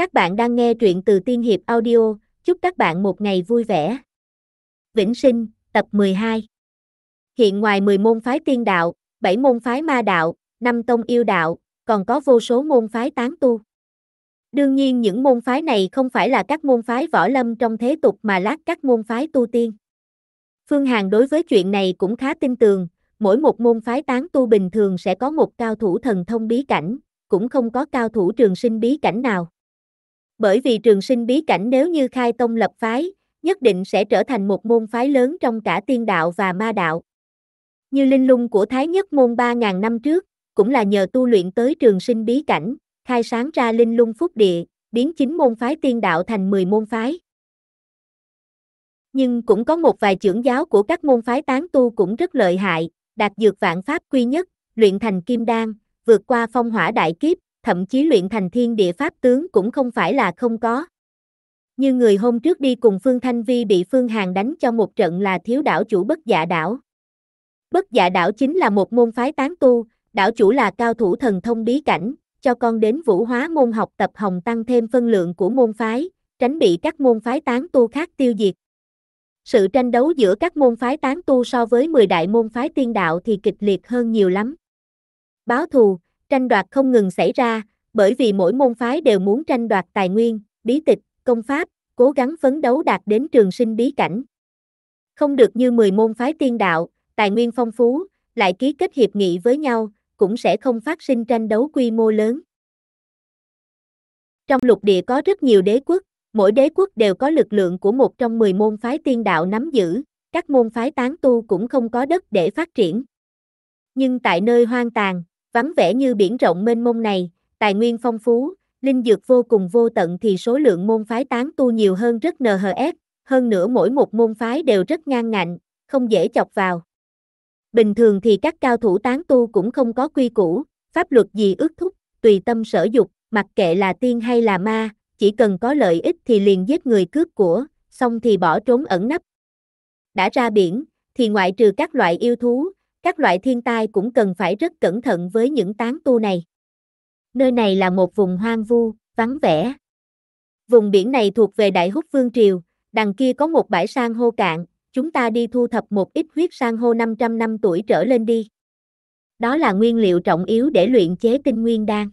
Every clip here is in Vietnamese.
Các bạn đang nghe truyện từ Tiên Hiệp Audio, chúc các bạn một ngày vui vẻ. Vĩnh sinh, tập 12 Hiện ngoài 10 môn phái tiên đạo, 7 môn phái ma đạo, 5 tông yêu đạo, còn có vô số môn phái tán tu. Đương nhiên những môn phái này không phải là các môn phái võ lâm trong thế tục mà lát các môn phái tu tiên. Phương Hàn đối với chuyện này cũng khá tin tường, mỗi một môn phái tán tu bình thường sẽ có một cao thủ thần thông bí cảnh, cũng không có cao thủ trường sinh bí cảnh nào bởi vì trường sinh bí cảnh nếu như khai tông lập phái, nhất định sẽ trở thành một môn phái lớn trong cả tiên đạo và ma đạo. Như linh lung của Thái Nhất môn 3.000 năm trước, cũng là nhờ tu luyện tới trường sinh bí cảnh, khai sáng ra linh lung phúc địa, biến chính môn phái tiên đạo thành 10 môn phái. Nhưng cũng có một vài trưởng giáo của các môn phái tán tu cũng rất lợi hại, đạt dược vạn pháp quy nhất, luyện thành kim đan, vượt qua phong hỏa đại kiếp, thậm chí luyện thành thiên địa pháp tướng cũng không phải là không có. Như người hôm trước đi cùng Phương Thanh Vi bị Phương Hàn đánh cho một trận là thiếu đảo chủ bất dạ đảo. Bất dạ đảo chính là một môn phái tán tu, đảo chủ là cao thủ thần thông bí cảnh, cho con đến vũ hóa môn học tập hồng tăng thêm phân lượng của môn phái, tránh bị các môn phái tán tu khác tiêu diệt. Sự tranh đấu giữa các môn phái tán tu so với 10 đại môn phái tiên đạo thì kịch liệt hơn nhiều lắm. Báo thù, Tranh đoạt không ngừng xảy ra, bởi vì mỗi môn phái đều muốn tranh đoạt tài nguyên, bí tịch, công pháp, cố gắng phấn đấu đạt đến trường sinh bí cảnh. Không được như 10 môn phái tiên đạo, tài nguyên phong phú, lại ký kết hiệp nghị với nhau, cũng sẽ không phát sinh tranh đấu quy mô lớn. Trong lục địa có rất nhiều đế quốc, mỗi đế quốc đều có lực lượng của một trong 10 môn phái tiên đạo nắm giữ, các môn phái tán tu cũng không có đất để phát triển. Nhưng tại nơi hoang tàn, Vắng vẻ như biển rộng mênh mông này, tài nguyên phong phú, linh dược vô cùng vô tận thì số lượng môn phái tán tu nhiều hơn rất NHS, hơn nữa mỗi một môn phái đều rất ngang ngạnh, không dễ chọc vào. Bình thường thì các cao thủ tán tu cũng không có quy củ, pháp luật gì ước thúc, tùy tâm sở dục, mặc kệ là tiên hay là ma, chỉ cần có lợi ích thì liền giết người cướp của, xong thì bỏ trốn ẩn nấp. Đã ra biển, thì ngoại trừ các loại yêu thú, các loại thiên tai cũng cần phải rất cẩn thận với những tán tu này. Nơi này là một vùng hoang vu, vắng vẻ. Vùng biển này thuộc về Đại Húc Vương Triều, đằng kia có một bãi san hô cạn, chúng ta đi thu thập một ít huyết san hô 500 năm tuổi trở lên đi. Đó là nguyên liệu trọng yếu để luyện chế tinh nguyên đan.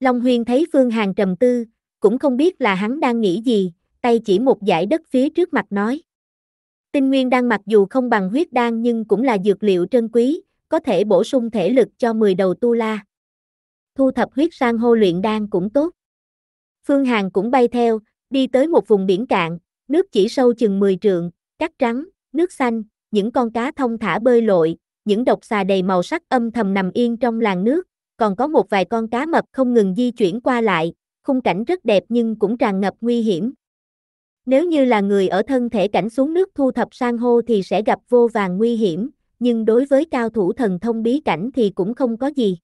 Long Huyên thấy Phương Hàng trầm tư, cũng không biết là hắn đang nghĩ gì, tay chỉ một dải đất phía trước mặt nói. Tinh nguyên đan mặc dù không bằng huyết đan nhưng cũng là dược liệu trân quý, có thể bổ sung thể lực cho 10 đầu tu la. Thu thập huyết sang hô luyện đan cũng tốt. Phương Hàn cũng bay theo, đi tới một vùng biển cạn, nước chỉ sâu chừng 10 trượng, cát trắng, nước xanh, những con cá thông thả bơi lội, những độc xà đầy màu sắc âm thầm nằm yên trong làn nước, còn có một vài con cá mập không ngừng di chuyển qua lại, khung cảnh rất đẹp nhưng cũng tràn ngập nguy hiểm. Nếu như là người ở thân thể cảnh xuống nước thu thập sang hô thì sẽ gặp vô vàng nguy hiểm, nhưng đối với cao thủ thần thông bí cảnh thì cũng không có gì.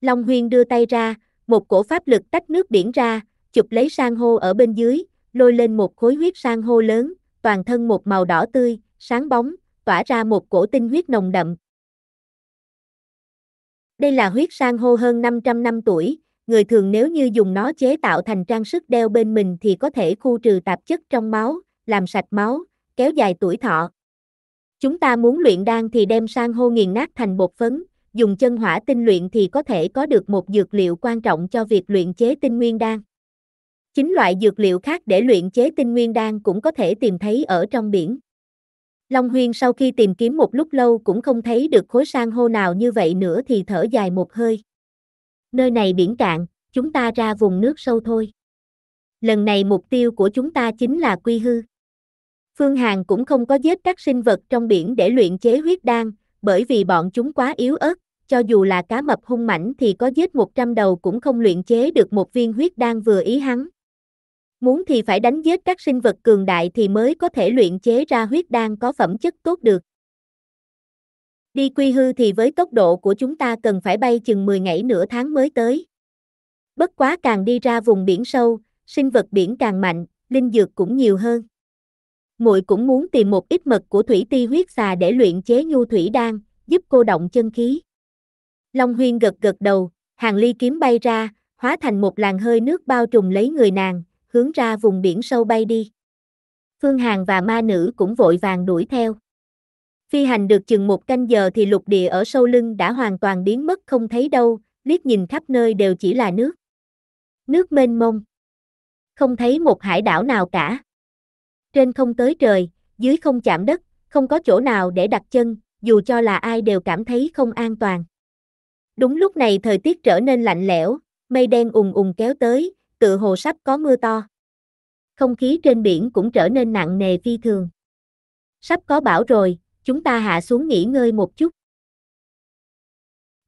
Long Huyên đưa tay ra, một cổ pháp lực tách nước biển ra, chụp lấy sang hô ở bên dưới, lôi lên một khối huyết sang hô lớn, toàn thân một màu đỏ tươi, sáng bóng, tỏa ra một cổ tinh huyết nồng đậm. Đây là huyết sang hô hơn 500 năm tuổi, người thường nếu như dùng nó chế tạo thành trang sức đeo bên mình thì có thể khu trừ tạp chất trong máu, làm sạch máu, kéo dài tuổi thọ. Chúng ta muốn luyện đan thì đem sang hô nghiền nát thành bột phấn, dùng chân hỏa tinh luyện thì có thể có được một dược liệu quan trọng cho việc luyện chế tinh nguyên đan. Chính loại dược liệu khác để luyện chế tinh nguyên đan cũng có thể tìm thấy ở trong biển. Long Huyên sau khi tìm kiếm một lúc lâu cũng không thấy được khối sang hô nào như vậy nữa thì thở dài một hơi nơi này biển cạn, chúng ta ra vùng nước sâu thôi. Lần này mục tiêu của chúng ta chính là quy hư. Phương Hàn cũng không có giết các sinh vật trong biển để luyện chế huyết đan, bởi vì bọn chúng quá yếu ớt, cho dù là cá mập hung mảnh thì có giết 100 đầu cũng không luyện chế được một viên huyết đan vừa ý hắn. Muốn thì phải đánh giết các sinh vật cường đại thì mới có thể luyện chế ra huyết đan có phẩm chất tốt được. Đi quy hư thì với tốc độ của chúng ta cần phải bay chừng 10 ngày nửa tháng mới tới. Bất quá càng đi ra vùng biển sâu, sinh vật biển càng mạnh, linh dược cũng nhiều hơn. Muội cũng muốn tìm một ít mật của thủy ti huyết xà để luyện chế nhu thủy đan, giúp cô động chân khí. Long Huyên gật gật đầu, hàng ly kiếm bay ra, hóa thành một làn hơi nước bao trùm lấy người nàng, hướng ra vùng biển sâu bay đi. Phương Hàn và ma nữ cũng vội vàng đuổi theo. Phi hành được chừng một canh giờ thì lục địa ở sâu lưng đã hoàn toàn biến mất không thấy đâu, liếc nhìn khắp nơi đều chỉ là nước. Nước mênh mông. Không thấy một hải đảo nào cả. Trên không tới trời, dưới không chạm đất, không có chỗ nào để đặt chân, dù cho là ai đều cảm thấy không an toàn. Đúng lúc này thời tiết trở nên lạnh lẽo, mây đen ùng ùng kéo tới, tự hồ sắp có mưa to. Không khí trên biển cũng trở nên nặng nề phi thường. Sắp có bão rồi, chúng ta hạ xuống nghỉ ngơi một chút.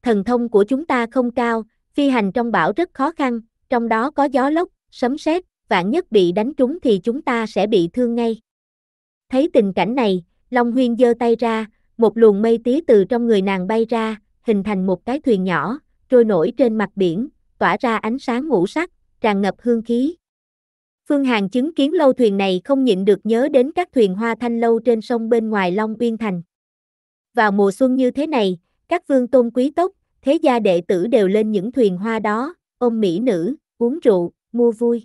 Thần thông của chúng ta không cao, phi hành trong bão rất khó khăn, trong đó có gió lốc, sấm sét, vạn nhất bị đánh trúng thì chúng ta sẽ bị thương ngay. Thấy tình cảnh này, Long Huyên giơ tay ra, một luồng mây tía từ trong người nàng bay ra, hình thành một cái thuyền nhỏ, trôi nổi trên mặt biển, tỏa ra ánh sáng ngũ sắc, tràn ngập hương khí, Phương Hàn chứng kiến lâu thuyền này không nhịn được nhớ đến các thuyền hoa thanh lâu trên sông bên ngoài Long Uyên Thành. Vào mùa xuân như thế này, các vương tôn quý tốc, thế gia đệ tử đều lên những thuyền hoa đó, ôm mỹ nữ, uống rượu, mua vui.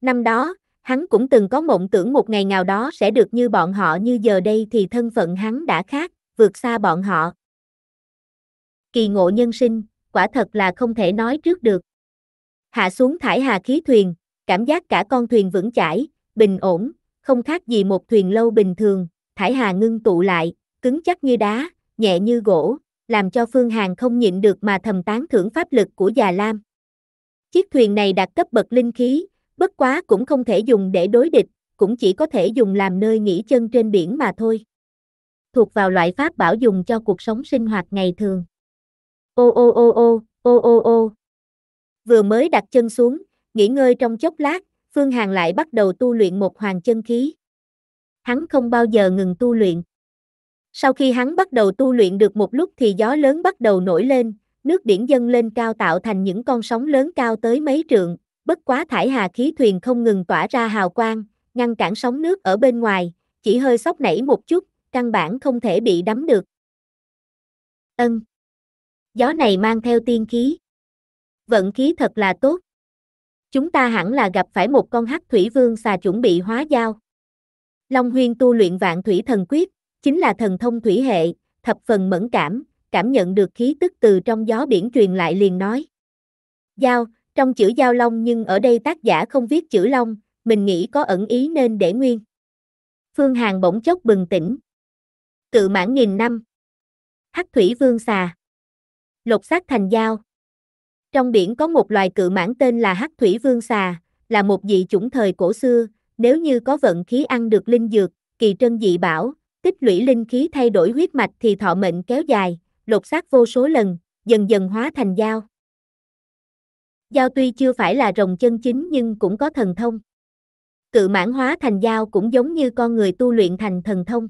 Năm đó, hắn cũng từng có mộng tưởng một ngày nào đó sẽ được như bọn họ như giờ đây thì thân phận hắn đã khác, vượt xa bọn họ. Kỳ ngộ nhân sinh, quả thật là không thể nói trước được. Hạ xuống thải hà khí thuyền, Cảm giác cả con thuyền vững chãi, bình ổn, không khác gì một thuyền lâu bình thường, thải hà ngưng tụ lại, cứng chắc như đá, nhẹ như gỗ, làm cho Phương Hàn không nhịn được mà thầm tán thưởng pháp lực của già Lam. Chiếc thuyền này đạt cấp bậc linh khí, bất quá cũng không thể dùng để đối địch, cũng chỉ có thể dùng làm nơi nghỉ chân trên biển mà thôi. Thuộc vào loại pháp bảo dùng cho cuộc sống sinh hoạt ngày thường. Ô ô ô ô, ô ô ô. Vừa mới đặt chân xuống, Nghỉ ngơi trong chốc lát, Phương Hàn lại bắt đầu tu luyện một hoàng chân khí. Hắn không bao giờ ngừng tu luyện. Sau khi hắn bắt đầu tu luyện được một lúc thì gió lớn bắt đầu nổi lên, nước biển dâng lên cao tạo thành những con sóng lớn cao tới mấy trượng, bất quá thải hà khí thuyền không ngừng tỏa ra hào quang, ngăn cản sóng nước ở bên ngoài, chỉ hơi sóc nảy một chút, căn bản không thể bị đắm được. Ân. Gió này mang theo tiên khí. Vận khí thật là tốt. Chúng ta hẳn là gặp phải một con hắc thủy vương xà chuẩn bị hóa giao. Long Huyên tu luyện vạn thủy thần quyết, chính là thần thông thủy hệ, thập phần mẫn cảm, cảm nhận được khí tức từ trong gió biển truyền lại liền nói. Giao, trong chữ giao long nhưng ở đây tác giả không viết chữ long, mình nghĩ có ẩn ý nên để nguyên. Phương Hàn bỗng chốc bừng tỉnh. Tự mãn nghìn năm. Hắc thủy vương xà. Lột xác thành dao. Trong biển có một loài cự mãng tên là hắc thủy vương xà, là một dị chủng thời cổ xưa, nếu như có vận khí ăn được linh dược, kỳ trân dị bảo, tích lũy linh khí thay đổi huyết mạch thì thọ mệnh kéo dài, lột xác vô số lần, dần dần hóa thành dao. Dao tuy chưa phải là rồng chân chính nhưng cũng có thần thông. Cự mãn hóa thành dao cũng giống như con người tu luyện thành thần thông.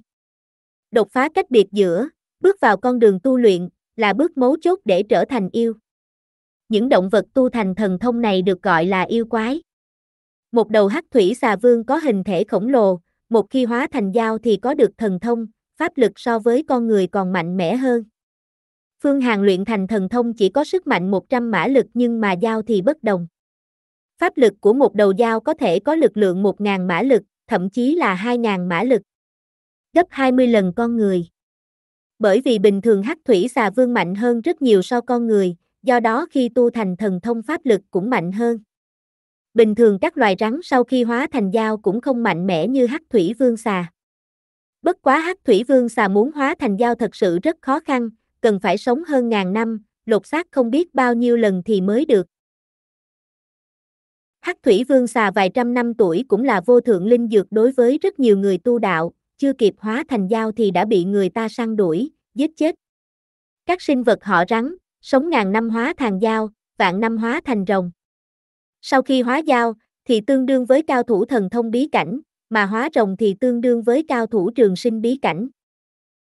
Đột phá cách biệt giữa, bước vào con đường tu luyện, là bước mấu chốt để trở thành yêu. Những động vật tu thành thần thông này được gọi là yêu quái. Một đầu hắc thủy xà vương có hình thể khổng lồ, một khi hóa thành dao thì có được thần thông, pháp lực so với con người còn mạnh mẽ hơn. Phương Hàn luyện thành thần thông chỉ có sức mạnh 100 mã lực nhưng mà dao thì bất đồng. Pháp lực của một đầu dao có thể có lực lượng 1.000 mã lực, thậm chí là 2.000 mã lực. Gấp 20 lần con người. Bởi vì bình thường hắc thủy xà vương mạnh hơn rất nhiều so con người, do đó khi tu thành thần thông pháp lực cũng mạnh hơn. Bình thường các loài rắn sau khi hóa thành dao cũng không mạnh mẽ như hắc thủy vương xà. Bất quá hắc thủy vương xà muốn hóa thành dao thật sự rất khó khăn, cần phải sống hơn ngàn năm, lột xác không biết bao nhiêu lần thì mới được. Hắc thủy vương xà vài trăm năm tuổi cũng là vô thượng linh dược đối với rất nhiều người tu đạo, chưa kịp hóa thành dao thì đã bị người ta săn đuổi, giết chết. Các sinh vật họ rắn, sống ngàn năm hóa thàng dao, vạn năm hóa thành rồng. Sau khi hóa dao, thì tương đương với cao thủ thần thông bí cảnh, mà hóa rồng thì tương đương với cao thủ trường sinh bí cảnh.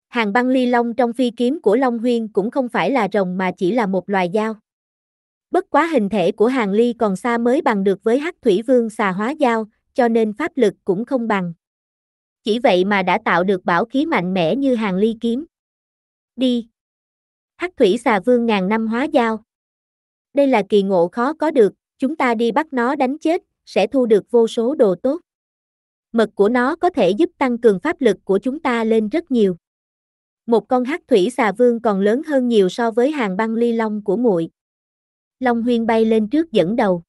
Hàng băng ly long trong phi kiếm của Long Huyên cũng không phải là rồng mà chỉ là một loài dao. Bất quá hình thể của hàng ly còn xa mới bằng được với hắc thủy vương xà hóa dao, cho nên pháp lực cũng không bằng. Chỉ vậy mà đã tạo được bảo khí mạnh mẽ như hàng ly kiếm. Đi! Hắc thủy xà vương ngàn năm hóa giao. Đây là kỳ ngộ khó có được, chúng ta đi bắt nó đánh chết, sẽ thu được vô số đồ tốt. Mật của nó có thể giúp tăng cường pháp lực của chúng ta lên rất nhiều. Một con hắc thủy xà vương còn lớn hơn nhiều so với hàng băng ly long của muội. Long Huyên bay lên trước dẫn đầu.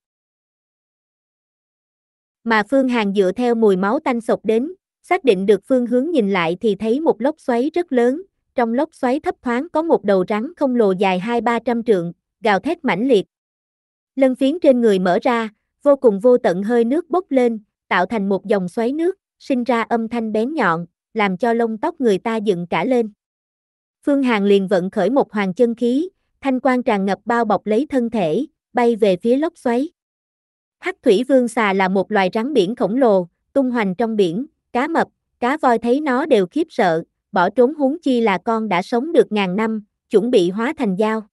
Mà Phương Hàng dựa theo mùi máu tanh sộc đến, xác định được phương hướng nhìn lại thì thấy một lốc xoáy rất lớn, trong lốc xoáy thấp thoáng có một đầu rắn không lồ dài hai ba trăm trượng, gào thét mãnh liệt. Lân phiến trên người mở ra, vô cùng vô tận hơi nước bốc lên, tạo thành một dòng xoáy nước, sinh ra âm thanh bén nhọn, làm cho lông tóc người ta dựng cả lên. Phương Hàn liền vận khởi một hoàng chân khí, thanh quan tràn ngập bao bọc lấy thân thể, bay về phía lốc xoáy. Hắc thủy vương xà là một loài rắn biển khổng lồ, tung hoành trong biển, cá mập, cá voi thấy nó đều khiếp sợ, bỏ trốn huống chi là con đã sống được ngàn năm, chuẩn bị hóa thành dao.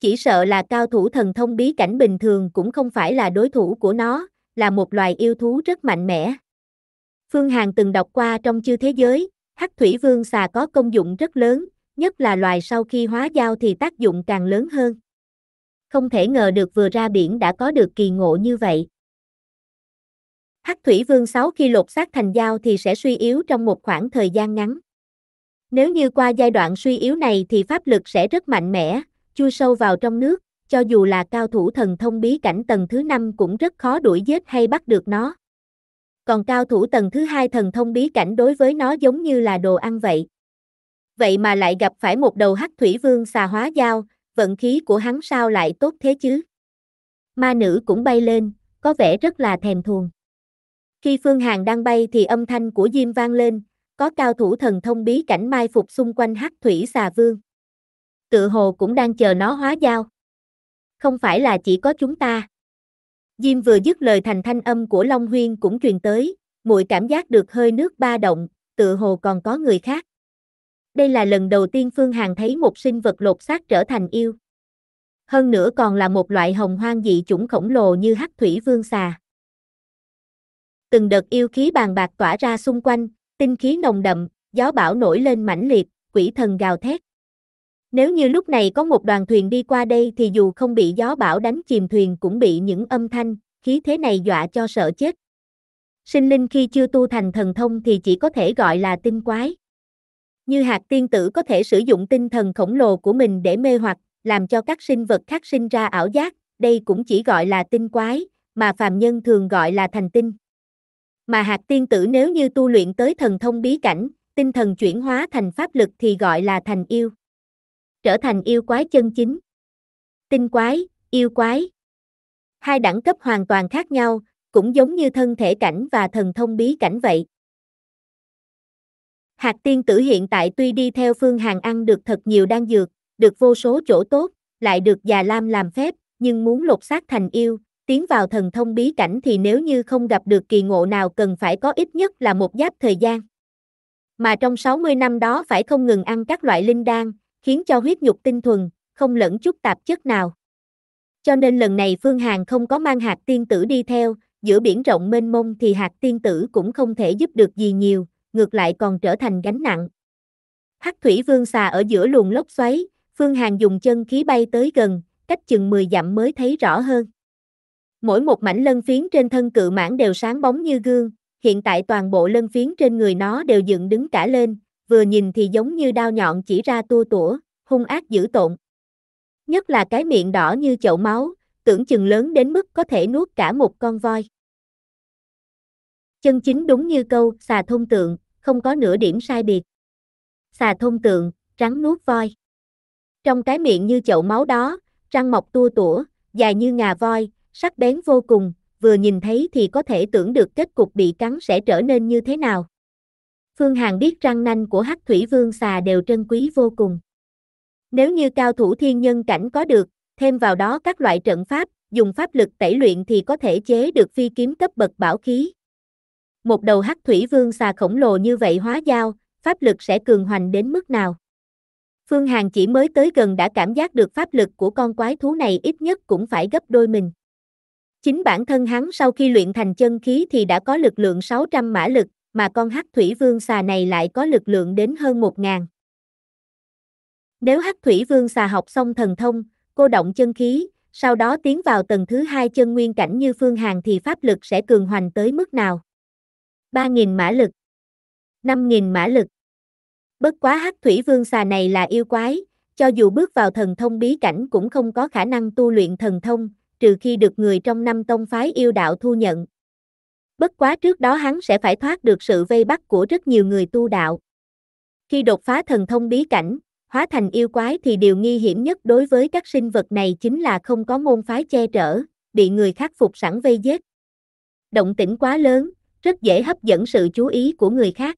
Chỉ sợ là cao thủ thần thông bí cảnh bình thường cũng không phải là đối thủ của nó, là một loài yêu thú rất mạnh mẽ. Phương Hàn từng đọc qua trong chư thế giới, hắc thủy vương xà có công dụng rất lớn, nhất là loài sau khi hóa dao thì tác dụng càng lớn hơn. Không thể ngờ được vừa ra biển đã có được kỳ ngộ như vậy. Hắc thủy vương 6 khi lột xác thành dao thì sẽ suy yếu trong một khoảng thời gian ngắn. Nếu như qua giai đoạn suy yếu này thì pháp lực sẽ rất mạnh mẽ, chui sâu vào trong nước, cho dù là cao thủ thần thông bí cảnh tầng thứ 5 cũng rất khó đuổi giết hay bắt được nó. Còn cao thủ tầng thứ 2 thần thông bí cảnh đối với nó giống như là đồ ăn vậy. Vậy mà lại gặp phải một đầu hắc thủy vương xà hóa dao, vận khí của hắn sao lại tốt thế chứ? Ma nữ cũng bay lên, có vẻ rất là thèm thuồng. Khi Phương Hàn đang bay thì âm thanh của Diêm vang lên, có cao thủ thần thông bí cảnh mai phục xung quanh hắc thủy xà vương. Tự hồ cũng đang chờ nó hóa giao. Không phải là chỉ có chúng ta. Diêm vừa dứt lời thành thanh âm của Long Huyên cũng truyền tới, muội cảm giác được hơi nước ba động, tự hồ còn có người khác. Đây là lần đầu tiên Phương Hằng thấy một sinh vật lột xác trở thành yêu. Hơn nữa còn là một loại hồng hoang dị chủng khổng lồ như hắc thủy vương xà. Từng đợt yêu khí bàn bạc tỏa ra xung quanh, Tinh khí nồng đậm, gió bão nổi lên mãnh liệt, quỷ thần gào thét. Nếu như lúc này có một đoàn thuyền đi qua đây thì dù không bị gió bão đánh chìm thuyền cũng bị những âm thanh, khí thế này dọa cho sợ chết. Sinh linh khi chưa tu thành thần thông thì chỉ có thể gọi là tinh quái. Như hạt tiên tử có thể sử dụng tinh thần khổng lồ của mình để mê hoặc, làm cho các sinh vật khác sinh ra ảo giác, đây cũng chỉ gọi là tinh quái, mà phàm nhân thường gọi là thành tinh mà hạt tiên tử nếu như tu luyện tới thần thông bí cảnh, tinh thần chuyển hóa thành pháp lực thì gọi là thành yêu. Trở thành yêu quái chân chính. Tinh quái, yêu quái. Hai đẳng cấp hoàn toàn khác nhau, cũng giống như thân thể cảnh và thần thông bí cảnh vậy. Hạt tiên tử hiện tại tuy đi theo phương hàng ăn được thật nhiều đan dược, được vô số chỗ tốt, lại được già Lam làm phép, nhưng muốn lột xác thành yêu, tiến vào thần thông bí cảnh thì nếu như không gặp được kỳ ngộ nào cần phải có ít nhất là một giáp thời gian. Mà trong 60 năm đó phải không ngừng ăn các loại linh đan, khiến cho huyết nhục tinh thuần, không lẫn chút tạp chất nào. Cho nên lần này Phương Hàn không có mang hạt tiên tử đi theo, giữa biển rộng mênh mông thì hạt tiên tử cũng không thể giúp được gì nhiều, ngược lại còn trở thành gánh nặng. Hắc thủy vương xà ở giữa luồng lốc xoáy, Phương Hàn dùng chân khí bay tới gần, cách chừng 10 dặm mới thấy rõ hơn. Mỗi một mảnh lân phiến trên thân cự mãn đều sáng bóng như gương, hiện tại toàn bộ lân phiến trên người nó đều dựng đứng cả lên, vừa nhìn thì giống như đao nhọn chỉ ra tua tủa, hung ác dữ tộn. Nhất là cái miệng đỏ như chậu máu, tưởng chừng lớn đến mức có thể nuốt cả một con voi. Chân chính đúng như câu xà thông tượng, không có nửa điểm sai biệt. Xà thông tượng, rắn nuốt voi. Trong cái miệng như chậu máu đó, răng mọc tua tủa, dài như ngà voi, sắc bén vô cùng, vừa nhìn thấy thì có thể tưởng được kết cục bị cắn sẽ trở nên như thế nào. Phương Hàn biết răng nanh của Hắc Thủy Vương xà đều trân quý vô cùng. Nếu như cao thủ thiên nhân cảnh có được, thêm vào đó các loại trận pháp, dùng pháp lực tẩy luyện thì có thể chế được phi kiếm cấp bậc bảo khí. Một đầu Hắc Thủy Vương xà khổng lồ như vậy hóa dao, pháp lực sẽ cường hoành đến mức nào? Phương Hàn chỉ mới tới gần đã cảm giác được pháp lực của con quái thú này ít nhất cũng phải gấp đôi mình. Chính bản thân hắn sau khi luyện thành chân khí thì đã có lực lượng 600 mã lực, mà con hắc thủy vương xà này lại có lực lượng đến hơn 1.000. Nếu hắc thủy vương xà học xong thần thông, cô động chân khí, sau đó tiến vào tầng thứ hai chân nguyên cảnh như phương hàng thì pháp lực sẽ cường hoành tới mức nào? 3.000 mã lực 5.000 mã lực Bất quá hắc thủy vương xà này là yêu quái, cho dù bước vào thần thông bí cảnh cũng không có khả năng tu luyện thần thông, trừ khi được người trong năm tông phái yêu đạo thu nhận. Bất quá trước đó hắn sẽ phải thoát được sự vây bắt của rất nhiều người tu đạo. Khi đột phá thần thông bí cảnh, hóa thành yêu quái thì điều nghi hiểm nhất đối với các sinh vật này chính là không có môn phái che trở, bị người khác phục sẵn vây giết. Động tĩnh quá lớn, rất dễ hấp dẫn sự chú ý của người khác.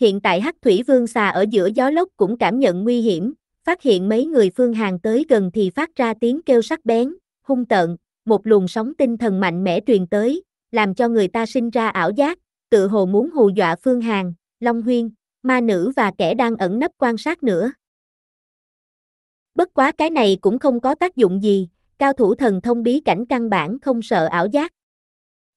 Hiện tại Hắc Thủy Vương xà ở giữa gió lốc cũng cảm nhận nguy hiểm, phát hiện mấy người phương hàng tới gần thì phát ra tiếng kêu sắc bén, hung tợn, một luồng sóng tinh thần mạnh mẽ truyền tới, làm cho người ta sinh ra ảo giác, tự hồ muốn hù dọa Phương Hàn, Long Huyên, ma nữ và kẻ đang ẩn nấp quan sát nữa. Bất quá cái này cũng không có tác dụng gì, cao thủ thần thông bí cảnh căn bản không sợ ảo giác.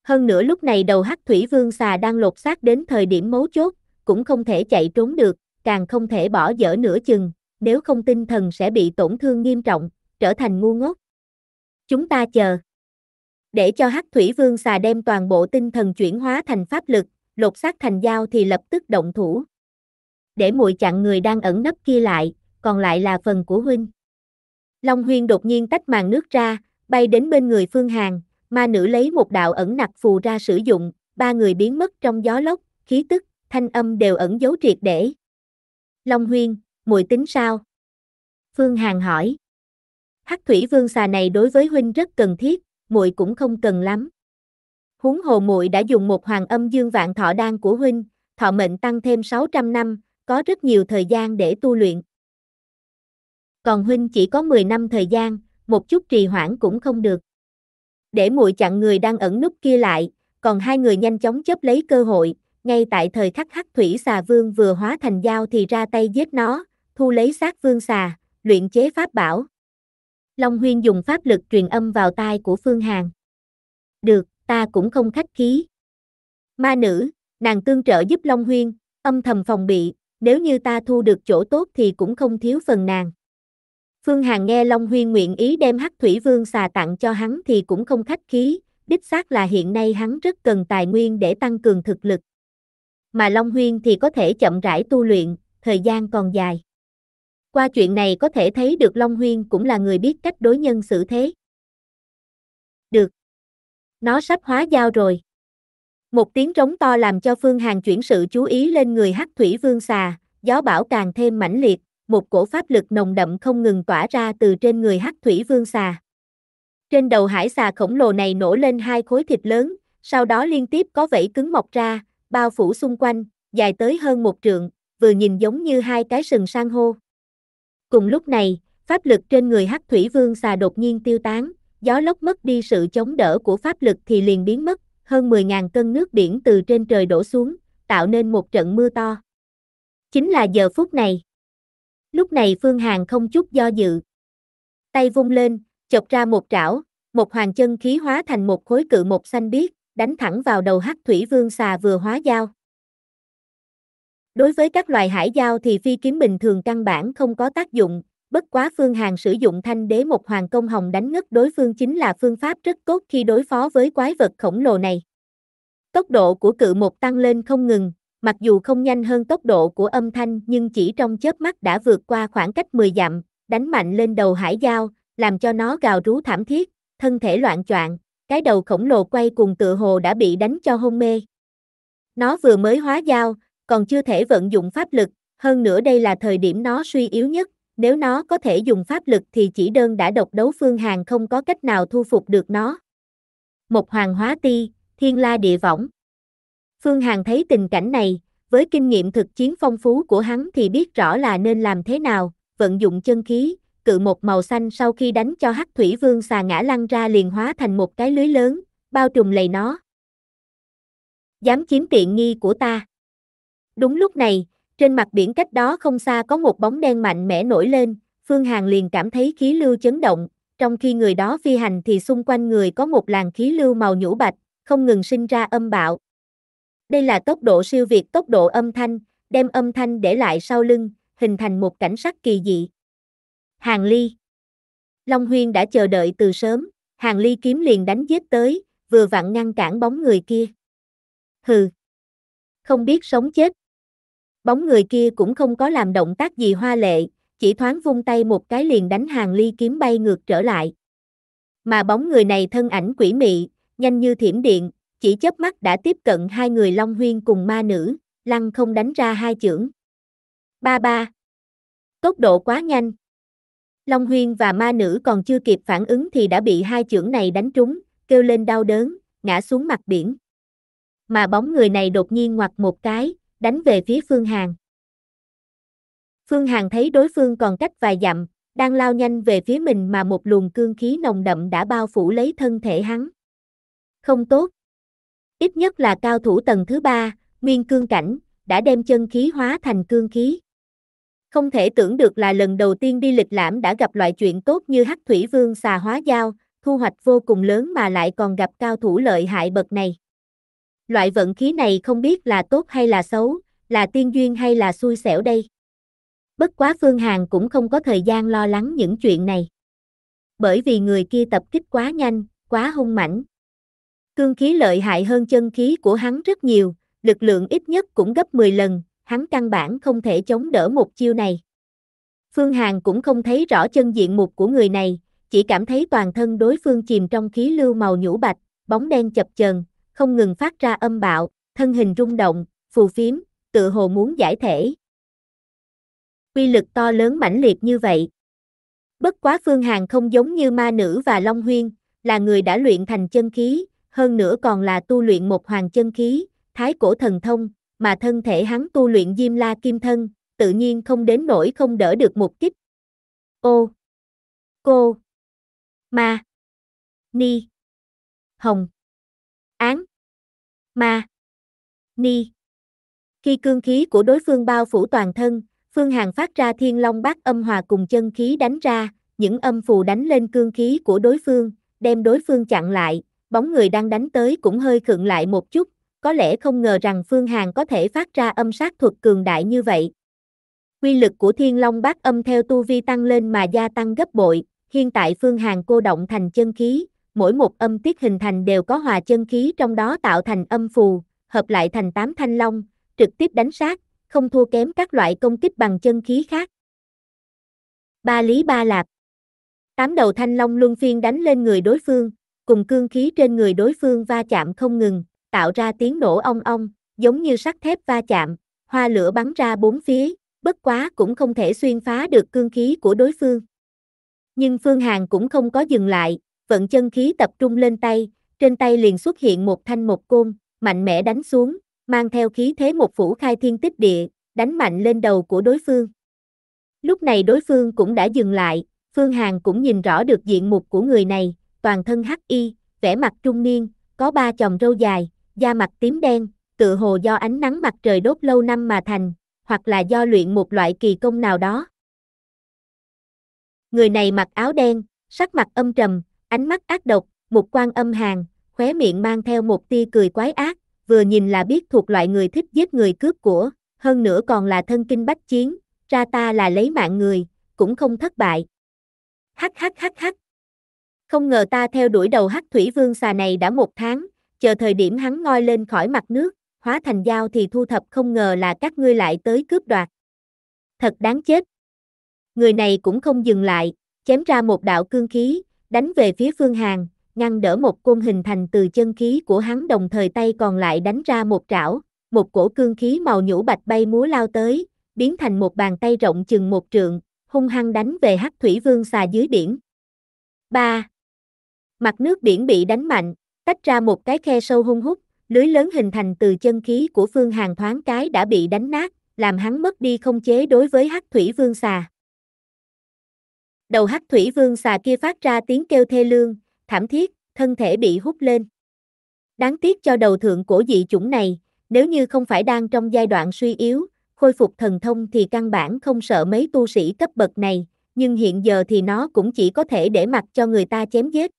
Hơn nữa lúc này đầu hắc thủy vương xà đang lột xác đến thời điểm mấu chốt, cũng không thể chạy trốn được, càng không thể bỏ dở nửa chừng, nếu không tinh thần sẽ bị tổn thương nghiêm trọng, trở thành ngu ngốc. Chúng ta chờ. Để cho Hắc Thủy Vương xà đem toàn bộ tinh thần chuyển hóa thành pháp lực, lột xác thành dao thì lập tức động thủ. Để muội chặn người đang ẩn nấp kia lại, còn lại là phần của huynh. Long Huyên đột nhiên tách màn nước ra, bay đến bên người Phương Hàn, ma nữ lấy một đạo ẩn nặc phù ra sử dụng, ba người biến mất trong gió lốc, khí tức, thanh âm đều ẩn giấu triệt để. Long Huyên, muội tính sao? Phương Hàn hỏi. Hắc thủy vương xà này đối với huynh rất cần thiết, muội cũng không cần lắm. Huống hồ muội đã dùng một hoàng âm dương vạn thọ đan của huynh, thọ mệnh tăng thêm 600 năm, có rất nhiều thời gian để tu luyện. Còn huynh chỉ có 10 năm thời gian, một chút trì hoãn cũng không được. Để muội chặn người đang ẩn núp kia lại, còn hai người nhanh chóng chấp lấy cơ hội, ngay tại thời khắc hắc thủy xà vương vừa hóa thành dao thì ra tay giết nó, thu lấy xác vương xà, luyện chế pháp bảo. Long Huyên dùng pháp lực truyền âm vào tai của Phương Hàn. Được, ta cũng không khách khí. Ma nữ, nàng tương trợ giúp Long Huyên, âm thầm phòng bị, nếu như ta thu được chỗ tốt thì cũng không thiếu phần nàng. Phương Hàn nghe Long Huyên nguyện ý đem Hắc Thủy Vương xà tặng cho hắn thì cũng không khách khí, đích xác là hiện nay hắn rất cần tài nguyên để tăng cường thực lực. Mà Long Huyên thì có thể chậm rãi tu luyện, thời gian còn dài. Qua chuyện này có thể thấy được Long Huyên cũng là người biết cách đối nhân xử thế. Được. Nó sắp hóa dao rồi. Một tiếng trống to làm cho Phương Hàng chuyển sự chú ý lên người hắc thủy vương xà, gió bão càng thêm mãnh liệt, một cổ pháp lực nồng đậm không ngừng tỏa ra từ trên người hắc thủy vương xà. Trên đầu hải xà khổng lồ này nổ lên hai khối thịt lớn, sau đó liên tiếp có vảy cứng mọc ra, bao phủ xung quanh, dài tới hơn một trượng, vừa nhìn giống như hai cái sừng san hô. Cùng lúc này, pháp lực trên người Hắc Thủy Vương xà đột nhiên tiêu tán, gió lốc mất đi sự chống đỡ của pháp lực thì liền biến mất, hơn 10.000 cân nước biển từ trên trời đổ xuống, tạo nên một trận mưa to. Chính là giờ phút này. Lúc này Phương Hàn không chút do dự. Tay vung lên, chọc ra một trảo, một hoàng chân khí hóa thành một khối cự một xanh biếc, đánh thẳng vào đầu hắc thủy vương xà vừa hóa dao. Đối với các loài hải giao thì phi kiếm bình thường căn bản không có tác dụng, bất quá Phương Hàng sử dụng thanh đế một hoàng công hồng đánh ngất đối phương chính là phương pháp rất tốt khi đối phó với quái vật khổng lồ này. Tốc độ của cự một tăng lên không ngừng, mặc dù không nhanh hơn tốc độ của âm thanh nhưng chỉ trong chớp mắt đã vượt qua khoảng cách 10 dặm, đánh mạnh lên đầu hải giao, làm cho nó gào rú thảm thiết, thân thể loạn choạng, cái đầu khổng lồ quay cùng tự hồ đã bị đánh cho hôn mê. Nó vừa mới hóa dao, còn chưa thể vận dụng pháp lực, hơn nữa đây là thời điểm nó suy yếu nhất, nếu nó có thể dùng pháp lực thì chỉ đơn đã độc đấu phương hàng không có cách nào thu phục được nó. Một hoàng hóa ti, thiên la địa võng. Phương Hàn thấy tình cảnh này, với kinh nghiệm thực chiến phong phú của hắn thì biết rõ là nên làm thế nào, vận dụng chân khí, cự một màu xanh sau khi đánh cho hắc thủy vương xà ngã lăn ra liền hóa thành một cái lưới lớn, bao trùm lấy nó. Dám chiếm tiện nghi của ta. Đúng lúc này, trên mặt biển cách đó không xa có một bóng đen mạnh mẽ nổi lên, Phương Hàn liền cảm thấy khí lưu chấn động, trong khi người đó phi hành thì xung quanh người có một làn khí lưu màu nhũ bạch, không ngừng sinh ra âm bạo. Đây là tốc độ siêu việt tốc độ âm thanh, đem âm thanh để lại sau lưng, hình thành một cảnh sắc kỳ dị. Hàng Ly Long Huyên đã chờ đợi từ sớm, Hàng Ly kiếm liền đánh giết tới, vừa vặn ngăn cản bóng người kia. Hừ! Không biết sống chết, Bóng người kia cũng không có làm động tác gì hoa lệ, chỉ thoáng vung tay một cái liền đánh hàng ly kiếm bay ngược trở lại. Mà bóng người này thân ảnh quỷ mị, nhanh như thiểm điện, chỉ chớp mắt đã tiếp cận hai người Long Huyên cùng ma nữ, lăng không đánh ra hai chưởng. Ba ba. Tốc độ quá nhanh. Long Huyên và ma nữ còn chưa kịp phản ứng thì đã bị hai chưởng này đánh trúng, kêu lên đau đớn, ngã xuống mặt biển. Mà bóng người này đột nhiên ngoặt một cái, đánh về phía Phương Hằng. Phương Hằng thấy đối phương còn cách vài dặm, đang lao nhanh về phía mình mà một luồng cương khí nồng đậm đã bao phủ lấy thân thể hắn. Không tốt. Ít nhất là cao thủ tầng thứ ba, nguyên cương cảnh, đã đem chân khí hóa thành cương khí. Không thể tưởng được là lần đầu tiên đi lịch lãm đã gặp loại chuyện tốt như hắc thủy vương xà hóa dao, thu hoạch vô cùng lớn mà lại còn gặp cao thủ lợi hại bậc này loại vận khí này không biết là tốt hay là xấu, là tiên duyên hay là xui xẻo đây. Bất quá Phương Hàn cũng không có thời gian lo lắng những chuyện này. Bởi vì người kia tập kích quá nhanh, quá hung mãnh. Cương khí lợi hại hơn chân khí của hắn rất nhiều, lực lượng ít nhất cũng gấp 10 lần, hắn căn bản không thể chống đỡ một chiêu này. Phương Hàn cũng không thấy rõ chân diện mục của người này, chỉ cảm thấy toàn thân đối phương chìm trong khí lưu màu nhũ bạch, bóng đen chập chờn, không ngừng phát ra âm bạo, thân hình rung động, phù phiếm, tự hồ muốn giải thể. Quy lực to lớn mãnh liệt như vậy. Bất quá Phương Hàn không giống như ma nữ và Long Huyên, là người đã luyện thành chân khí, hơn nữa còn là tu luyện một hoàng chân khí, thái cổ thần thông, mà thân thể hắn tu luyện diêm la kim thân, tự nhiên không đến nổi không đỡ được một kích. Ô. Cô. Ma. Ni. Hồng án. Ma. Ni. Khi cương khí của đối phương bao phủ toàn thân, Phương Hằng phát ra thiên long bát âm hòa cùng chân khí đánh ra, những âm phù đánh lên cương khí của đối phương, đem đối phương chặn lại, bóng người đang đánh tới cũng hơi khựng lại một chút, có lẽ không ngờ rằng Phương Hằng có thể phát ra âm sát thuật cường đại như vậy. Quy lực của thiên long bát âm theo tu vi tăng lên mà gia tăng gấp bội, hiện tại Phương Hằng cô động thành chân khí, mỗi một âm tiết hình thành đều có hòa chân khí trong đó tạo thành âm phù, hợp lại thành tám thanh long, trực tiếp đánh sát, không thua kém các loại công kích bằng chân khí khác. Ba lý ba lạp Tám đầu thanh long luân phiên đánh lên người đối phương, cùng cương khí trên người đối phương va chạm không ngừng, tạo ra tiếng nổ ong ong, giống như sắt thép va chạm, hoa lửa bắn ra bốn phía, bất quá cũng không thể xuyên phá được cương khí của đối phương. Nhưng Phương Hàn cũng không có dừng lại, vận chân khí tập trung lên tay, trên tay liền xuất hiện một thanh một côn, mạnh mẽ đánh xuống, mang theo khí thế một phủ khai thiên tích địa, đánh mạnh lên đầu của đối phương. Lúc này đối phương cũng đã dừng lại, Phương Hàn cũng nhìn rõ được diện mục của người này, toàn thân hắc y, vẻ mặt trung niên, có ba chòm râu dài, da mặt tím đen, tự hồ do ánh nắng mặt trời đốt lâu năm mà thành, hoặc là do luyện một loại kỳ công nào đó. Người này mặc áo đen, sắc mặt âm trầm, ánh mắt ác độc, một quan âm hàng, khóe miệng mang theo một tia cười quái ác, vừa nhìn là biết thuộc loại người thích giết người cướp của, hơn nữa còn là thân kinh bách chiến, ra ta là lấy mạng người, cũng không thất bại. Hắc hắc hắc hắc. Không ngờ ta theo đuổi đầu hắc thủy vương xà này đã một tháng, chờ thời điểm hắn ngoi lên khỏi mặt nước, hóa thành dao thì thu thập không ngờ là các ngươi lại tới cướp đoạt. Thật đáng chết. Người này cũng không dừng lại, chém ra một đạo cương khí, đánh về phía Phương Hàn, ngăn đỡ một côn hình thành từ chân khí của hắn đồng thời tay còn lại đánh ra một trảo, một cổ cương khí màu nhũ bạch bay múa lao tới, biến thành một bàn tay rộng chừng một trượng, hung hăng đánh về hắc thủy vương xà dưới biển. ba Mặt nước biển bị đánh mạnh, tách ra một cái khe sâu hung hút, lưới lớn hình thành từ chân khí của Phương Hàn thoáng cái đã bị đánh nát, làm hắn mất đi không chế đối với hắc thủy vương xà. Đầu hắc thủy vương xà kia phát ra tiếng kêu thê lương, thảm thiết, thân thể bị hút lên. Đáng tiếc cho đầu thượng cổ dị chủng này, nếu như không phải đang trong giai đoạn suy yếu, khôi phục thần thông thì căn bản không sợ mấy tu sĩ cấp bậc này, nhưng hiện giờ thì nó cũng chỉ có thể để mặc cho người ta chém giết.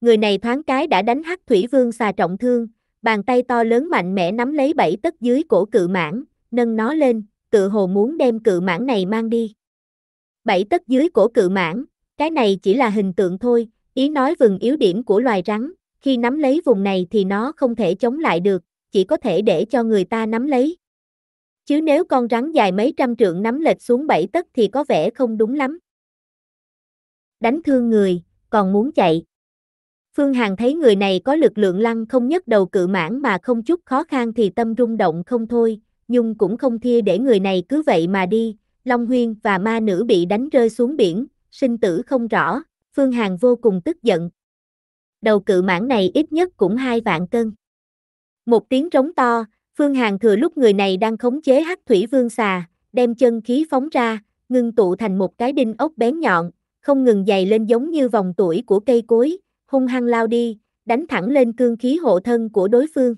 Người này thoáng cái đã đánh hắc thủy vương xà trọng thương, bàn tay to lớn mạnh mẽ nắm lấy bảy tấc dưới cổ cự mãn, nâng nó lên, tự hồ muốn đem cự mãn này mang đi bảy tấc dưới cổ cự mãn, cái này chỉ là hình tượng thôi, ý nói vừng yếu điểm của loài rắn, khi nắm lấy vùng này thì nó không thể chống lại được, chỉ có thể để cho người ta nắm lấy. Chứ nếu con rắn dài mấy trăm trượng nắm lệch xuống bảy tấc thì có vẻ không đúng lắm. Đánh thương người, còn muốn chạy. Phương Hằng thấy người này có lực lượng lăng không nhất đầu cự mãn mà không chút khó khăn thì tâm rung động không thôi, nhưng cũng không thia để người này cứ vậy mà đi, Long Huyên và ma nữ bị đánh rơi xuống biển, sinh tử không rõ, Phương Hàn vô cùng tức giận. Đầu cự mãn này ít nhất cũng hai vạn cân. Một tiếng trống to, Phương Hàn thừa lúc người này đang khống chế hắc thủy vương xà, đem chân khí phóng ra, ngưng tụ thành một cái đinh ốc bén nhọn, không ngừng dày lên giống như vòng tuổi của cây cối, hung hăng lao đi, đánh thẳng lên cương khí hộ thân của đối phương.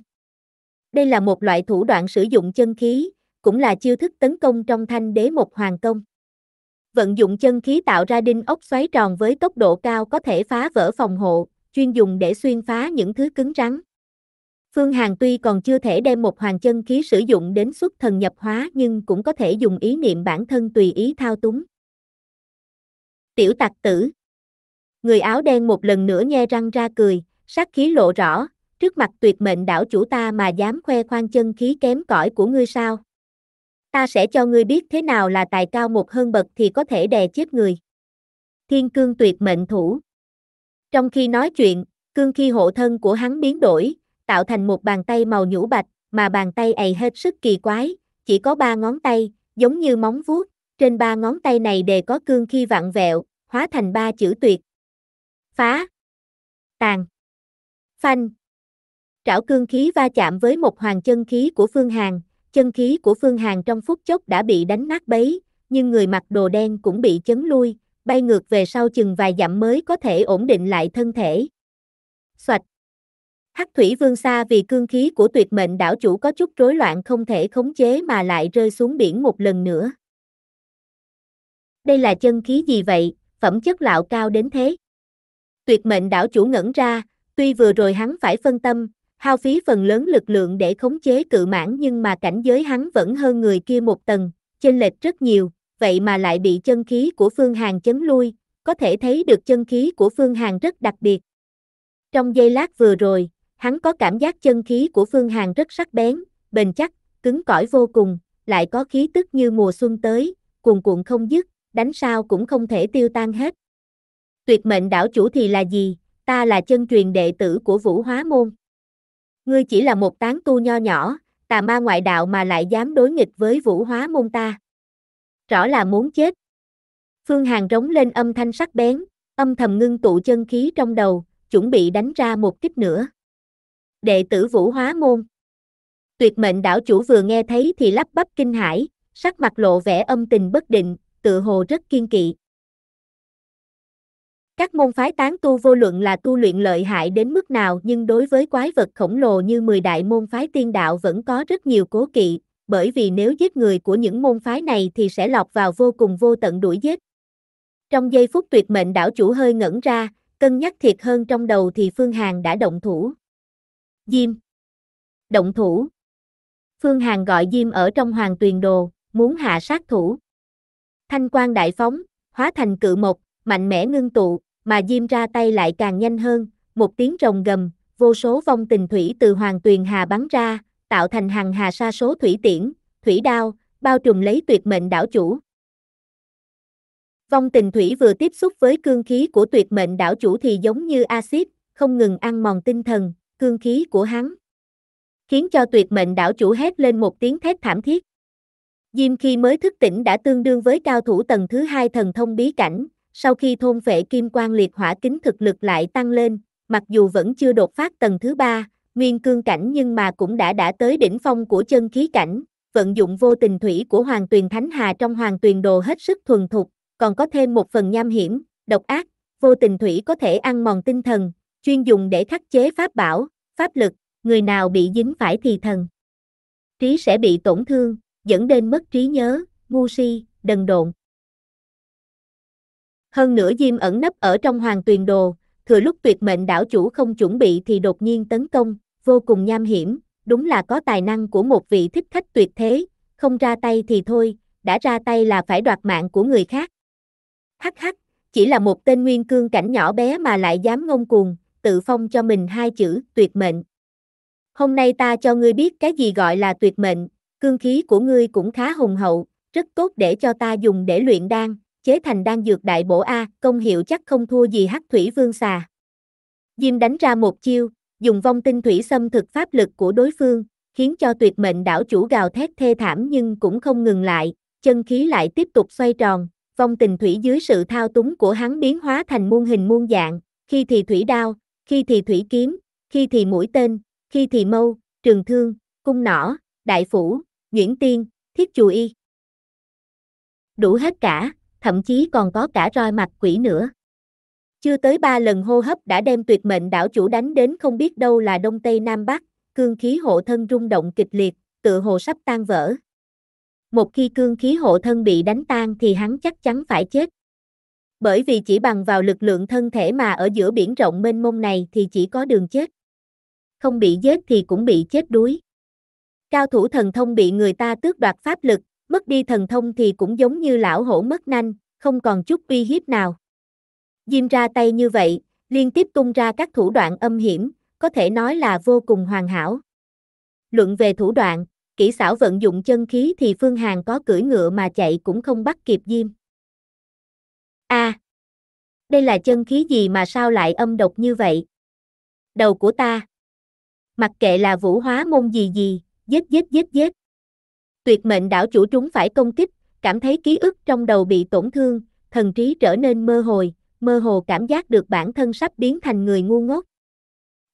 Đây là một loại thủ đoạn sử dụng chân khí, cũng là chiêu thức tấn công trong thanh đế một hoàng công. Vận dụng chân khí tạo ra đinh ốc xoáy tròn với tốc độ cao có thể phá vỡ phòng hộ, chuyên dùng để xuyên phá những thứ cứng rắn. Phương Hàn tuy còn chưa thể đem một hoàng chân khí sử dụng đến xuất thần nhập hóa nhưng cũng có thể dùng ý niệm bản thân tùy ý thao túng. Tiểu tặc tử Người áo đen một lần nữa nghe răng ra cười, sát khí lộ rõ, trước mặt tuyệt mệnh đảo chủ ta mà dám khoe khoang chân khí kém cỏi của ngươi sao? ta sẽ cho ngươi biết thế nào là tài cao một hơn bậc thì có thể đè chết người. Thiên cương tuyệt mệnh thủ. Trong khi nói chuyện, cương khi hộ thân của hắn biến đổi, tạo thành một bàn tay màu nhũ bạch, mà bàn tay ấy hết sức kỳ quái, chỉ có ba ngón tay, giống như móng vuốt, trên ba ngón tay này đều có cương khi vặn vẹo, hóa thành ba chữ tuyệt. Phá. Tàn. Phanh. Trảo cương khí va chạm với một hoàng chân khí của Phương hàng. Chân khí của Phương Hàn trong phút chốc đã bị đánh nát bấy, nhưng người mặc đồ đen cũng bị chấn lui, bay ngược về sau chừng vài dặm mới có thể ổn định lại thân thể. Xoạch! Hắc thủy vương xa vì cương khí của tuyệt mệnh đảo chủ có chút rối loạn không thể khống chế mà lại rơi xuống biển một lần nữa. Đây là chân khí gì vậy, phẩm chất lão cao đến thế? Tuyệt mệnh đảo chủ ngẩn ra, tuy vừa rồi hắn phải phân tâm, hao phí phần lớn lực lượng để khống chế cự mãn nhưng mà cảnh giới hắn vẫn hơn người kia một tầng, chênh lệch rất nhiều, vậy mà lại bị chân khí của Phương Hàng chấn lui, có thể thấy được chân khí của Phương Hàng rất đặc biệt. Trong giây lát vừa rồi, hắn có cảm giác chân khí của Phương Hàng rất sắc bén, bền chắc, cứng cỏi vô cùng, lại có khí tức như mùa xuân tới, cuồn cuộn không dứt, đánh sao cũng không thể tiêu tan hết. Tuyệt mệnh đảo chủ thì là gì? Ta là chân truyền đệ tử của Vũ Hóa Môn. Ngươi chỉ là một tán tu nho nhỏ, tà ma ngoại đạo mà lại dám đối nghịch với vũ hóa môn ta. Rõ là muốn chết. Phương Hàng rống lên âm thanh sắc bén, âm thầm ngưng tụ chân khí trong đầu, chuẩn bị đánh ra một kích nữa. Đệ tử vũ hóa môn. Tuyệt mệnh đảo chủ vừa nghe thấy thì lắp bắp kinh hãi, sắc mặt lộ vẻ âm tình bất định, tự hồ rất kiên kỵ. Các môn phái tán tu vô luận là tu luyện lợi hại đến mức nào nhưng đối với quái vật khổng lồ như 10 đại môn phái tiên đạo vẫn có rất nhiều cố kỵ, bởi vì nếu giết người của những môn phái này thì sẽ lọt vào vô cùng vô tận đuổi giết. Trong giây phút tuyệt mệnh đảo chủ hơi ngẩn ra, cân nhắc thiệt hơn trong đầu thì Phương Hàn đã động thủ. Diêm Động thủ Phương Hàn gọi Diêm ở trong hoàng tuyền đồ, muốn hạ sát thủ. Thanh quan đại phóng, hóa thành cự một, mạnh mẽ ngưng tụ, mà Diêm ra tay lại càng nhanh hơn, một tiếng rồng gầm, vô số vong tình thủy từ Hoàng Tuyền Hà bắn ra, tạo thành hàng hà sa số thủy tiễn, thủy đao, bao trùm lấy tuyệt mệnh đảo chủ. Vong tình thủy vừa tiếp xúc với cương khí của tuyệt mệnh đảo chủ thì giống như axit, không ngừng ăn mòn tinh thần, cương khí của hắn. Khiến cho tuyệt mệnh đảo chủ hét lên một tiếng thét thảm thiết. Diêm khi mới thức tỉnh đã tương đương với cao thủ tầng thứ hai thần thông bí cảnh, sau khi thôn vệ kim quan liệt hỏa kính thực lực lại tăng lên, mặc dù vẫn chưa đột phát tầng thứ ba, nguyên cương cảnh nhưng mà cũng đã đã tới đỉnh phong của chân khí cảnh, vận dụng vô tình thủy của hoàng tuyền thánh hà trong hoàng tuyền đồ hết sức thuần thục, còn có thêm một phần nham hiểm, độc ác, vô tình thủy có thể ăn mòn tinh thần, chuyên dùng để khắc chế pháp bảo, pháp lực, người nào bị dính phải thì thần. Trí sẽ bị tổn thương, dẫn đến mất trí nhớ, ngu si, đần độn. Hơn nữa Diêm ẩn nấp ở trong hoàng tuyền đồ, thừa lúc tuyệt mệnh đảo chủ không chuẩn bị thì đột nhiên tấn công, vô cùng nham hiểm, đúng là có tài năng của một vị thích khách tuyệt thế, không ra tay thì thôi, đã ra tay là phải đoạt mạng của người khác. Hắc hắc, chỉ là một tên nguyên cương cảnh nhỏ bé mà lại dám ngông cuồng, tự phong cho mình hai chữ tuyệt mệnh. Hôm nay ta cho ngươi biết cái gì gọi là tuyệt mệnh, cương khí của ngươi cũng khá hùng hậu, rất tốt để cho ta dùng để luyện đan, chế thành đan dược đại bổ A, công hiệu chắc không thua gì hắc thủy vương xà. Diêm đánh ra một chiêu, dùng vong tinh thủy xâm thực pháp lực của đối phương, khiến cho tuyệt mệnh đảo chủ gào thét thê thảm nhưng cũng không ngừng lại, chân khí lại tiếp tục xoay tròn, vong tình thủy dưới sự thao túng của hắn biến hóa thành muôn hình muôn dạng, khi thì thủy đao, khi thì thủy kiếm, khi thì mũi tên, khi thì mâu, trường thương, cung nỏ, đại phủ, nhuyễn tiên, thiết chùi y. Đủ hết cả, thậm chí còn có cả roi mặt quỷ nữa. Chưa tới ba lần hô hấp đã đem tuyệt mệnh đảo chủ đánh đến không biết đâu là đông tây nam bắc, cương khí hộ thân rung động kịch liệt, tựa hồ sắp tan vỡ. Một khi cương khí hộ thân bị đánh tan thì hắn chắc chắn phải chết. Bởi vì chỉ bằng vào lực lượng thân thể mà ở giữa biển rộng mênh mông này thì chỉ có đường chết. Không bị giết thì cũng bị chết đuối. Cao thủ thần thông bị người ta tước đoạt pháp lực, mất đi thần thông thì cũng giống như lão hổ mất nanh, không còn chút uy hiếp nào. Diêm ra tay như vậy, liên tiếp tung ra các thủ đoạn âm hiểm, có thể nói là vô cùng hoàn hảo. Luận về thủ đoạn, kỹ xảo vận dụng chân khí thì Phương Hàn có cưỡi ngựa mà chạy cũng không bắt kịp Diêm. A, đây là chân khí gì mà sao lại âm độc như vậy? Đầu của ta. Mặc kệ là vũ hóa môn gì gì, giết giết giết giết. Tuyệt mệnh đảo chủ chúng phải công kích, cảm thấy ký ức trong đầu bị tổn thương, thần trí trở nên mơ hồi, mơ hồ cảm giác được bản thân sắp biến thành người ngu ngốc.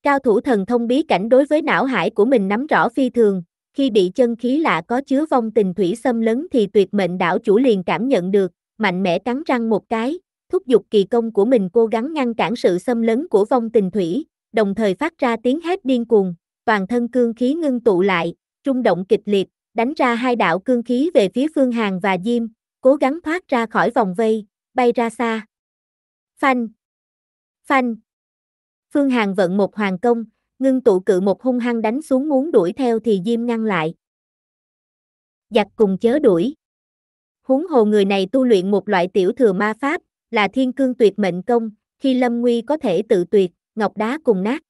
Cao thủ thần thông bí cảnh đối với não hải của mình nắm rõ phi thường, khi bị chân khí lạ có chứa vong tình thủy xâm lấn thì tuyệt mệnh đảo chủ liền cảm nhận được, mạnh mẽ cắn răng một cái, thúc giục kỳ công của mình cố gắng ngăn cản sự xâm lấn của vong tình thủy, đồng thời phát ra tiếng hét điên cuồng, toàn thân cương khí ngưng tụ lại, trung động kịch liệt, đánh ra hai đạo cương khí về phía Phương Hàn và Diêm, cố gắng thoát ra khỏi vòng vây, bay ra xa. Phanh! Phanh! Phương Hàn vận một hoàng công, ngưng tụ cự một hung hăng đánh xuống muốn đuổi theo thì Diêm ngăn lại. Giặc cùng chớ đuổi. Huống hồ người này tu luyện một loại tiểu thừa ma pháp, là thiên cương tuyệt mệnh công, khi lâm nguy có thể tự tuyệt, ngọc đá cùng nát.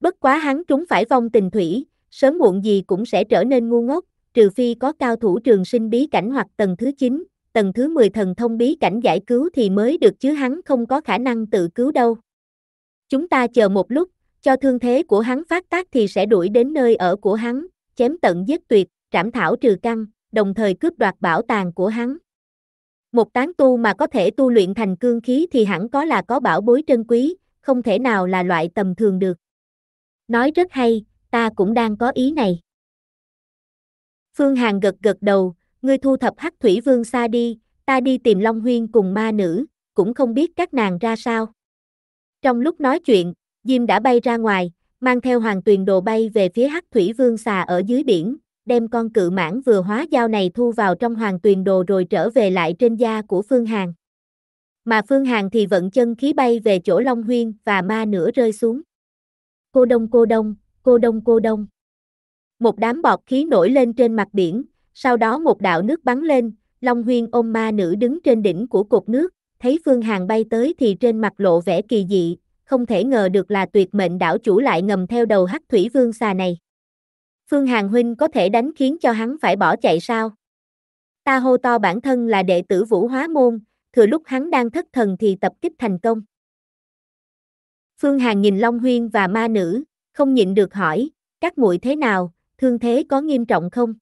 Bất quá hắn trúng phải vong tình thủy, sớm muộn gì cũng sẽ trở nên ngu ngốc, trừ phi có cao thủ trường sinh bí cảnh hoặc tầng thứ 9, tầng thứ 10 thần thông bí cảnh giải cứu thì mới được chứ hắn không có khả năng tự cứu đâu. Chúng ta chờ một lúc, cho thương thế của hắn phát tác thì sẽ đuổi đến nơi ở của hắn, chém tận giết tuyệt, trảm thảo trừ căn, đồng thời cướp đoạt bảo tàng của hắn. Một tán tu mà có thể tu luyện thành cương khí thì hẳn có là có bảo bối trân quý, không thể nào là loại tầm thường được. Nói rất hay, ta cũng đang có ý này. Phương Hàn gật gật đầu, ngươi thu thập hắc thủy vương xa đi, ta đi tìm Long Huyên cùng ma nữ, cũng không biết các nàng ra sao. Trong lúc nói chuyện, Diêm đã bay ra ngoài, mang theo hoàng tuyền đồ bay về phía hắc thủy vương xà ở dưới biển, đem con cự mãn vừa hóa dao này thu vào trong hoàng tuyền đồ rồi trở về lại trên da của Phương Hàn. Mà Phương Hàn thì vận chân khí bay về chỗ Long Huyên và ma Nữ rơi xuống. Cô đông cô đông, cô đông cô đông. Một đám bọt khí nổi lên trên mặt biển, sau đó một đạo nước bắn lên, Long Huyên ôm ma nữ đứng trên đỉnh của cột nước, thấy Phương Hàng bay tới thì trên mặt lộ vẻ kỳ dị, không thể ngờ được là tuyệt mệnh đảo chủ lại ngầm theo đầu hắc thủy vương xà này. Phương Hàng Huynh có thể đánh khiến cho hắn phải bỏ chạy sao? Ta hô to bản thân là đệ tử vũ hóa môn, thừa lúc hắn đang thất thần thì tập kích thành công. Phương Hàng nhìn Long Huyên và ma nữ, không nhịn được hỏi, các muội thế nào, thương thế có nghiêm trọng không?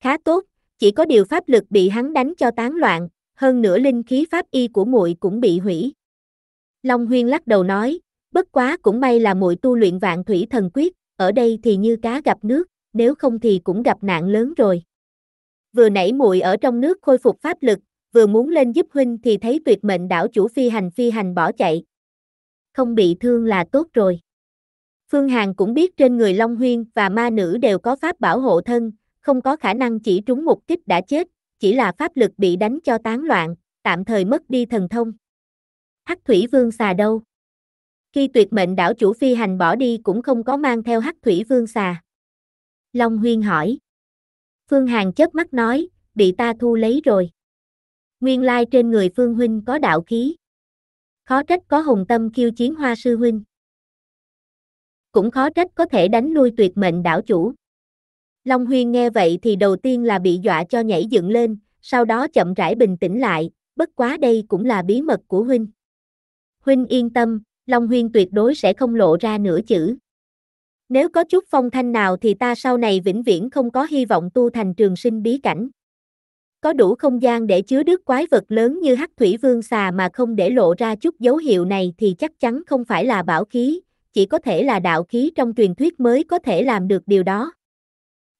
Khá tốt, chỉ có điều pháp lực bị hắn đánh cho tán loạn, hơn nữa linh khí pháp y của muội cũng bị hủy. Long Huyên lắc đầu nói, bất quá cũng may là muội tu luyện vạn thủy thần quyết, ở đây thì như cá gặp nước, nếu không thì cũng gặp nạn lớn rồi. Vừa nãy muội ở trong nước khôi phục pháp lực, vừa muốn lên giúp huynh thì thấy tuyệt mệnh đảo chủ phi hành phi hành bỏ chạy. Không bị thương là tốt rồi. Phương Hằng cũng biết trên người Long Huyên và ma nữ đều có pháp bảo hộ thân, không có khả năng chỉ trúng một kích đã chết, chỉ là pháp lực bị đánh cho tán loạn, tạm thời mất đi thần thông. Hắc thủy vương xà đâu? Khi tuyệt mệnh đảo chủ phi hành bỏ đi cũng không có mang theo hắc thủy vương xà. Long Huyên hỏi. Phương Hằng chớp mắt nói, bị ta thu lấy rồi. Nguyên lai trên người Phương Huynh có đạo khí. Khó trách có hùng tâm khiêu chiến hoa sư huynh cũng khó trách có thể đánh lui tuyệt mệnh đảo chủ. Long Huyên nghe vậy thì đầu tiên là bị dọa cho nhảy dựng lên, sau đó chậm rãi bình tĩnh lại, bất quá đây cũng là bí mật của Huynh. Huynh yên tâm, Long Huyên tuyệt đối sẽ không lộ ra nửa chữ. Nếu có chút phong thanh nào thì ta sau này vĩnh viễn không có hy vọng tu thành trường sinh bí cảnh. Có đủ không gian để chứa đứt quái vật lớn như hắc thủy vương xà mà không để lộ ra chút dấu hiệu này thì chắc chắn không phải là bảo khí, chỉ có thể là đạo khí trong truyền thuyết mới có thể làm được điều đó.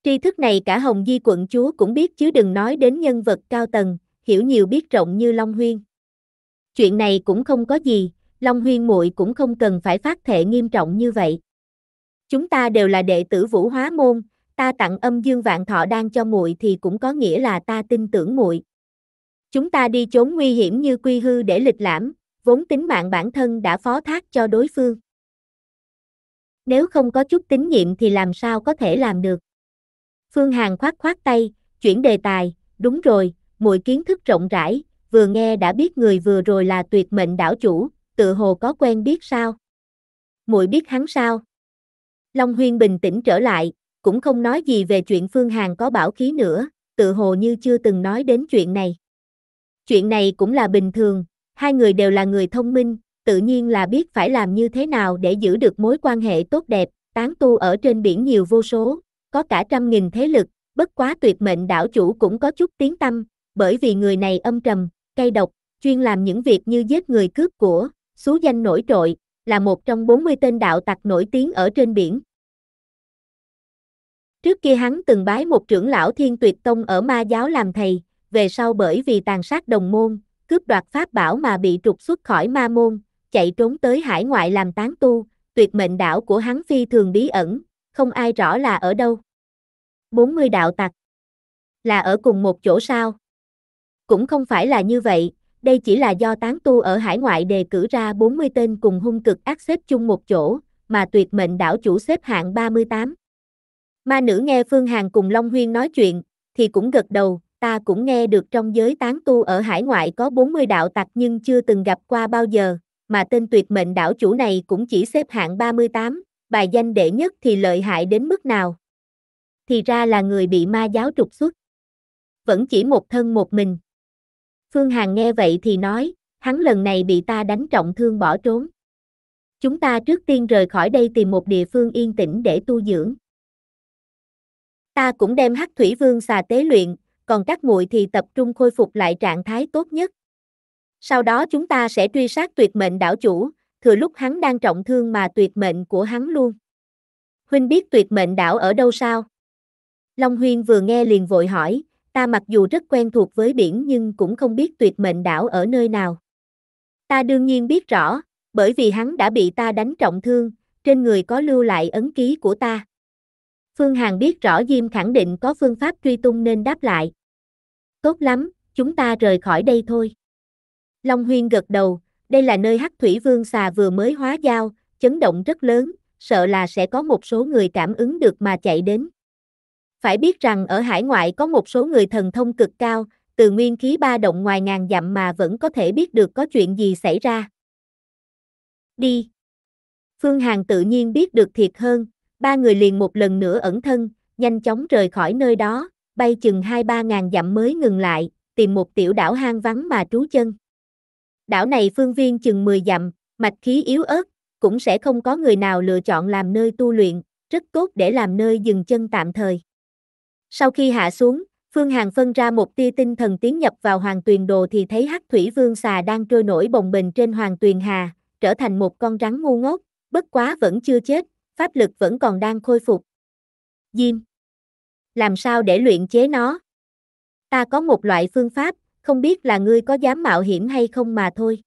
Tri thức này cả Hồng Di quận chúa cũng biết chứ đừng nói đến nhân vật cao tầng, hiểu nhiều biết rộng như Long Huyên. Chuyện này cũng không có gì, Long Huyên muội cũng không cần phải phát thệ nghiêm trọng như vậy. Chúng ta đều là đệ tử Vũ Hóa môn, ta tặng âm dương vạn thọ đang cho muội thì cũng có nghĩa là ta tin tưởng muội. Chúng ta đi trốn nguy hiểm như quy hư để lịch lãm, vốn tính mạng bản thân đã phó thác cho đối phương nếu không có chút tín nhiệm thì làm sao có thể làm được. Phương Hằng khoát khoát tay, chuyển đề tài, đúng rồi, muội kiến thức rộng rãi, vừa nghe đã biết người vừa rồi là tuyệt mệnh đảo chủ, tự hồ có quen biết sao? Muội biết hắn sao? Long Huyên bình tĩnh trở lại, cũng không nói gì về chuyện Phương Hằng có bảo khí nữa, tự hồ như chưa từng nói đến chuyện này. Chuyện này cũng là bình thường, hai người đều là người thông minh, tự nhiên là biết phải làm như thế nào để giữ được mối quan hệ tốt đẹp, tán tu ở trên biển nhiều vô số, có cả trăm nghìn thế lực, bất quá tuyệt mệnh đảo chủ cũng có chút tiếng tâm, bởi vì người này âm trầm, cay độc, chuyên làm những việc như giết người cướp của, xú danh nổi trội, là một trong 40 tên đạo tặc nổi tiếng ở trên biển. Trước kia hắn từng bái một trưởng lão thiên tuyệt tông ở ma giáo làm thầy, về sau bởi vì tàn sát đồng môn, cướp đoạt pháp bảo mà bị trục xuất khỏi ma môn, chạy trốn tới hải ngoại làm tán tu, tuyệt mệnh đảo của hắn phi thường bí ẩn, không ai rõ là ở đâu. 40 đạo tặc. Là ở cùng một chỗ sao? Cũng không phải là như vậy, đây chỉ là do tán tu ở hải ngoại đề cử ra 40 tên cùng hung cực ác xếp chung một chỗ, mà tuyệt mệnh đảo chủ xếp hạng 38. Ma nữ nghe Phương Hàn cùng Long Huyên nói chuyện, thì cũng gật đầu, ta cũng nghe được trong giới tán tu ở hải ngoại có 40 đạo tặc nhưng chưa từng gặp qua bao giờ, mà tên tuyệt mệnh đảo chủ này cũng chỉ xếp hạng 38, bài danh đệ nhất thì lợi hại đến mức nào. Thì ra là người bị ma giáo trục xuất. Vẫn chỉ một thân một mình. Phương Hằng nghe vậy thì nói, hắn lần này bị ta đánh trọng thương bỏ trốn. Chúng ta trước tiên rời khỏi đây tìm một địa phương yên tĩnh để tu dưỡng. Ta cũng đem hắc thủy vương xà tế luyện, còn các muội thì tập trung khôi phục lại trạng thái tốt nhất. Sau đó chúng ta sẽ truy sát tuyệt mệnh đảo chủ, thừa lúc hắn đang trọng thương mà tuyệt mệnh của hắn luôn. Huynh biết tuyệt mệnh đảo ở đâu sao? Long Huyên vừa nghe liền vội hỏi, ta mặc dù rất quen thuộc với biển nhưng cũng không biết tuyệt mệnh đảo ở nơi nào. Ta đương nhiên biết rõ, bởi vì hắn đã bị ta đánh trọng thương, trên người có lưu lại ấn ký của ta. Phương Hằng biết rõ Diêm khẳng định có phương pháp truy tung nên đáp lại. Tốt lắm, chúng ta rời khỏi đây thôi. Long Huyên gật đầu, đây là nơi hắc thủy vương xà vừa mới hóa giao, chấn động rất lớn, sợ là sẽ có một số người cảm ứng được mà chạy đến. Phải biết rằng ở hải ngoại có một số người thần thông cực cao, từ nguyên khí ba động ngoài ngàn dặm mà vẫn có thể biết được có chuyện gì xảy ra. Đi. Phương Hàn tự nhiên biết được thiệt hơn, ba người liền một lần nữa ẩn thân, nhanh chóng rời khỏi nơi đó, bay chừng hai ba ngàn dặm mới ngừng lại, tìm một tiểu đảo hang vắng mà trú chân. Đảo này phương viên chừng 10 dặm, mạch khí yếu ớt, cũng sẽ không có người nào lựa chọn làm nơi tu luyện, rất tốt để làm nơi dừng chân tạm thời. Sau khi hạ xuống, Phương hàng phân ra một tia tinh thần tiến nhập vào hoàng tuyền đồ thì thấy hắc thủy vương xà đang trôi nổi bồng bềnh trên hoàng tuyền hà, trở thành một con rắn ngu ngốc, bất quá vẫn chưa chết, pháp lực vẫn còn đang khôi phục. Diêm. Làm sao để luyện chế nó? Ta có một loại phương pháp, không biết là ngươi có dám mạo hiểm hay không mà thôi.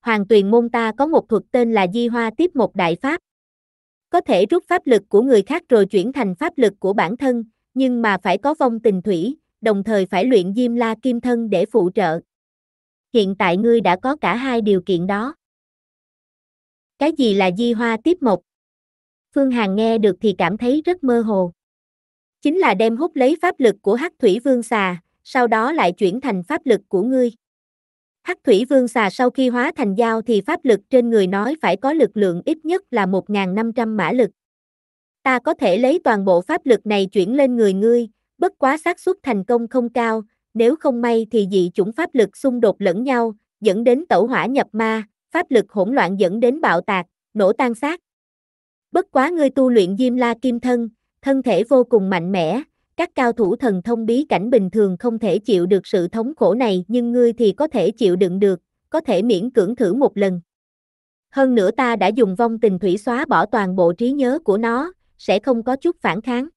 Hoàng tuyền môn ta có một thuật tên là Di Hoa tiếp một đại pháp. Có thể rút pháp lực của người khác rồi chuyển thành pháp lực của bản thân, nhưng mà phải có vong tình thủy, đồng thời phải luyện Diêm La Kim Thân để phụ trợ. Hiện tại ngươi đã có cả hai điều kiện đó. Cái gì là Di Hoa tiếp một? Phương Hằng nghe được thì cảm thấy rất mơ hồ. Chính là đem hút lấy pháp lực của Hắc Thủy Vương xà, sau đó lại chuyển thành pháp lực của ngươi. Hắc thủy vương xà sau khi hóa thành dao thì pháp lực trên người nói phải có lực lượng ít nhất là 1.500 mã lực. Ta có thể lấy toàn bộ pháp lực này chuyển lên người ngươi, bất quá xác suất thành công không cao, nếu không may thì dị chủng pháp lực xung đột lẫn nhau, dẫn đến tẩu hỏa nhập ma, pháp lực hỗn loạn dẫn đến bạo tạc, nổ tan xác. Bất quá ngươi tu luyện Diêm La Kim Thân, thân thể vô cùng mạnh mẽ, các cao thủ thần thông bí cảnh bình thường không thể chịu được sự thống khổ này nhưng ngươi thì có thể chịu đựng được, có thể miễn cưỡng thử một lần. Hơn nữa ta đã dùng vong tình thủy xóa bỏ toàn bộ trí nhớ của nó, sẽ không có chút phản kháng.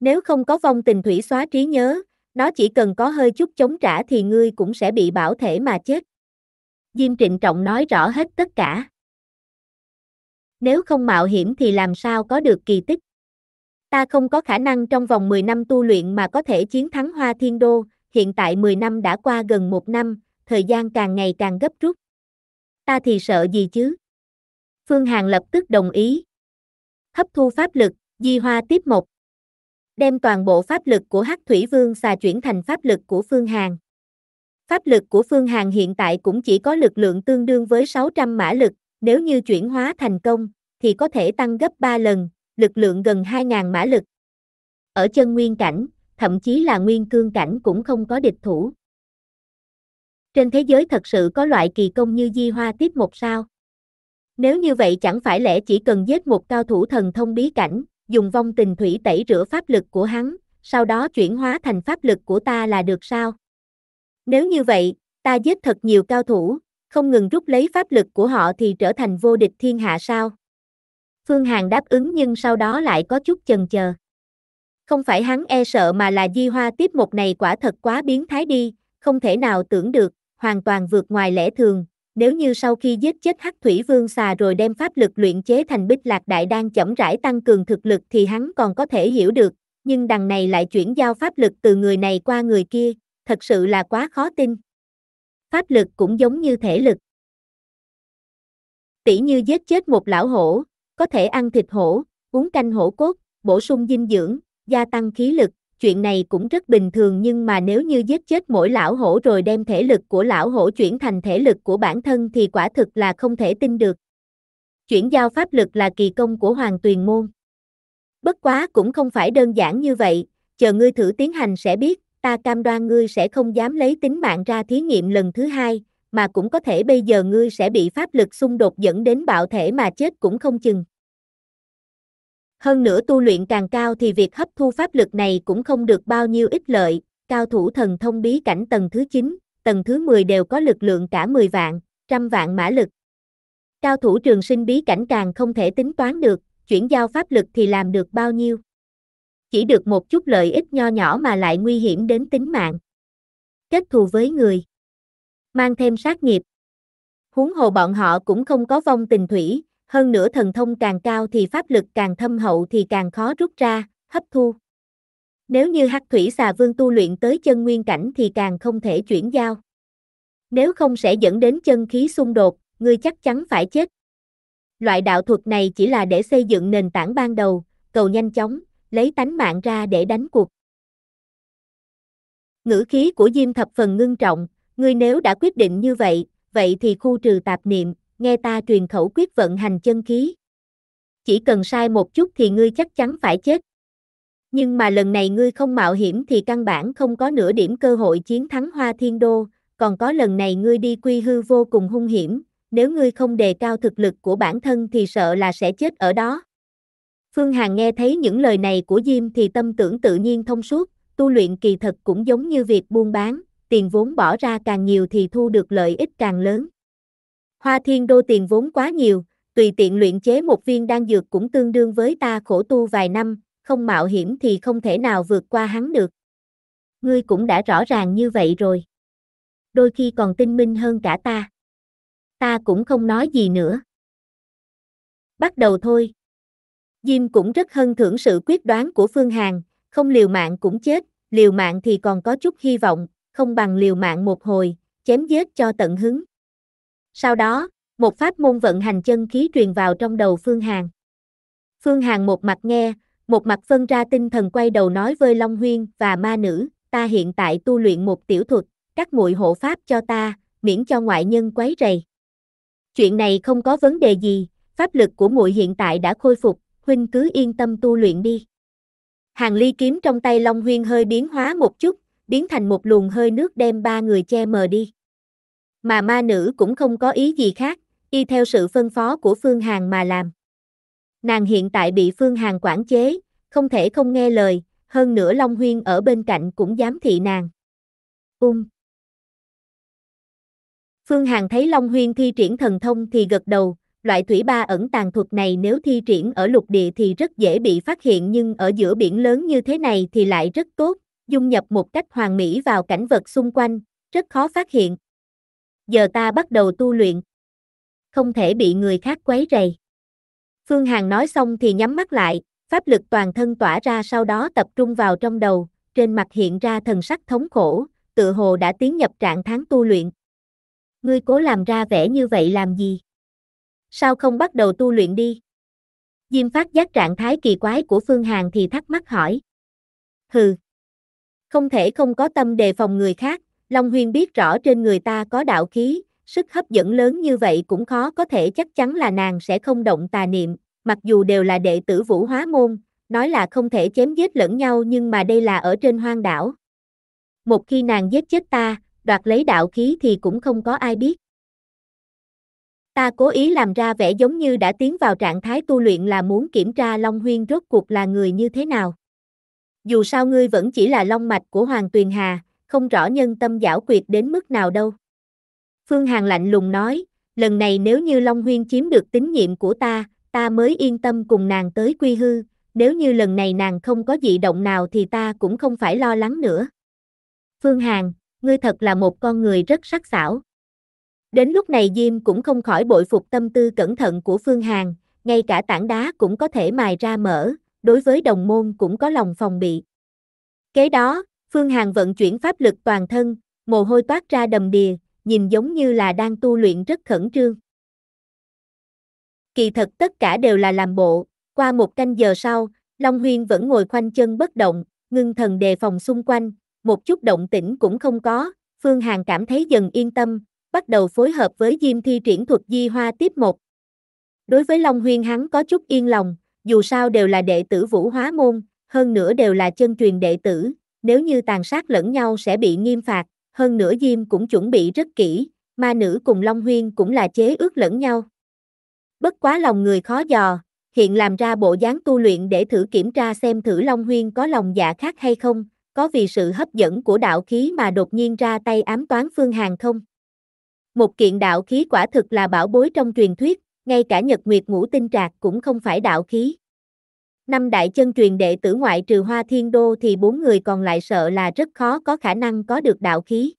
Nếu không có vong tình thủy xóa trí nhớ, nó chỉ cần có hơi chút chống trả thì ngươi cũng sẽ bị bảo thể mà chết. Diêm trịnh trọng nói rõ hết tất cả. Nếu không mạo hiểm thì làm sao có được kỳ tích? Ta không có khả năng trong vòng 10 năm tu luyện mà có thể chiến thắng Hoa Thiên Đô, hiện tại 10 năm đã qua gần một năm, thời gian càng ngày càng gấp rút. Ta thì sợ gì chứ? Phương Hàn lập tức đồng ý. Hấp thu pháp lực, di hoa tiếp một. Đem toàn bộ pháp lực của Hắc Thủy Vương xà chuyển thành pháp lực của Phương Hàn. Pháp lực của Phương Hàn hiện tại cũng chỉ có lực lượng tương đương với 600 mã lực, nếu như chuyển hóa thành công, thì có thể tăng gấp 3 lần, lực lượng gần 2.000 mã lực. Ở chân nguyên cảnh, thậm chí là nguyên cương cảnh cũng không có địch thủ. Trên thế giới thật sự có loại kỳ công như di hoa tiếp một sao. Nếu như vậy chẳng phải lẽ chỉ cần giết một cao thủ thần thông bí cảnh, dùng vong tình thủy tẩy rửa pháp lực của hắn, sau đó chuyển hóa thành pháp lực của ta là được sao? Nếu như vậy, ta giết thật nhiều cao thủ, không ngừng rút lấy pháp lực của họ thì trở thành vô địch thiên hạ sao? Phương Hằng đáp ứng nhưng sau đó lại có chút chần chờ. Không phải hắn e sợ mà là Di Hoa tiếp một này quả thật quá biến thái đi, không thể nào tưởng được, hoàn toàn vượt ngoài lẽ thường. Nếu như sau khi giết chết Hắc Thủy Vương xà rồi đem pháp lực luyện chế thành bích lạc đại đang chậm rãi tăng cường thực lực thì hắn còn có thể hiểu được, nhưng đằng này lại chuyển giao pháp lực từ người này qua người kia, thật sự là quá khó tin. Pháp lực cũng giống như thể lực. Tỷ như giết chết một lão hổ, có thể ăn thịt hổ, uống canh hổ cốt, bổ sung dinh dưỡng, gia tăng khí lực, chuyện này cũng rất bình thường nhưng mà nếu như giết chết mỗi lão hổ rồi đem thể lực của lão hổ chuyển thành thể lực của bản thân thì quả thực là không thể tin được. Chuyển giao pháp lực là kỳ công của Hoàng Tuyền Môn. Bất quá cũng không phải đơn giản như vậy, chờ ngươi thử tiến hành sẽ biết, ta cam đoan ngươi sẽ không dám lấy tính mạng ra thí nghiệm lần thứ hai, mà cũng có thể bây giờ ngươi sẽ bị pháp lực xung đột dẫn đến bạo thể mà chết cũng không chừng. Hơn nữa tu luyện càng cao thì việc hấp thu pháp lực này cũng không được bao nhiêu ích lợi, cao thủ thần thông bí cảnh tầng thứ 9, tầng thứ 10 đều có lực lượng cả 10 vạn, trăm vạn mã lực. Cao thủ trường sinh bí cảnh càng không thể tính toán được, chuyển giao pháp lực thì làm được bao nhiêu. Chỉ được một chút lợi ích nho nhỏ mà lại nguy hiểm đến tính mạng. Kết thù với người. Mang thêm sát nghiệp. Huống hồ bọn họ cũng không có vong tình thủy, hơn nữa thần thông càng cao thì pháp lực càng thâm hậu thì càng khó rút ra, hấp thu. Nếu như hắc thủy xà vương tu luyện tới chân nguyên cảnh thì càng không thể chuyển giao. Nếu không sẽ dẫn đến chân khí xung đột, ngươi chắc chắn phải chết. Loại đạo thuật này chỉ là để xây dựng nền tảng ban đầu, cầu nhanh chóng, lấy tánh mạng ra để đánh cuộc. Ngữ khí của Diêm thập phần ngưng trọng, ngươi nếu đã quyết định như vậy, vậy thì khu trừ tạp niệm, nghe ta truyền khẩu quyết vận hành chân khí. Chỉ cần sai một chút thì ngươi chắc chắn phải chết. Nhưng mà lần này ngươi không mạo hiểm thì căn bản không có nửa điểm cơ hội chiến thắng Hoa Thiên Đô, còn có lần này ngươi đi quy hư vô cùng hung hiểm, nếu ngươi không đề cao thực lực của bản thân thì sợ là sẽ chết ở đó. Phương Hằng nghe thấy những lời này của Diêm thì tâm tưởng tự nhiên thông suốt, tu luyện kỳ thật cũng giống như việc buôn bán, tiền vốn bỏ ra càng nhiều thì thu được lợi ích càng lớn. Hoa thiên đô tiền vốn quá nhiều, tùy tiện luyện chế một viên đan dược cũng tương đương với ta khổ tu vài năm, không mạo hiểm thì không thể nào vượt qua hắn được. Ngươi cũng đã rõ ràng như vậy rồi. Đôi khi còn tinh minh hơn cả ta. Ta cũng không nói gì nữa. Bắt đầu thôi. Diêm cũng rất hân thưởng sự quyết đoán của Phương Hàn, không liều mạng cũng chết, liều mạng thì còn có chút hy vọng, không bằng liều mạng một hồi, chém giết cho tận hứng. Sau đó, một pháp môn vận hành chân khí truyền vào trong đầu Phương Hàn. Phương Hàn một mặt nghe, một mặt phân ra tinh thần quay đầu nói với Long Huyên và ma nữ, ta hiện tại tu luyện một tiểu thuật, các muội hộ pháp cho ta, miễn cho ngoại nhân quấy rầy. Chuyện này không có vấn đề gì, pháp lực của muội hiện tại đã khôi phục, huynh cứ yên tâm tu luyện đi. Hàng ly kiếm trong tay Long Huyên hơi biến hóa một chút, biến thành một luồng hơi nước đem ba người che mờ đi mà ma nữ cũng không có ý gì khác, y theo sự phân phó của Phương Hàn mà làm. Nàng hiện tại bị Phương Hàn quản chế, không thể không nghe lời, hơn nữa Long Huyên ở bên cạnh cũng dám thị nàng. Ung. Phương Hàn thấy Long Huyên thi triển thần thông thì gật đầu, loại thủy ba ẩn tàng thuật này nếu thi triển ở lục địa thì rất dễ bị phát hiện nhưng ở giữa biển lớn như thế này thì lại rất tốt, dung nhập một cách hoàn mỹ vào cảnh vật xung quanh, rất khó phát hiện, giờ ta bắt đầu tu luyện. Không thể bị người khác quấy rầy. Phương Hằng nói xong thì nhắm mắt lại, pháp lực toàn thân tỏa ra sau đó tập trung vào trong đầu, trên mặt hiện ra thần sắc thống khổ, tự hồ đã tiến nhập trạng tháng tu luyện. Ngươi cố làm ra vẻ như vậy làm gì? Sao không bắt đầu tu luyện đi? Diêm phát giác trạng thái kỳ quái của Phương Hằng thì thắc mắc hỏi. Hừ. Không thể không có tâm đề phòng người khác, Long Huyên biết rõ trên người ta có đạo khí, sức hấp dẫn lớn như vậy cũng khó có thể chắc chắn là nàng sẽ không động tà niệm, mặc dù đều là đệ tử vũ hóa môn, nói là không thể chém giết lẫn nhau nhưng mà đây là ở trên hoang đảo. Một khi nàng giết chết ta, đoạt lấy đạo khí thì cũng không có ai biết. Ta cố ý làm ra vẻ giống như đã tiến vào trạng thái tu luyện là muốn kiểm tra Long Huyên rốt cuộc là người như thế nào. Dù sao ngươi vẫn chỉ là long mạch của Hoàng Tuyền Hà, không rõ nhân tâm giảo quyệt đến mức nào đâu. Phương Hằng lạnh lùng nói, lần này nếu như Long Huyên chiếm được tín nhiệm của ta, ta mới yên tâm cùng nàng tới quy hư, nếu như lần này nàng không có dị động nào thì ta cũng không phải lo lắng nữa. Phương Hằng, ngươi thật là một con người rất sắc sảo. Đến lúc này Diêm cũng không khỏi bội phục tâm tư cẩn thận của Phương Hằng, ngay cả tảng đá cũng có thể mài ra mở, đối với đồng môn cũng có lòng phòng bị. Kế đó, Phương Hằng vận chuyển pháp lực toàn thân, mồ hôi toát ra đầm đìa, nhìn giống như là đang tu luyện rất khẩn trương. Kỳ thật tất cả đều là làm bộ, qua một canh giờ sau, Long Huyên vẫn ngồi khoanh chân bất động, ngưng thần đề phòng xung quanh, một chút động tĩnh cũng không có, Phương Hằng cảm thấy dần yên tâm, bắt đầu phối hợp với Diêm Thi triển thuật di hoa tiếp một. Đối với Long Huyên hắn có chút yên lòng, dù sao đều là đệ tử vũ hóa môn, hơn nữa đều là chân truyền đệ tử, nếu như tàn sát lẫn nhau sẽ bị nghiêm phạt, hơn nữa Diêm cũng chuẩn bị rất kỹ, ma nữ cùng Long Huyên cũng là chế ước lẫn nhau. Bất quá lòng người khó dò, hiện làm ra bộ dáng tu luyện để thử kiểm tra xem thử Long Huyên có lòng dạ khác hay không, có vì sự hấp dẫn của đạo khí mà đột nhiên ra tay ám toán Phương Hàng không. Một kiện đạo khí quả thực là bảo bối trong truyền thuyết, ngay cả Nhật Nguyệt Ngũ Tinh Trạc cũng không phải đạo khí năm đại chân truyền đệ tử ngoại trừ hoa thiên đô thì bốn người còn lại sợ là rất khó có khả năng có được đạo khí.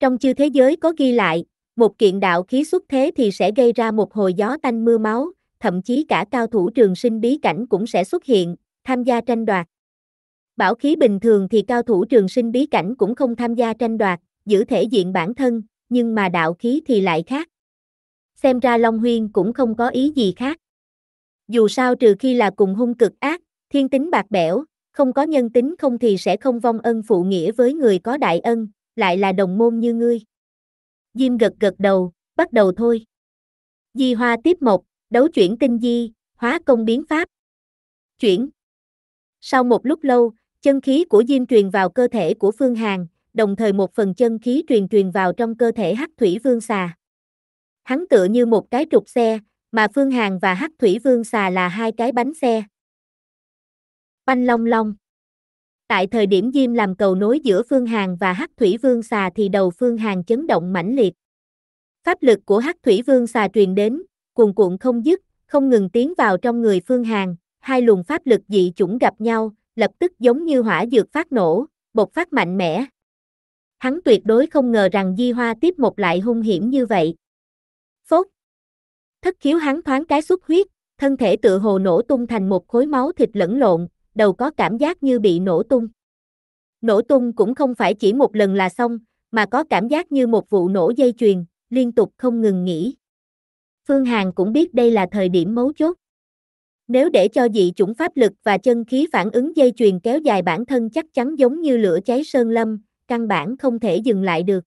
Trong chư thế giới có ghi lại, một kiện đạo khí xuất thế thì sẽ gây ra một hồi gió tanh mưa máu, thậm chí cả cao thủ trường sinh bí cảnh cũng sẽ xuất hiện, tham gia tranh đoạt. Bảo khí bình thường thì cao thủ trường sinh bí cảnh cũng không tham gia tranh đoạt, giữ thể diện bản thân, nhưng mà đạo khí thì lại khác. Xem ra Long Huyên cũng không có ý gì khác dù sao trừ khi là cùng hung cực ác, thiên tính bạc bẽo, không có nhân tính không thì sẽ không vong ân phụ nghĩa với người có đại ân, lại là đồng môn như ngươi. Diêm gật gật đầu, bắt đầu thôi. Di Hoa tiếp một, đấu chuyển tinh di, hóa công biến pháp. Chuyển. Sau một lúc lâu, chân khí của Diêm truyền vào cơ thể của Phương Hàn, đồng thời một phần chân khí truyền truyền vào trong cơ thể Hắc Thủy Vương Xà. Hắn tựa như một cái trục xe, mà Phương Hàn và Hắc Thủy Vương xà là hai cái bánh xe. Oanh long long. Tại thời điểm Diêm làm cầu nối giữa Phương Hàn và Hắc Thủy Vương xà thì đầu Phương Hàn chấn động mãnh liệt. Pháp lực của Hắc Thủy Vương xà truyền đến, cuồn cuộn không dứt, không ngừng tiến vào trong người Phương Hàn, hai luồng pháp lực dị chủng gặp nhau, lập tức giống như hỏa dược phát nổ, bộc phát mạnh mẽ. Hắn tuyệt đối không ngờ rằng Di Hoa tiếp một lại hung hiểm như vậy. Phốt, Thất khiếu hắn thoáng cái xuất huyết, thân thể tựa hồ nổ tung thành một khối máu thịt lẫn lộn, đầu có cảm giác như bị nổ tung. Nổ tung cũng không phải chỉ một lần là xong, mà có cảm giác như một vụ nổ dây chuyền, liên tục không ngừng nghỉ. Phương Hàn cũng biết đây là thời điểm mấu chốt. Nếu để cho dị chủng pháp lực và chân khí phản ứng dây chuyền kéo dài bản thân chắc chắn giống như lửa cháy sơn lâm, căn bản không thể dừng lại được.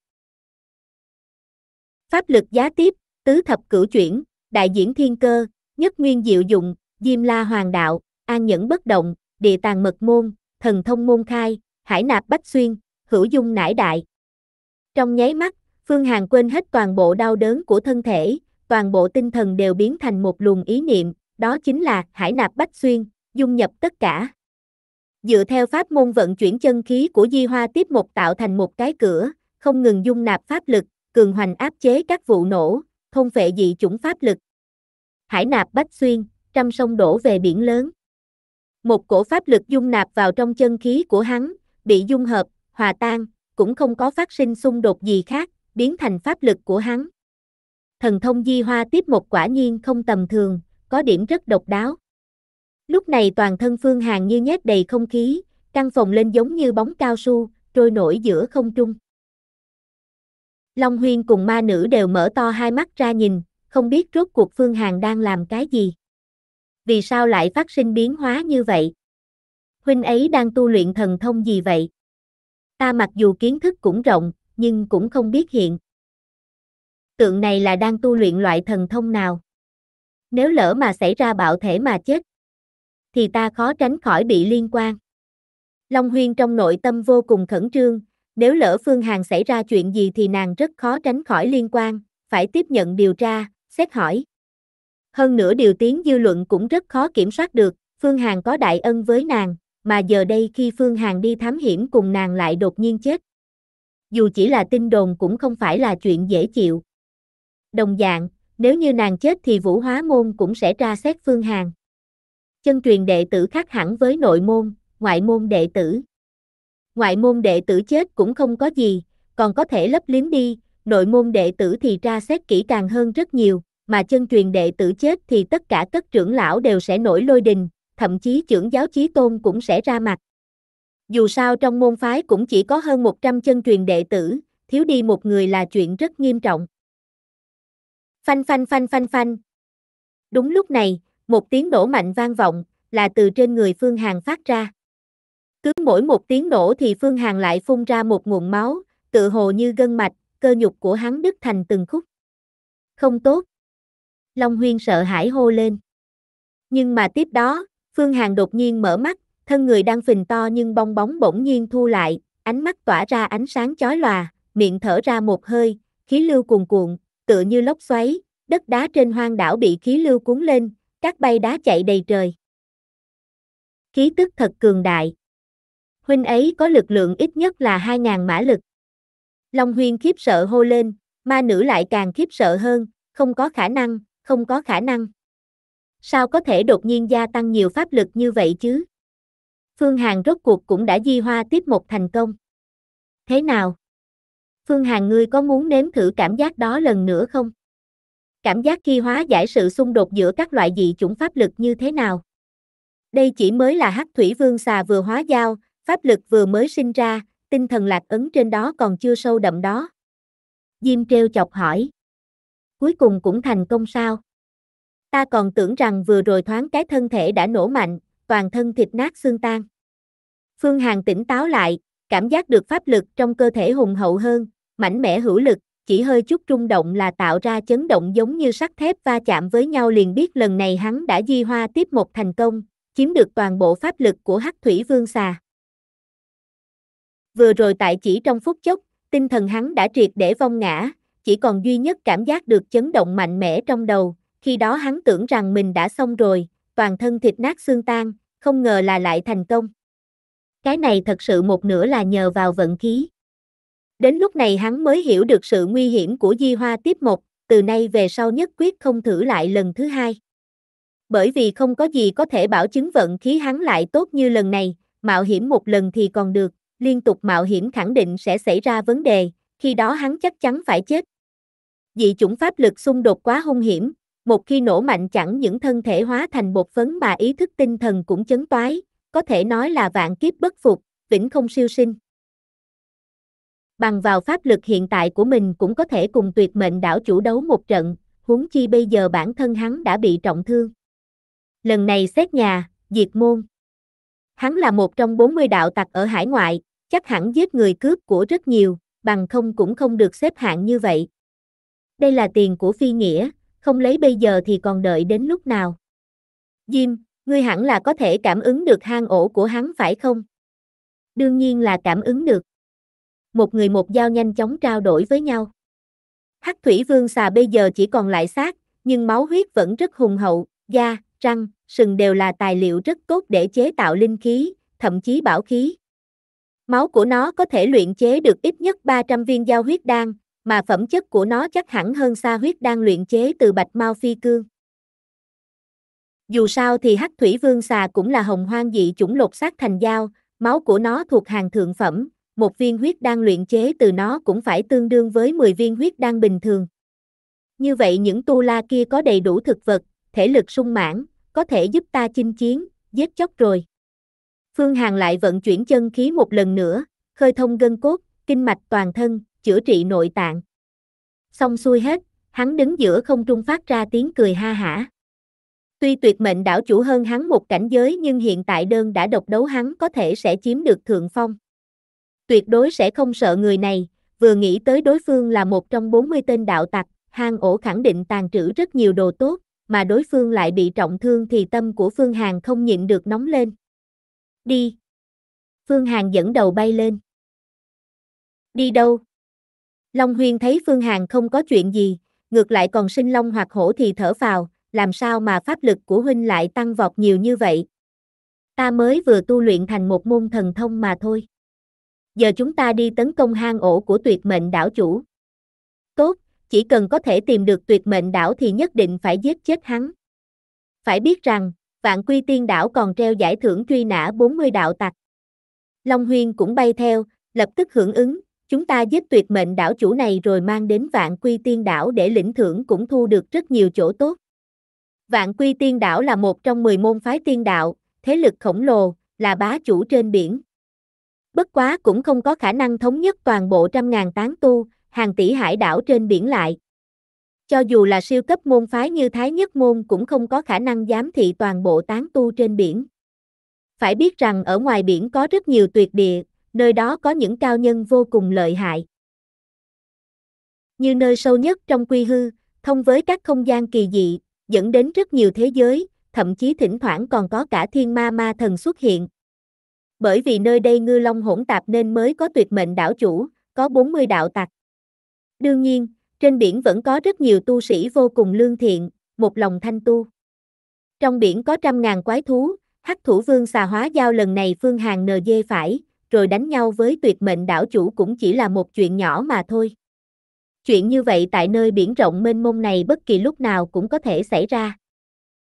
Pháp lực giá tiếp, tứ thập cửu chuyển, đại diễn thiên cơ, nhất nguyên diệu dụng, diêm la hoàng đạo, an nhẫn bất động, địa tàng mật môn, thần thông môn khai, hải nạp bách xuyên, hữu dung nải đại. Trong nháy mắt, Phương Hàn quên hết toàn bộ đau đớn của thân thể, toàn bộ tinh thần đều biến thành một luồng ý niệm, đó chính là hải nạp bách xuyên, dung nhập tất cả. Dựa theo pháp môn vận chuyển chân khí của Di Hoa tiếp một tạo thành một cái cửa, không ngừng dung nạp pháp lực, cường hoành áp chế các vụ nổ, thôn vệ dị chủng pháp lực. Hải nạp bách xuyên, trăm sông đổ về biển lớn. Một cổ pháp lực dung nạp vào trong chân khí của hắn, bị dung hợp, hòa tan, cũng không có phát sinh xung đột gì khác, biến thành pháp lực của hắn. Thần thông di hoa tiếp một quả nhiên không tầm thường, có điểm rất độc đáo. Lúc này toàn thân Phương Hàng như nhét đầy không khí, căng phòng lên giống như bóng cao su, trôi nổi giữa không trung. Long Huyên cùng ma nữ đều mở to hai mắt ra nhìn, không biết rốt cuộc Phương Hằng đang làm cái gì. Vì sao lại phát sinh biến hóa như vậy? Huynh ấy đang tu luyện thần thông gì vậy? Ta mặc dù kiến thức cũng rộng, nhưng cũng không biết hiện. Tượng này là đang tu luyện loại thần thông nào? Nếu lỡ mà xảy ra bạo thể mà chết, thì ta khó tránh khỏi bị liên quan. Long Huyên trong nội tâm vô cùng khẩn trương, nếu lỡ Phương Hằng xảy ra chuyện gì thì nàng rất khó tránh khỏi liên quan, phải tiếp nhận điều tra, xét hỏi. Hơn nữa điều tiếng dư luận cũng rất khó kiểm soát được, Phương Hằng có đại ân với nàng, mà giờ đây khi Phương Hằng đi thám hiểm cùng nàng lại đột nhiên chết. Dù chỉ là tin đồn cũng không phải là chuyện dễ chịu. Đồng dạng, nếu như nàng chết thì Vũ Hóa Môn cũng sẽ tra xét Phương Hằng. Chân truyền đệ tử khác hẳn với nội môn, ngoại môn đệ tử ngoại môn đệ tử chết cũng không có gì, còn có thể lấp liếm đi, nội môn đệ tử thì tra xét kỹ càng hơn rất nhiều, mà chân truyền đệ tử chết thì tất cả các trưởng lão đều sẽ nổi lôi đình, thậm chí trưởng giáo chí tôn cũng sẽ ra mặt. Dù sao trong môn phái cũng chỉ có hơn 100 chân truyền đệ tử, thiếu đi một người là chuyện rất nghiêm trọng. Phanh phanh phanh phanh phanh. Đúng lúc này, một tiếng nổ mạnh vang vọng, là từ trên người Phương hàng phát ra. Cứ mỗi một tiếng nổ thì Phương Hàn lại phun ra một nguồn máu, tự hồ như gân mạch, cơ nhục của hắn đứt thành từng khúc. Không tốt. Long Huyên sợ hãi hô lên. Nhưng mà tiếp đó, Phương Hàn đột nhiên mở mắt, thân người đang phình to nhưng bong bóng bỗng nhiên thu lại, ánh mắt tỏa ra ánh sáng chói lòa, miệng thở ra một hơi, khí lưu cuồn cuộn, tựa như lốc xoáy, đất đá trên hoang đảo bị khí lưu cuốn lên, các bay đá chạy đầy trời. Khí tức thật cường đại huynh ấy có lực lượng ít nhất là 2.000 mã lực. Long Huyên khiếp sợ hô lên, ma nữ lại càng khiếp sợ hơn, không có khả năng, không có khả năng. Sao có thể đột nhiên gia tăng nhiều pháp lực như vậy chứ? Phương Hàn rốt cuộc cũng đã di hoa tiếp một thành công. Thế nào? Phương Hàn ngươi có muốn nếm thử cảm giác đó lần nữa không? Cảm giác khi hóa giải sự xung đột giữa các loại dị chủng pháp lực như thế nào? Đây chỉ mới là hắc thủy vương xà vừa hóa giao, pháp lực vừa mới sinh ra, tinh thần lạc ấn trên đó còn chưa sâu đậm đó. Diêm treo chọc hỏi. Cuối cùng cũng thành công sao? Ta còn tưởng rằng vừa rồi thoáng cái thân thể đã nổ mạnh, toàn thân thịt nát xương tan. Phương Hàn tỉnh táo lại, cảm giác được pháp lực trong cơ thể hùng hậu hơn, mạnh mẽ hữu lực, chỉ hơi chút rung động là tạo ra chấn động giống như sắt thép va chạm với nhau liền biết lần này hắn đã di hoa tiếp một thành công, chiếm được toàn bộ pháp lực của hắc thủy vương xà. Vừa rồi tại chỉ trong phút chốc, tinh thần hắn đã triệt để vong ngã, chỉ còn duy nhất cảm giác được chấn động mạnh mẽ trong đầu, khi đó hắn tưởng rằng mình đã xong rồi, toàn thân thịt nát xương tan, không ngờ là lại thành công. Cái này thật sự một nửa là nhờ vào vận khí. Đến lúc này hắn mới hiểu được sự nguy hiểm của di hoa tiếp một, từ nay về sau nhất quyết không thử lại lần thứ hai. Bởi vì không có gì có thể bảo chứng vận khí hắn lại tốt như lần này, mạo hiểm một lần thì còn được, liên tục mạo hiểm khẳng định sẽ xảy ra vấn đề, khi đó hắn chắc chắn phải chết. Dị chủng pháp lực xung đột quá hung hiểm, một khi nổ mạnh chẳng những thân thể hóa thành bột phấn mà ý thức tinh thần cũng chấn toái, có thể nói là vạn kiếp bất phục, vĩnh không siêu sinh. Bằng vào pháp lực hiện tại của mình cũng có thể cùng tuyệt mệnh đảo chủ đấu một trận, huống chi bây giờ bản thân hắn đã bị trọng thương. Lần này xét nhà, diệt môn. Hắn là một trong 40 đạo tặc ở hải ngoại, chắc hẳn giết người cướp của rất nhiều, bằng không cũng không được xếp hạng như vậy. Đây là tiền của phi nghĩa, không lấy bây giờ thì còn đợi đến lúc nào. Jim, ngươi hẳn là có thể cảm ứng được hang ổ của hắn phải không? Đương nhiên là cảm ứng được. Một người một dao nhanh chóng trao đổi với nhau. Hắc thủy vương xà bây giờ chỉ còn lại xác, nhưng máu huyết vẫn rất hùng hậu, da, răng, sừng đều là tài liệu rất tốt để chế tạo linh khí, thậm chí bảo khí. Máu của nó có thể luyện chế được ít nhất 300 viên giao huyết đan, mà phẩm chất của nó chắc hẳn hơn xa huyết đan luyện chế từ bạch mau phi cương. Dù sao thì hắc thủy vương xà cũng là hồng hoang dị chủng lột xác thành dao, máu của nó thuộc hàng thượng phẩm, một viên huyết đan luyện chế từ nó cũng phải tương đương với 10 viên huyết đan bình thường. Như vậy những tu la kia có đầy đủ thực vật, thể lực sung mãn, có thể giúp ta chinh chiến, giết chóc rồi. Phương Hàn lại vận chuyển chân khí một lần nữa, khơi thông gân cốt, kinh mạch toàn thân, chữa trị nội tạng. Xong xuôi hết, hắn đứng giữa không trung phát ra tiếng cười ha hả. Tuy tuyệt mệnh đảo chủ hơn hắn một cảnh giới nhưng hiện tại đơn đã độc đấu hắn có thể sẽ chiếm được thượng phong. Tuyệt đối sẽ không sợ người này, vừa nghĩ tới đối phương là một trong 40 tên đạo tặc, hang ổ khẳng định tàn trữ rất nhiều đồ tốt, mà đối phương lại bị trọng thương thì tâm của Phương Hàn không nhịn được nóng lên. Đi. Phương Hàn dẫn đầu bay lên. Đi đâu? Long Huyên thấy Phương Hàn không có chuyện gì, ngược lại còn sinh long hoặc hổ thì thở vào, làm sao mà pháp lực của huynh lại tăng vọt nhiều như vậy? Ta mới vừa tu luyện thành một môn thần thông mà thôi. Giờ chúng ta đi tấn công hang ổ của tuyệt mệnh đảo chủ. Tốt, chỉ cần có thể tìm được tuyệt mệnh đảo thì nhất định phải giết chết hắn. Phải biết rằng, Vạn Quy Tiên Đảo còn treo giải thưởng truy nã 40 đạo tặc. Long Huyên cũng bay theo, lập tức hưởng ứng, chúng ta giết tuyệt mệnh đảo chủ này rồi mang đến Vạn Quy Tiên Đảo để lĩnh thưởng cũng thu được rất nhiều chỗ tốt. Vạn Quy Tiên Đảo là một trong 10 môn phái tiên đạo, thế lực khổng lồ, là bá chủ trên biển. Bất quá cũng không có khả năng thống nhất toàn bộ trăm ngàn tán tu, hàng tỷ hải đảo trên biển lại, cho dù là siêu cấp môn phái như Thái Nhất Môn cũng không có khả năng giám thị toàn bộ tán tu trên biển. Phải biết rằng ở ngoài biển có rất nhiều tuyệt địa, nơi đó có những cao nhân vô cùng lợi hại. Như nơi sâu nhất trong quy hư, thông với các không gian kỳ dị, dẫn đến rất nhiều thế giới, thậm chí thỉnh thoảng còn có cả thiên ma ma thần xuất hiện. Bởi vì nơi đây ngư long hỗn tạp nên mới có tuyệt mệnh đảo chủ, có 40 đạo tặc. Đương nhiên, trên biển vẫn có rất nhiều tu sĩ vô cùng lương thiện, một lòng thanh tu. Trong biển có trăm ngàn quái thú, hắc thủ vương xà hóa giao lần này phương hàng nờ dê phải, rồi đánh nhau với tuyệt mệnh đảo chủ cũng chỉ là một chuyện nhỏ mà thôi. Chuyện như vậy tại nơi biển rộng mênh mông này bất kỳ lúc nào cũng có thể xảy ra.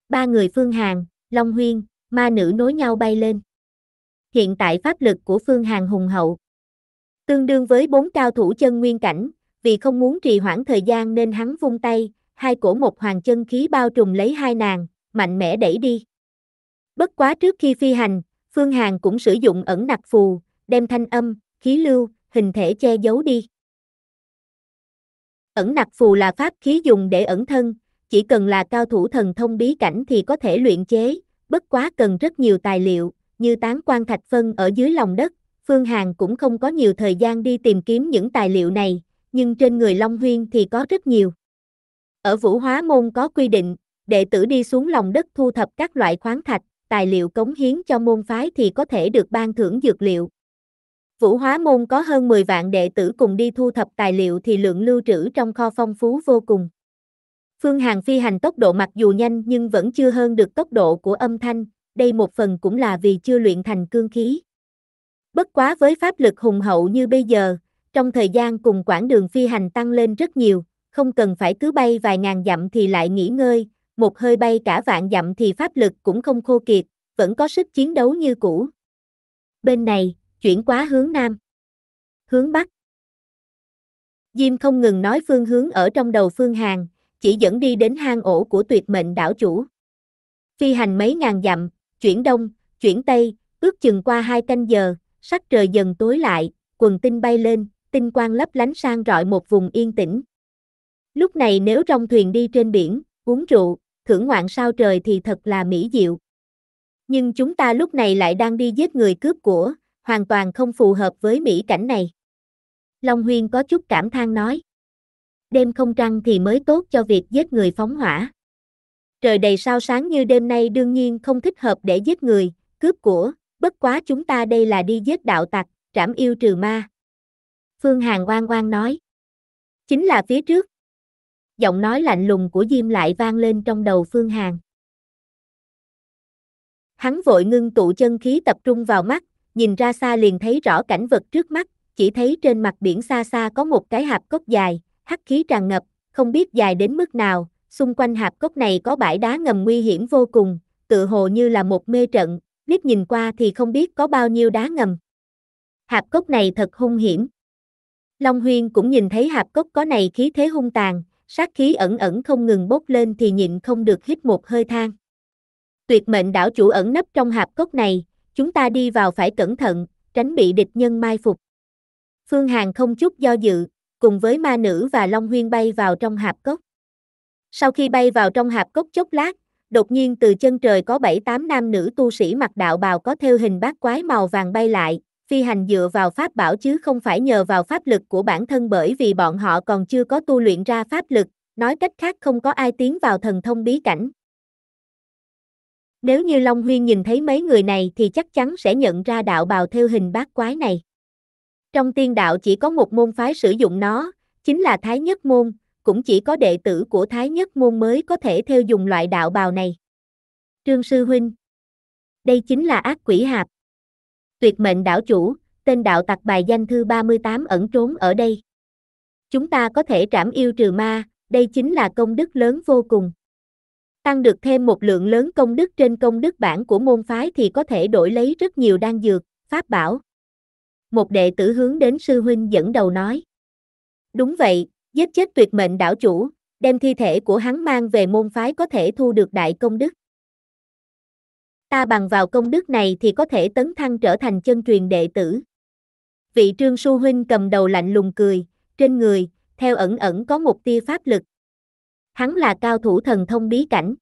Ba người Phương hàng Long Huyên, ma nữ nối nhau bay lên. Hiện tại pháp lực của Phương hàng hùng hậu. Tương đương với bốn cao thủ chân nguyên cảnh, vì không muốn trì hoãn thời gian nên hắn vung tay, hai cổ một hoàng chân khí bao trùm lấy hai nàng, mạnh mẽ đẩy đi. Bất quá trước khi phi hành, Phương Hàn cũng sử dụng ẩn nặc phù, đem thanh âm, khí lưu, hình thể che giấu đi. Ẩn nặc phù là pháp khí dùng để ẩn thân, chỉ cần là cao thủ thần thông bí cảnh thì có thể luyện chế, bất quá cần rất nhiều tài liệu, như tán quan thạch phân ở dưới lòng đất, Phương Hàn cũng không có nhiều thời gian đi tìm kiếm những tài liệu này, nhưng trên người Long Huyên thì có rất nhiều. Ở Vũ Hóa Môn có quy định, đệ tử đi xuống lòng đất thu thập các loại khoáng thạch, tài liệu cống hiến cho môn phái thì có thể được ban thưởng dược liệu. Vũ Hóa Môn có hơn 10 vạn đệ tử cùng đi thu thập tài liệu thì lượng lưu trữ trong kho phong phú vô cùng. Phương Hàng phi hành tốc độ mặc dù nhanh nhưng vẫn chưa hơn được tốc độ của âm thanh, đây một phần cũng là vì chưa luyện thành cương khí. Bất quá với pháp lực hùng hậu như bây giờ, trong thời gian cùng quãng đường phi hành tăng lên rất nhiều, không cần phải cứ bay vài ngàn dặm thì lại nghỉ ngơi, một hơi bay cả vạn dặm thì pháp lực cũng không khô kiệt, vẫn có sức chiến đấu như cũ. Bên này, chuyển quá hướng nam. Hướng bắc. Diêm không ngừng nói phương hướng ở trong đầu Phương Hàng, chỉ dẫn đi đến hang ổ của tuyệt mệnh đảo chủ. Phi hành mấy ngàn dặm, chuyển đông, chuyển tây, ước chừng qua hai canh giờ, sắc trời dần tối lại, quần tinh bay lên, tinh quang lấp lánh sang rọi một vùng yên tĩnh. Lúc này nếu trong thuyền đi trên biển, uống rượu, thưởng ngoạn sao trời thì thật là mỹ diệu. Nhưng chúng ta lúc này lại đang đi giết người cướp của, hoàn toàn không phù hợp với mỹ cảnh này. Long Huyên có chút cảm thán nói. Đêm không trăng thì mới tốt cho việc giết người phóng hỏa. Trời đầy sao sáng như đêm nay đương nhiên không thích hợp để giết người, cướp của, bất quá chúng ta đây là đi giết đạo tặc, trảm yêu trừ ma, Phương Hàng oan oan nói. Chính là phía trước. Giọng nói lạnh lùng của Diêm lại vang lên trong đầu Phương Hàng. Hắn vội ngưng tụ chân khí tập trung vào mắt, nhìn ra xa liền thấy rõ cảnh vật trước mắt, chỉ thấy trên mặt biển xa xa có một cái hạp cốc dài, hắc khí tràn ngập, không biết dài đến mức nào, xung quanh hạp cốc này có bãi đá ngầm nguy hiểm vô cùng, tự hồ như là một mê trận, liếc nhìn qua thì không biết có bao nhiêu đá ngầm. Hạp cốc này thật hung hiểm. Long Huyên cũng nhìn thấy hạp cốc có này khí thế hung tàn, sát khí ẩn ẩn không ngừng bốc lên thì nhịn không được hít một hơi than. Tuyệt mệnh đảo chủ ẩn nấp trong hạp cốc này, chúng ta đi vào phải cẩn thận, tránh bị địch nhân mai phục. Phương Hàn không chút do dự, cùng với ma nữ và Long Huyên bay vào trong hạp cốc. Sau khi bay vào trong hạp cốc chốc lát, đột nhiên từ chân trời có 7-8 nam nữ tu sĩ mặc đạo bào có theo hình bát quái màu vàng bay lại, phi hành dựa vào pháp bảo chứ không phải nhờ vào pháp lực của bản thân bởi vì bọn họ còn chưa có tu luyện ra pháp lực, nói cách khác không có ai tiến vào thần thông bí cảnh. Nếu như Long Huyên nhìn thấy mấy người này thì chắc chắn sẽ nhận ra đạo bào theo hình bát quái này. Trong tiên đạo chỉ có một môn phái sử dụng nó, chính là Thái Nhất Môn, cũng chỉ có đệ tử của Thái Nhất Môn mới có thể theo dùng loại đạo bào này. Trương Sư Huynh Đây chính là ác quỷ hạp tuyệt mệnh đảo chủ, tên đạo tặc bài danh thư 38 ẩn trốn ở đây. Chúng ta có thể trảm yêu trừ ma, đây chính là công đức lớn vô cùng. Tăng được thêm một lượng lớn công đức trên công đức bản của môn phái thì có thể đổi lấy rất nhiều đan dược, pháp bảo. Một đệ tử hướng đến sư huynh dẫn đầu nói. Đúng vậy, giết chết tuyệt mệnh đảo chủ, đem thi thể của hắn mang về môn phái có thể thu được đại công đức ta bằng vào công đức này thì có thể tấn thăng trở thành chân truyền đệ tử. Vị trương su huynh cầm đầu lạnh lùng cười, trên người, theo ẩn ẩn có một tia pháp lực. Hắn là cao thủ thần thông bí cảnh.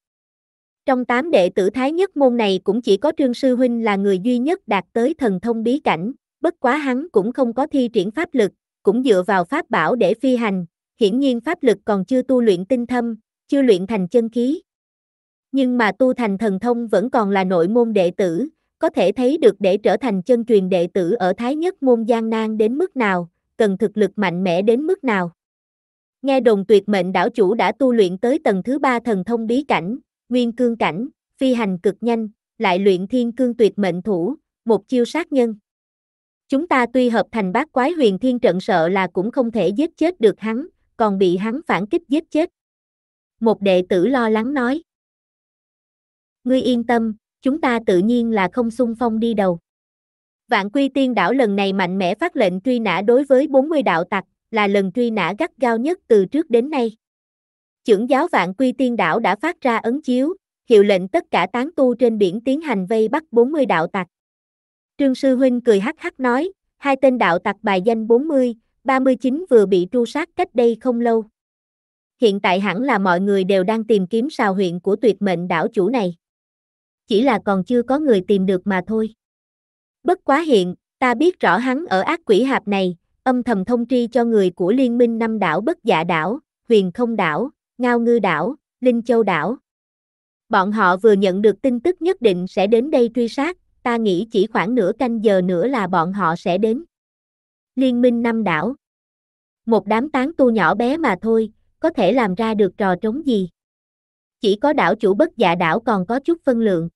Trong tám đệ tử thái nhất môn này cũng chỉ có trương sư huynh là người duy nhất đạt tới thần thông bí cảnh, bất quá hắn cũng không có thi triển pháp lực, cũng dựa vào pháp bảo để phi hành, hiển nhiên pháp lực còn chưa tu luyện tinh thâm, chưa luyện thành chân khí, nhưng mà tu thành thần thông vẫn còn là nội môn đệ tử, có thể thấy được để trở thành chân truyền đệ tử ở Thái Nhất môn gian nan đến mức nào, cần thực lực mạnh mẽ đến mức nào. Nghe đồn tuyệt mệnh đảo chủ đã tu luyện tới tầng thứ ba thần thông bí cảnh, nguyên cương cảnh, phi hành cực nhanh, lại luyện thiên cương tuyệt mệnh thủ, một chiêu sát nhân. Chúng ta tuy hợp thành bát quái huyền thiên trận sợ là cũng không thể giết chết được hắn, còn bị hắn phản kích giết chết. Một đệ tử lo lắng nói ngươi yên tâm, chúng ta tự nhiên là không xung phong đi đầu. Vạn Quy Tiên đảo lần này mạnh mẽ phát lệnh truy nã đối với 40 đạo tặc, là lần truy nã gắt gao nhất từ trước đến nay. Chưởng giáo Vạn Quy Tiên đảo đã phát ra ấn chiếu, hiệu lệnh tất cả tán tu trên biển tiến hành vây bắt 40 đạo tặc. Trương Sư Huynh cười hắc hắc nói, hai tên đạo tặc bài danh 40, 39 vừa bị tru sát cách đây không lâu. Hiện tại hẳn là mọi người đều đang tìm kiếm sào huyện của tuyệt mệnh đảo chủ này chỉ là còn chưa có người tìm được mà thôi. Bất quá hiện, ta biết rõ hắn ở ác quỷ hạp này, âm thầm thông tri cho người của liên minh năm đảo bất dạ đảo, huyền không đảo, ngao ngư đảo, linh châu đảo. Bọn họ vừa nhận được tin tức nhất định sẽ đến đây truy sát, ta nghĩ chỉ khoảng nửa canh giờ nữa là bọn họ sẽ đến. Liên minh năm đảo. Một đám tán tu nhỏ bé mà thôi, có thể làm ra được trò trống gì. Chỉ có đảo chủ bất dạ đảo còn có chút phân lượng.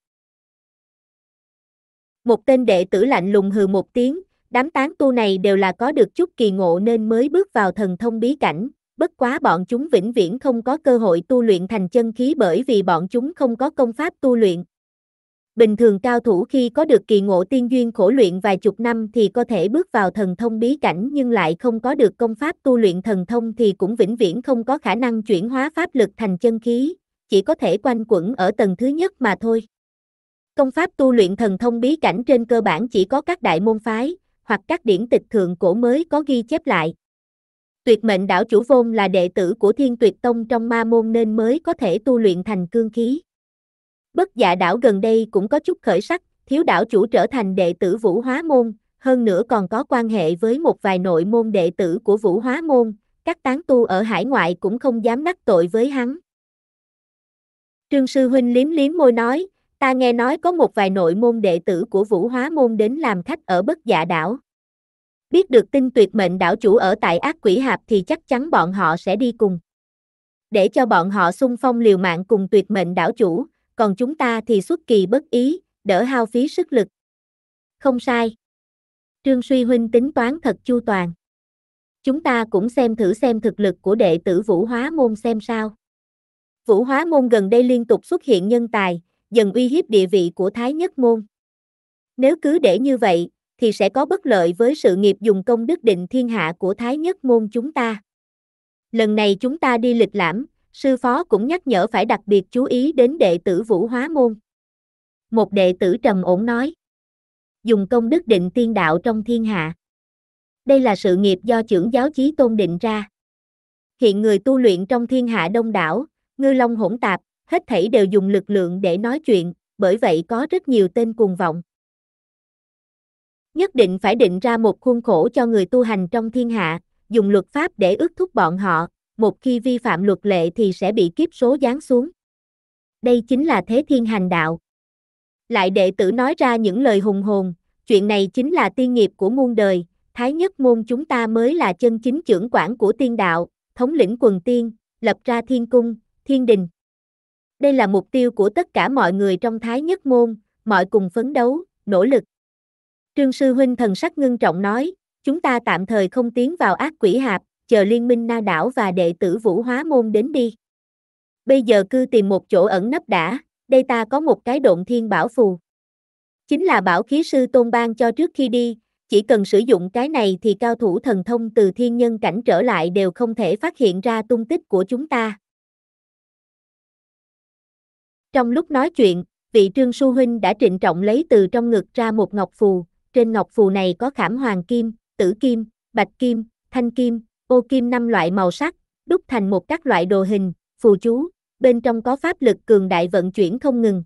Một tên đệ tử lạnh lùng hừ một tiếng, đám tán tu này đều là có được chút kỳ ngộ nên mới bước vào thần thông bí cảnh, bất quá bọn chúng vĩnh viễn không có cơ hội tu luyện thành chân khí bởi vì bọn chúng không có công pháp tu luyện. Bình thường cao thủ khi có được kỳ ngộ tiên duyên khổ luyện vài chục năm thì có thể bước vào thần thông bí cảnh nhưng lại không có được công pháp tu luyện thần thông thì cũng vĩnh viễn không có khả năng chuyển hóa pháp lực thành chân khí, chỉ có thể quanh quẩn ở tầng thứ nhất mà thôi. Công pháp tu luyện thần thông bí cảnh trên cơ bản chỉ có các đại môn phái, hoặc các điển tịch thượng cổ mới có ghi chép lại. Tuyệt mệnh đảo chủ vôn là đệ tử của thiên tuyệt tông trong ma môn nên mới có thể tu luyện thành cương khí. Bất dạ đảo gần đây cũng có chút khởi sắc, thiếu đảo chủ trở thành đệ tử vũ hóa môn, hơn nữa còn có quan hệ với một vài nội môn đệ tử của vũ hóa môn, các tán tu ở hải ngoại cũng không dám đắc tội với hắn. Trương Sư Huynh liếm liếm môi nói, ta nghe nói có một vài nội môn đệ tử của Vũ Hóa Môn đến làm khách ở bất dạ đảo. Biết được tin tuyệt mệnh đảo chủ ở tại ác quỷ hạp thì chắc chắn bọn họ sẽ đi cùng. Để cho bọn họ xung phong liều mạng cùng tuyệt mệnh đảo chủ, còn chúng ta thì xuất kỳ bất ý, đỡ hao phí sức lực. Không sai. Trương Suy Huynh tính toán thật chu toàn. Chúng ta cũng xem thử xem thực lực của đệ tử Vũ Hóa Môn xem sao. Vũ Hóa Môn gần đây liên tục xuất hiện nhân tài, dần uy hiếp địa vị của Thái Nhất Môn. Nếu cứ để như vậy, thì sẽ có bất lợi với sự nghiệp dùng công đức định thiên hạ của Thái Nhất Môn chúng ta. Lần này chúng ta đi lịch lãm, sư phó cũng nhắc nhở phải đặc biệt chú ý đến đệ tử Vũ Hóa Môn. Một đệ tử trầm ổn nói, dùng công đức định tiên đạo trong thiên hạ. Đây là sự nghiệp do trưởng giáo chí tôn định ra. Hiện người tu luyện trong thiên hạ đông đảo, ngư long hỗn tạp, hết thảy đều dùng lực lượng để nói chuyện, bởi vậy có rất nhiều tên cuồng vọng. Nhất định phải định ra một khuôn khổ cho người tu hành trong thiên hạ, dùng luật pháp để ước thúc bọn họ, một khi vi phạm luật lệ thì sẽ bị kiếp số giáng xuống. Đây chính là thế thiên hành đạo. Lại đệ tử nói ra những lời hùng hồn, chuyện này chính là tiên nghiệp của muôn đời, thái nhất môn chúng ta mới là chân chính trưởng quản của tiên đạo, thống lĩnh quần tiên, lập ra thiên cung, thiên đình. Đây là mục tiêu của tất cả mọi người trong Thái Nhất Môn, mọi cùng phấn đấu, nỗ lực. Trương Sư Huynh thần sắc ngưng trọng nói, chúng ta tạm thời không tiến vào ác quỷ hạp, chờ liên minh na đảo và đệ tử vũ hóa môn đến đi. Bây giờ cứ tìm một chỗ ẩn nấp đã, đây ta có một cái độn thiên bảo phù. Chính là bảo khí sư tôn ban cho trước khi đi, chỉ cần sử dụng cái này thì cao thủ thần thông từ thiên nhân cảnh trở lại đều không thể phát hiện ra tung tích của chúng ta. Trong lúc nói chuyện, vị trương su huynh đã trịnh trọng lấy từ trong ngực ra một ngọc phù, trên ngọc phù này có khảm hoàng kim, tử kim, bạch kim, thanh kim, ô kim năm loại màu sắc, đúc thành một các loại đồ hình, phù chú, bên trong có pháp lực cường đại vận chuyển không ngừng.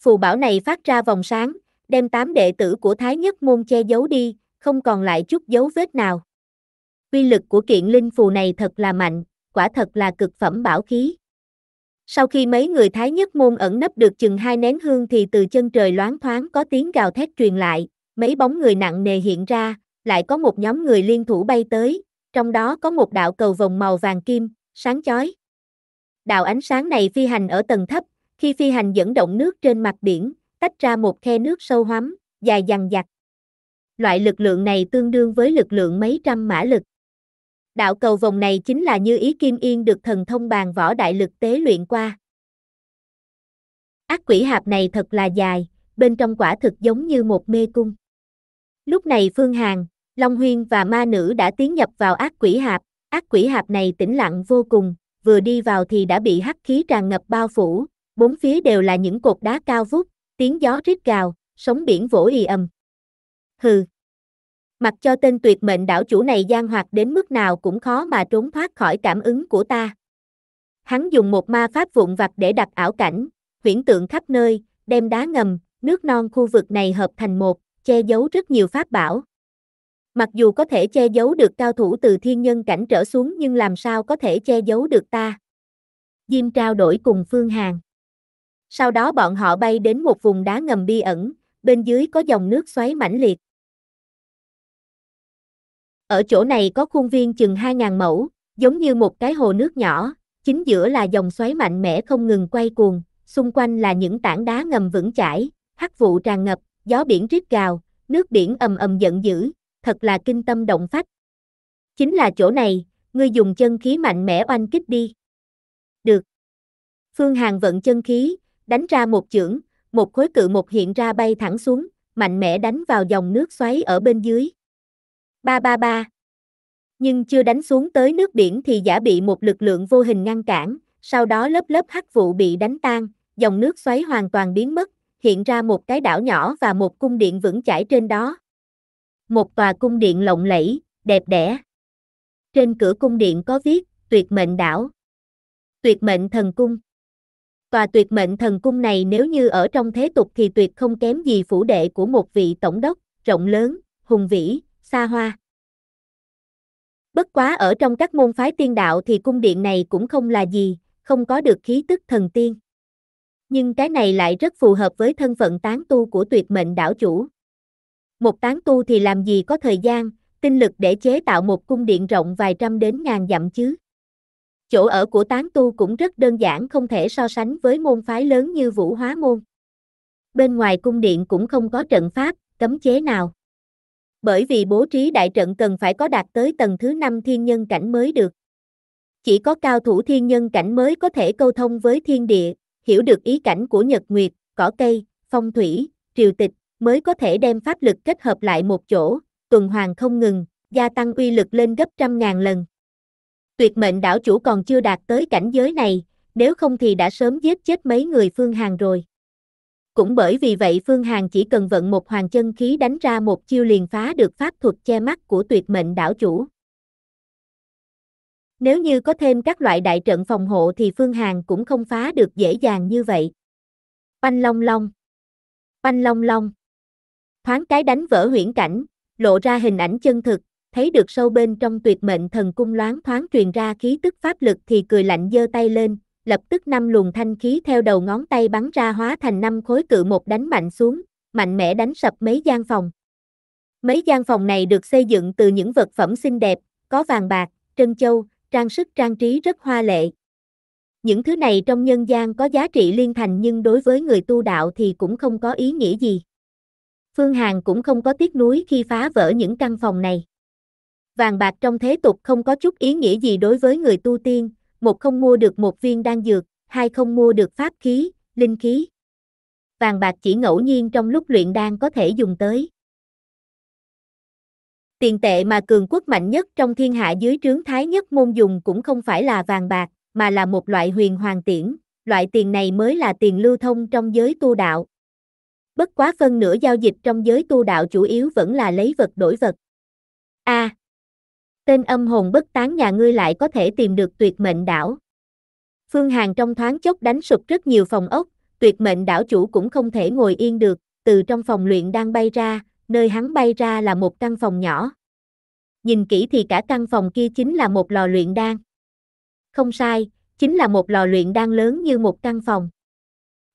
Phù bảo này phát ra vòng sáng, đem tám đệ tử của Thái Nhất Môn che giấu đi, không còn lại chút dấu vết nào. Quy lực của kiện linh phù này thật là mạnh, quả thật là cực phẩm bảo khí. Sau khi mấy người Thái Nhất Môn ẩn nấp được chừng hai nén hương thì từ chân trời loáng thoáng có tiếng gào thét truyền lại, mấy bóng người nặng nề hiện ra, lại có một nhóm người liên thủ bay tới, trong đó có một đạo cầu vòng màu vàng kim, sáng chói. Đạo ánh sáng này phi hành ở tầng thấp, khi phi hành dẫn động nước trên mặt biển, tách ra một khe nước sâu hoắm, dài dằng dặc. Loại lực lượng này tương đương với lực lượng mấy trăm mã lực. Đạo cầu vòng này chính là như ý kim yên được thần thông bàn võ đại lực tế luyện qua. Ác quỷ hạp này thật là dài, bên trong quả thực giống như một mê cung. Lúc này Phương Hàn, Long Huyên và ma nữ đã tiến nhập vào ác quỷ hạp, ác quỷ hạp này tĩnh lặng vô cùng, vừa đi vào thì đã bị hắc khí tràn ngập bao phủ, bốn phía đều là những cột đá cao vút, tiếng gió rít gào, sóng biển vỗ ì ầm. Hừ, mặc cho tên tuyệt mệnh đảo chủ này gian hoạt đến mức nào cũng khó mà trốn thoát khỏi cảm ứng của ta. Hắn dùng một ma pháp vụn vặt để đặt ảo cảnh, huyễn tượng khắp nơi, đem đá ngầm, nước non khu vực này hợp thành một, che giấu rất nhiều pháp bảo. Mặc dù có thể che giấu được cao thủ từ thiên nhân cảnh trở xuống nhưng làm sao có thể che giấu được ta. Diêm trao đổi cùng Phương Hàn. Sau đó bọn họ bay đến một vùng đá ngầm bi ẩn, bên dưới có dòng nước xoáy mãnh liệt. Ở chỗ này có khuôn viên chừng 2.000 mẫu, giống như một cái hồ nước nhỏ, chính giữa là dòng xoáy mạnh mẽ không ngừng quay cuồng, xung quanh là những tảng đá ngầm vững chãi, hắc vụ tràn ngập, gió biển rít gào, nước biển ầm ầm giận dữ, thật là kinh tâm động phách. Chính là chỗ này, ngươi dùng chân khí mạnh mẽ oanh kích đi. Được. Phương Hàn vận chân khí, đánh ra một chưởng, một khối cự một hiện ra bay thẳng xuống, mạnh mẽ đánh vào dòng nước xoáy ở bên dưới. 333. Nhưng chưa đánh xuống tới nước biển thì giả bị một lực lượng vô hình ngăn cản, sau đó lớp lớp hắc vụ bị đánh tan, dòng nước xoáy hoàn toàn biến mất, hiện ra một cái đảo nhỏ và một cung điện vững chãi trên đó. Một tòa cung điện lộng lẫy, đẹp đẽ. Trên cửa cung điện có viết, tuyệt mệnh đảo. Tuyệt mệnh thần cung. Tòa tuyệt mệnh thần cung này nếu như ở trong thế tục thì tuyệt không kém gì phủ đệ của một vị tổng đốc, rộng lớn, hùng vĩ, xa hoa. Bất quá ở trong các môn phái tiên đạo thì cung điện này cũng không là gì, không có được khí tức thần tiên. Nhưng cái này lại rất phù hợp với thân phận tán tu của tuyệt mệnh đảo chủ. Một tán tu thì làm gì có thời gian, tinh lực để chế tạo một cung điện rộng vài trăm đến ngàn dặm chứ. Chỗ ở của tán tu cũng rất đơn giản không thể so sánh với môn phái lớn như vũ hóa môn. Bên ngoài cung điện cũng không có trận pháp, cấm chế nào bởi vì bố trí đại trận cần phải có đạt tới tầng thứ 5 thiên nhân cảnh mới được. Chỉ có cao thủ thiên nhân cảnh mới có thể câu thông với thiên địa, hiểu được ý cảnh của nhật nguyệt, cỏ cây, phong thủy, triều tịch, mới có thể đem pháp lực kết hợp lại một chỗ, tuần hoàn không ngừng, gia tăng uy lực lên gấp trăm ngàn lần. Tuyệt mệnh đảo chủ còn chưa đạt tới cảnh giới này, nếu không thì đã sớm giết chết mấy người phương hàng rồi. Cũng bởi vì vậy Phương Hàn chỉ cần vận một hoàng chân khí đánh ra một chiêu liền phá được pháp thuật che mắt của tuyệt mệnh đảo chủ. Nếu như có thêm các loại đại trận phòng hộ thì Phương Hàn cũng không phá được dễ dàng như vậy. Oanh long long. Oanh long long. Thoáng cái đánh vỡ huyễn cảnh, lộ ra hình ảnh chân thực, thấy được sâu bên trong tuyệt mệnh thần cung loáng thoáng truyền ra khí tức pháp lực thì cười lạnh giơ tay lên, lập tức năm luồng thanh khí theo đầu ngón tay bắn ra hóa thành năm khối cự một đánh mạnh xuống, mạnh mẽ đánh sập mấy gian phòng. Mấy gian phòng này được xây dựng từ những vật phẩm xinh đẹp, có vàng bạc, trân châu, trang sức trang trí rất hoa lệ. Những thứ này trong nhân gian có giá trị liên thành nhưng đối với người tu đạo thì cũng không có ý nghĩa gì. Phương Hàn cũng không có tiếc nuối khi phá vỡ những căn phòng này. Vàng bạc trong thế tục không có chút ý nghĩa gì đối với người tu tiên, một không mua được một viên đan dược, hai không mua được pháp khí, linh khí. Vàng bạc chỉ ngẫu nhiên trong lúc luyện đan có thể dùng tới. Tiền tệ mà cường quốc mạnh nhất trong thiên hạ dưới trướng thái nhất môn dùng cũng không phải là vàng bạc, mà là một loại huyền hoàng tiễn, loại tiền này mới là tiền lưu thông trong giới tu đạo. Bất quá phân nửa giao dịch trong giới tu đạo chủ yếu vẫn là lấy vật đổi vật. A. À, Tên âm hồn bất tán nhà ngươi lại có thể tìm được tuyệt mệnh đảo. Phương Hàn trong thoáng chốc đánh sụp rất nhiều phòng ốc, tuyệt mệnh đảo chủ cũng không thể ngồi yên được, từ trong phòng luyện đang bay ra, nơi hắn bay ra là một căn phòng nhỏ. Nhìn kỹ thì cả căn phòng kia chính là một lò luyện đan. Không sai, chính là một lò luyện đan lớn như một căn phòng.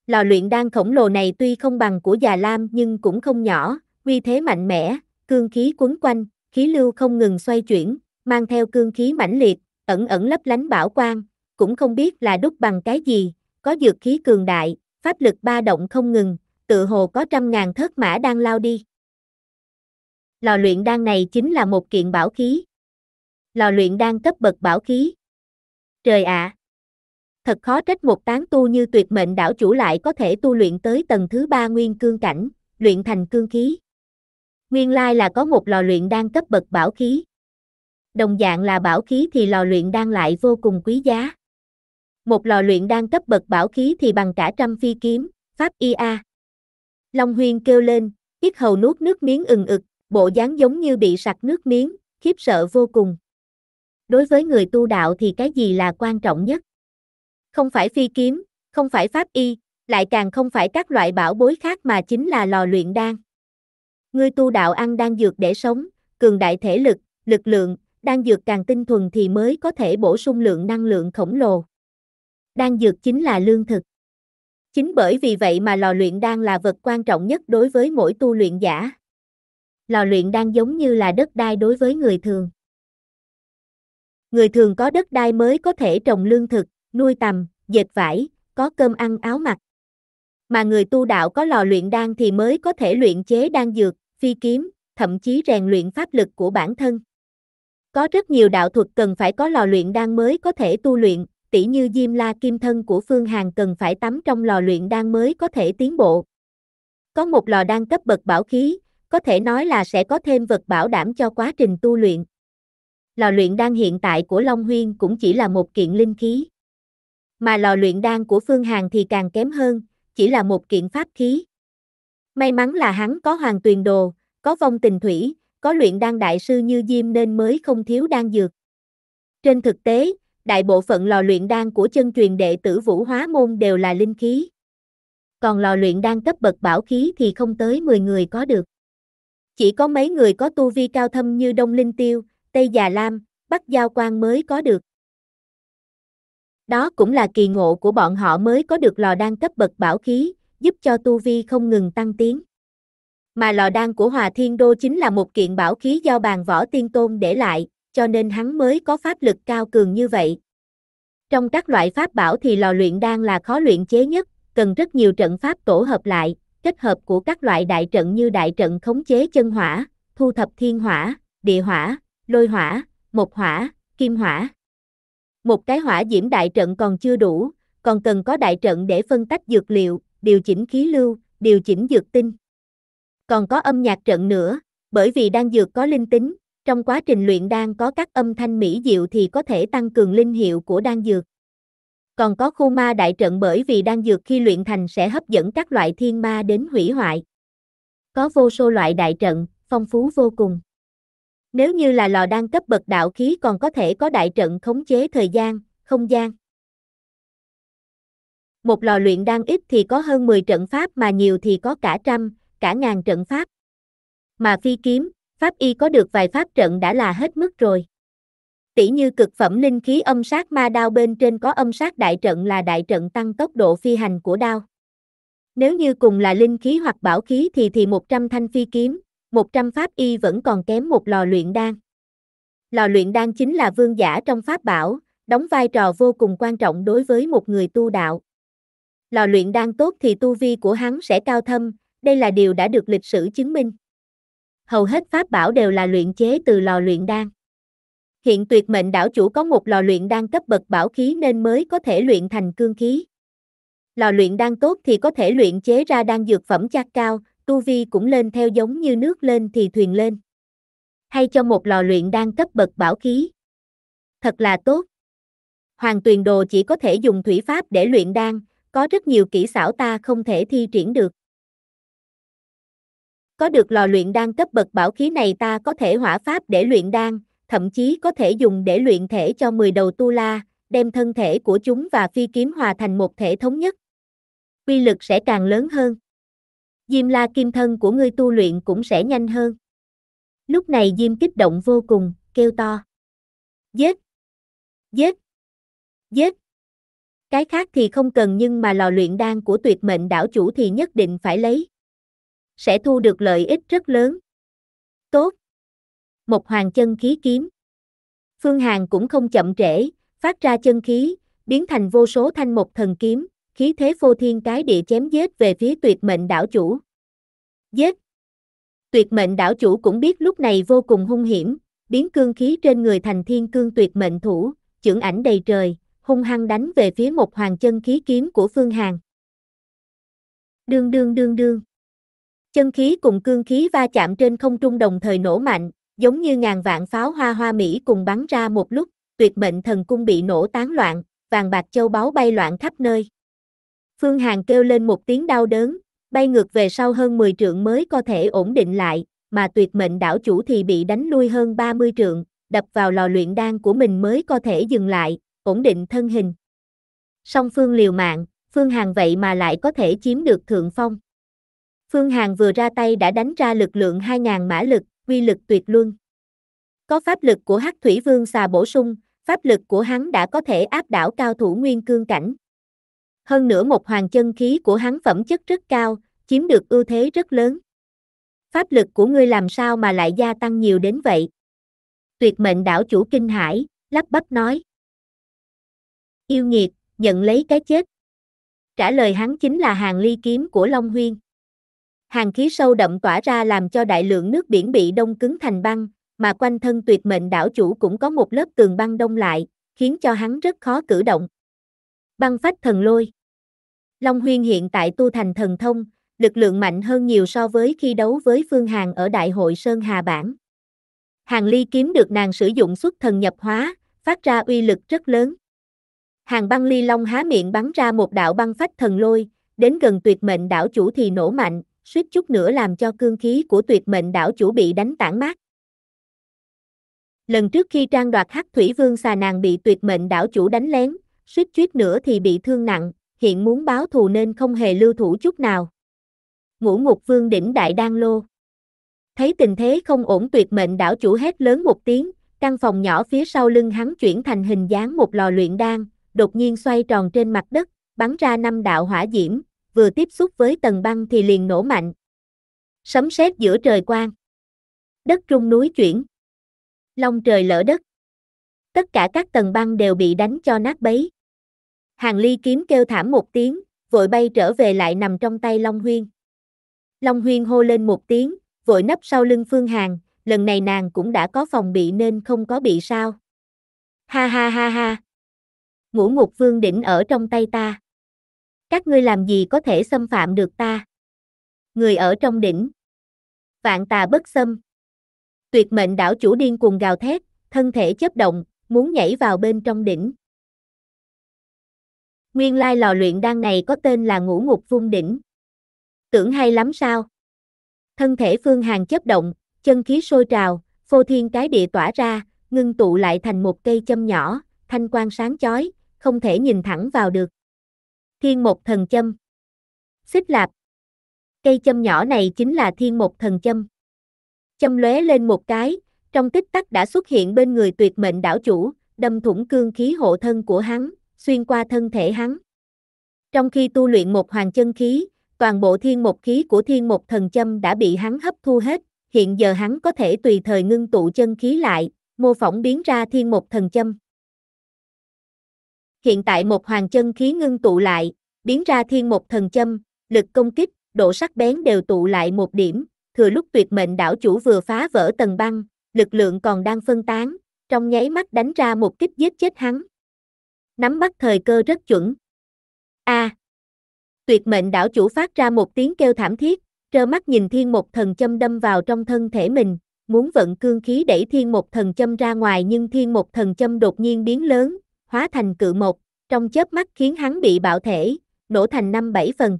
Lò luyện đan khổng lồ này tuy không bằng của già Lam nhưng cũng không nhỏ, uy thế mạnh mẽ, cương khí quấn quanh, khí lưu không ngừng xoay chuyển, mang theo cương khí mãnh liệt, ẩn ẩn lấp lánh bảo quang, cũng không biết là đúc bằng cái gì, có dược khí cường đại, pháp lực ba động không ngừng, tự hồ có trăm ngàn thất mã đang lao đi. Lò luyện đan này chính là một kiện bảo khí. Lò luyện đan cấp bậc bảo khí. Trời ạ! À, thật khó trách một tán tu như tuyệt mệnh đảo chủ lại có thể tu luyện tới tầng thứ ba nguyên cương cảnh, luyện thành cương khí. Nguyên lai là có một lò luyện đan cấp bậc bảo khí. Đồng dạng là bảo khí thì lò luyện đan lại vô cùng quý giá. Một lò luyện đan cấp bậc bảo khí thì bằng cả trăm phi kiếm, pháp ia. Long Huyên kêu lên, ít hầu nuốt nước miếng ừng ực, bộ dáng giống như bị sặc nước miếng, khiếp sợ vô cùng. Đối với người tu đạo thì cái gì là quan trọng nhất? Không phải phi kiếm, không phải pháp y, lại càng không phải các loại bảo bối khác mà chính là lò luyện đan. Ngươi tu đạo ăn đan dược để sống, cường đại thể lực, lực lượng, đan dược càng tinh thuần thì mới có thể bổ sung lượng năng lượng khổng lồ. Đan dược chính là lương thực. Chính bởi vì vậy mà lò luyện đan là vật quan trọng nhất đối với mỗi tu luyện giả. Lò luyện đan giống như là đất đai đối với người thường. Người thường có đất đai mới có thể trồng lương thực, nuôi tầm, dệt vải, có cơm ăn áo mặc. Mà người tu đạo có lò luyện đan thì mới có thể luyện chế đan dược, phi kiếm, thậm chí rèn luyện pháp lực của bản thân. Có rất nhiều đạo thuật cần phải có lò luyện đan mới có thể tu luyện, tỉ như Diêm La Kim Thân của Phương Hàn cần phải tắm trong lò luyện đan mới có thể tiến bộ. Có một lò đan cấp bậc bảo khí, có thể nói là sẽ có thêm vật bảo đảm cho quá trình tu luyện. Lò luyện đan hiện tại của Long Huyên cũng chỉ là một kiện linh khí. Mà lò luyện đan của Phương Hàn thì càng kém hơn, chỉ là một kiện pháp khí. May mắn là hắn có hoàng tuyền đồ, có vong tình thủy, có luyện đan đại sư như Diêm nên mới không thiếu đan dược. Trên thực tế, đại bộ phận lò luyện đan của chân truyền đệ tử Vũ Hóa Môn đều là linh khí. Còn lò luyện đan cấp bậc bảo khí thì không tới 10 người có được. Chỉ có mấy người có tu vi cao thâm như Đông Linh Tiêu, Tây Già Lam, Bắc Giao Quang mới có được. Đó cũng là kỳ ngộ của bọn họ mới có được lò đan cấp bậc bảo khí, giúp cho tu vi không ngừng tăng tiến. Mà lò đan của Hòa Thiên Đô chính là một kiện bảo khí do bàn võ tiên tôn để lại, cho nên hắn mới có pháp lực cao cường như vậy. Trong các loại pháp bảo thì lò luyện đan là khó luyện chế nhất, cần rất nhiều trận pháp tổ hợp lại, kết hợp của các loại đại trận như đại trận khống chế chân hỏa, thu thập thiên hỏa, địa hỏa, lôi hỏa, mộc hỏa, kim hỏa. Một cái hỏa diễm đại trận còn chưa đủ, còn cần có đại trận để phân tách dược liệu, điều chỉnh khí lưu, điều chỉnh dược tinh. Còn có âm nhạc trận nữa, bởi vì đan dược có linh tính, trong quá trình luyện đan có các âm thanh mỹ diệu thì có thể tăng cường linh hiệu của đan dược. Còn có khu ma đại trận bởi vì đan dược khi luyện thành sẽ hấp dẫn các loại thiên ma đến hủy hoại. Có vô số loại đại trận, phong phú vô cùng. Nếu như là lò đan cấp bậc đạo khí còn có thể có đại trận khống chế thời gian, không gian. Một lò luyện đan ít thì có hơn 10 trận pháp mà nhiều thì có cả trăm, cả ngàn trận pháp. Mà phi kiếm, pháp y có được vài pháp trận đã là hết mức rồi. Tỷ như cực phẩm linh khí âm sát ma đao bên trên có âm sát đại trận là đại trận tăng tốc độ phi hành của đao. Nếu như cùng là linh khí hoặc bảo khí thì thì 100 thanh phi kiếm, 100 pháp y vẫn còn kém một lò luyện đan. Lò luyện đan chính là vương giả trong pháp bảo, đóng vai trò vô cùng quan trọng đối với một người tu đạo lò luyện đan tốt thì tu vi của hắn sẽ cao thâm, đây là điều đã được lịch sử chứng minh. Hầu hết pháp bảo đều là luyện chế từ lò luyện đan. Hiện tuyệt mệnh đảo chủ có một lò luyện đan cấp bậc bảo khí nên mới có thể luyện thành cương khí. Lò luyện đan tốt thì có thể luyện chế ra đan dược phẩm chát cao, tu vi cũng lên theo giống như nước lên thì thuyền lên. Hay cho một lò luyện đan cấp bậc bảo khí. Thật là tốt. Hoàng Tuyền Đồ chỉ có thể dùng thủy pháp để luyện đan, có rất nhiều kỹ xảo ta không thể thi triển được. Có được lò luyện đan cấp bậc bảo khí này ta có thể hỏa pháp để luyện đan, thậm chí có thể dùng để luyện thể cho 10 đầu tu la, đem thân thể của chúng và phi kiếm hòa thành một thể thống nhất. Quy lực sẽ càng lớn hơn. Diêm la kim thân của ngươi tu luyện cũng sẽ nhanh hơn. Lúc này Diêm kích động vô cùng, kêu to. Giết! Giết! Giết! Cái khác thì không cần nhưng mà lò luyện đan của tuyệt mệnh đảo chủ thì nhất định phải lấy. Sẽ thu được lợi ích rất lớn. Tốt. Một hoàng chân khí kiếm. Phương Hàn cũng không chậm trễ, phát ra chân khí, biến thành vô số thanh một thần kiếm, khí thế phô thiên cái địa chém giết về phía tuyệt mệnh đảo chủ. Giết! Tuyệt mệnh đảo chủ cũng biết lúc này vô cùng hung hiểm, biến cương khí trên người thành thiên cương tuyệt mệnh thủ, trưởng ảnh đầy trời, hung hăng đánh về phía một hoàng chân khí kiếm của Phương Hàn. Đương đương đương đương. Chân khí cùng cương khí va chạm trên không trung đồng thời nổ mạnh, giống như ngàn vạn pháo hoa hoa mỹ cùng bắn ra một lúc, tuyệt mệnh thần cung bị nổ tán loạn, vàng bạc châu báu bay loạn khắp nơi. Phương Hàn kêu lên một tiếng đau đớn, bay ngược về sau hơn 10 trượng mới có thể ổn định lại, mà tuyệt mệnh đảo chủ thì bị đánh lui hơn 30 trượng, đập vào lò luyện đan của mình mới có thể dừng lại, ổn định thân hình. Song Phương liều mạng, Phương hàng vậy mà lại có thể chiếm được thượng phong. Phương hàng vừa ra tay đã đánh ra lực lượng 2.000 mã lực, uy lực tuyệt luân. Có pháp lực của Hắc Thủy Vương xà bổ sung, pháp lực của hắn đã có thể áp đảo cao thủ nguyên cương cảnh. Hơn nữa một hoàng chân khí của hắn phẩm chất rất cao, chiếm được ưu thế rất lớn. Pháp lực của ngươi làm sao mà lại gia tăng nhiều đến vậy? Tuyệt mệnh đảo chủ kinh hải, lắp bắp nói yêu nghiệt, nhận lấy cái chết. Trả lời hắn chính là hàng ly kiếm của Long Huyên. Hàng khí sâu đậm tỏa ra làm cho đại lượng nước biển bị đông cứng thành băng, mà quanh thân tuyệt mệnh đảo chủ cũng có một lớp tường băng đông lại, khiến cho hắn rất khó cử động. Băng phách thần lôi Long Huyên hiện tại tu thành thần thông, lực lượng mạnh hơn nhiều so với khi đấu với Phương Hàn ở Đại hội Sơn Hà Bản. Hàng Ly kiếm được nàng sử dụng xuất thần nhập hóa, phát ra uy lực rất lớn hàng băng ly long há miệng bắn ra một đạo băng phách thần lôi, đến gần tuyệt mệnh đảo chủ thì nổ mạnh, suýt chút nữa làm cho cương khí của tuyệt mệnh đảo chủ bị đánh tản mát. Lần trước khi trang đoạt hắc thủy vương xà nàng bị tuyệt mệnh đảo chủ đánh lén, suýt chút nữa thì bị thương nặng, hiện muốn báo thù nên không hề lưu thủ chút nào. Ngũ ngục vương đỉnh đại đan lô. Thấy tình thế không ổn tuyệt mệnh đảo chủ hét lớn một tiếng, căn phòng nhỏ phía sau lưng hắn chuyển thành hình dáng một lò luyện đan, đột nhiên xoay tròn trên mặt đất, bắn ra năm đạo hỏa diễm, vừa tiếp xúc với tầng băng thì liền nổ mạnh. Sấm sét giữa trời quang. Đất rung núi chuyển. Long trời lỡ đất. Tất cả các tầng băng đều bị đánh cho nát bấy. Hàng ly kiếm kêu thảm một tiếng, vội bay trở về lại nằm trong tay Long Huyên. Long Huyên hô lên một tiếng, vội nấp sau lưng Phương hàng, lần này nàng cũng đã có phòng bị nên không có bị sao. Ha ha ha ha ngũ ngục vương đỉnh ở trong tay ta. Các ngươi làm gì có thể xâm phạm được ta? Người ở trong đỉnh. Vạn tà bất xâm. Tuyệt mệnh đảo chủ điên cuồng gào thét, thân thể chấp động, muốn nhảy vào bên trong đỉnh. Nguyên lai lò luyện đan này có tên là ngũ ngục vung đỉnh. Tưởng hay lắm sao? Thân thể phương hàng chấp động, chân khí sôi trào, phô thiên cái địa tỏa ra, ngưng tụ lại thành một cây châm nhỏ, thanh quang sáng chói, không thể nhìn thẳng vào được. Thiên một thần châm. Xích lạp. Cây châm nhỏ này chính là thiên một thần châm. Châm lóe lên một cái, trong tích tắc đã xuất hiện bên người tuyệt mệnh đảo chủ, đâm thủng cương khí hộ thân của hắn, xuyên qua thân thể hắn. Trong khi tu luyện một hoàng chân khí, toàn bộ thiên một khí của thiên một thần châm đã bị hắn hấp thu hết, hiện giờ hắn có thể tùy thời ngưng tụ chân khí lại, mô phỏng biến ra thiên một thần châm hiện tại một hoàng chân khí ngưng tụ lại, biến ra thiên một thần châm, lực công kích, độ sắc bén đều tụ lại một điểm, thừa lúc tuyệt mệnh đảo chủ vừa phá vỡ tầng băng, lực lượng còn đang phân tán, trong nháy mắt đánh ra một kích giết chết hắn. Nắm bắt thời cơ rất chuẩn. A. tuyệt mệnh đảo chủ phát ra một tiếng kêu thảm thiết, trơ mắt nhìn thiên một thần châm đâm vào trong thân thể mình, muốn vận cương khí đẩy thiên một thần châm ra ngoài nhưng thiên một thần châm đột nhiên biến lớn, hóa thành cự một, trong chớp mắt khiến hắn bị bạo thể, nổ thành năm bảy phần.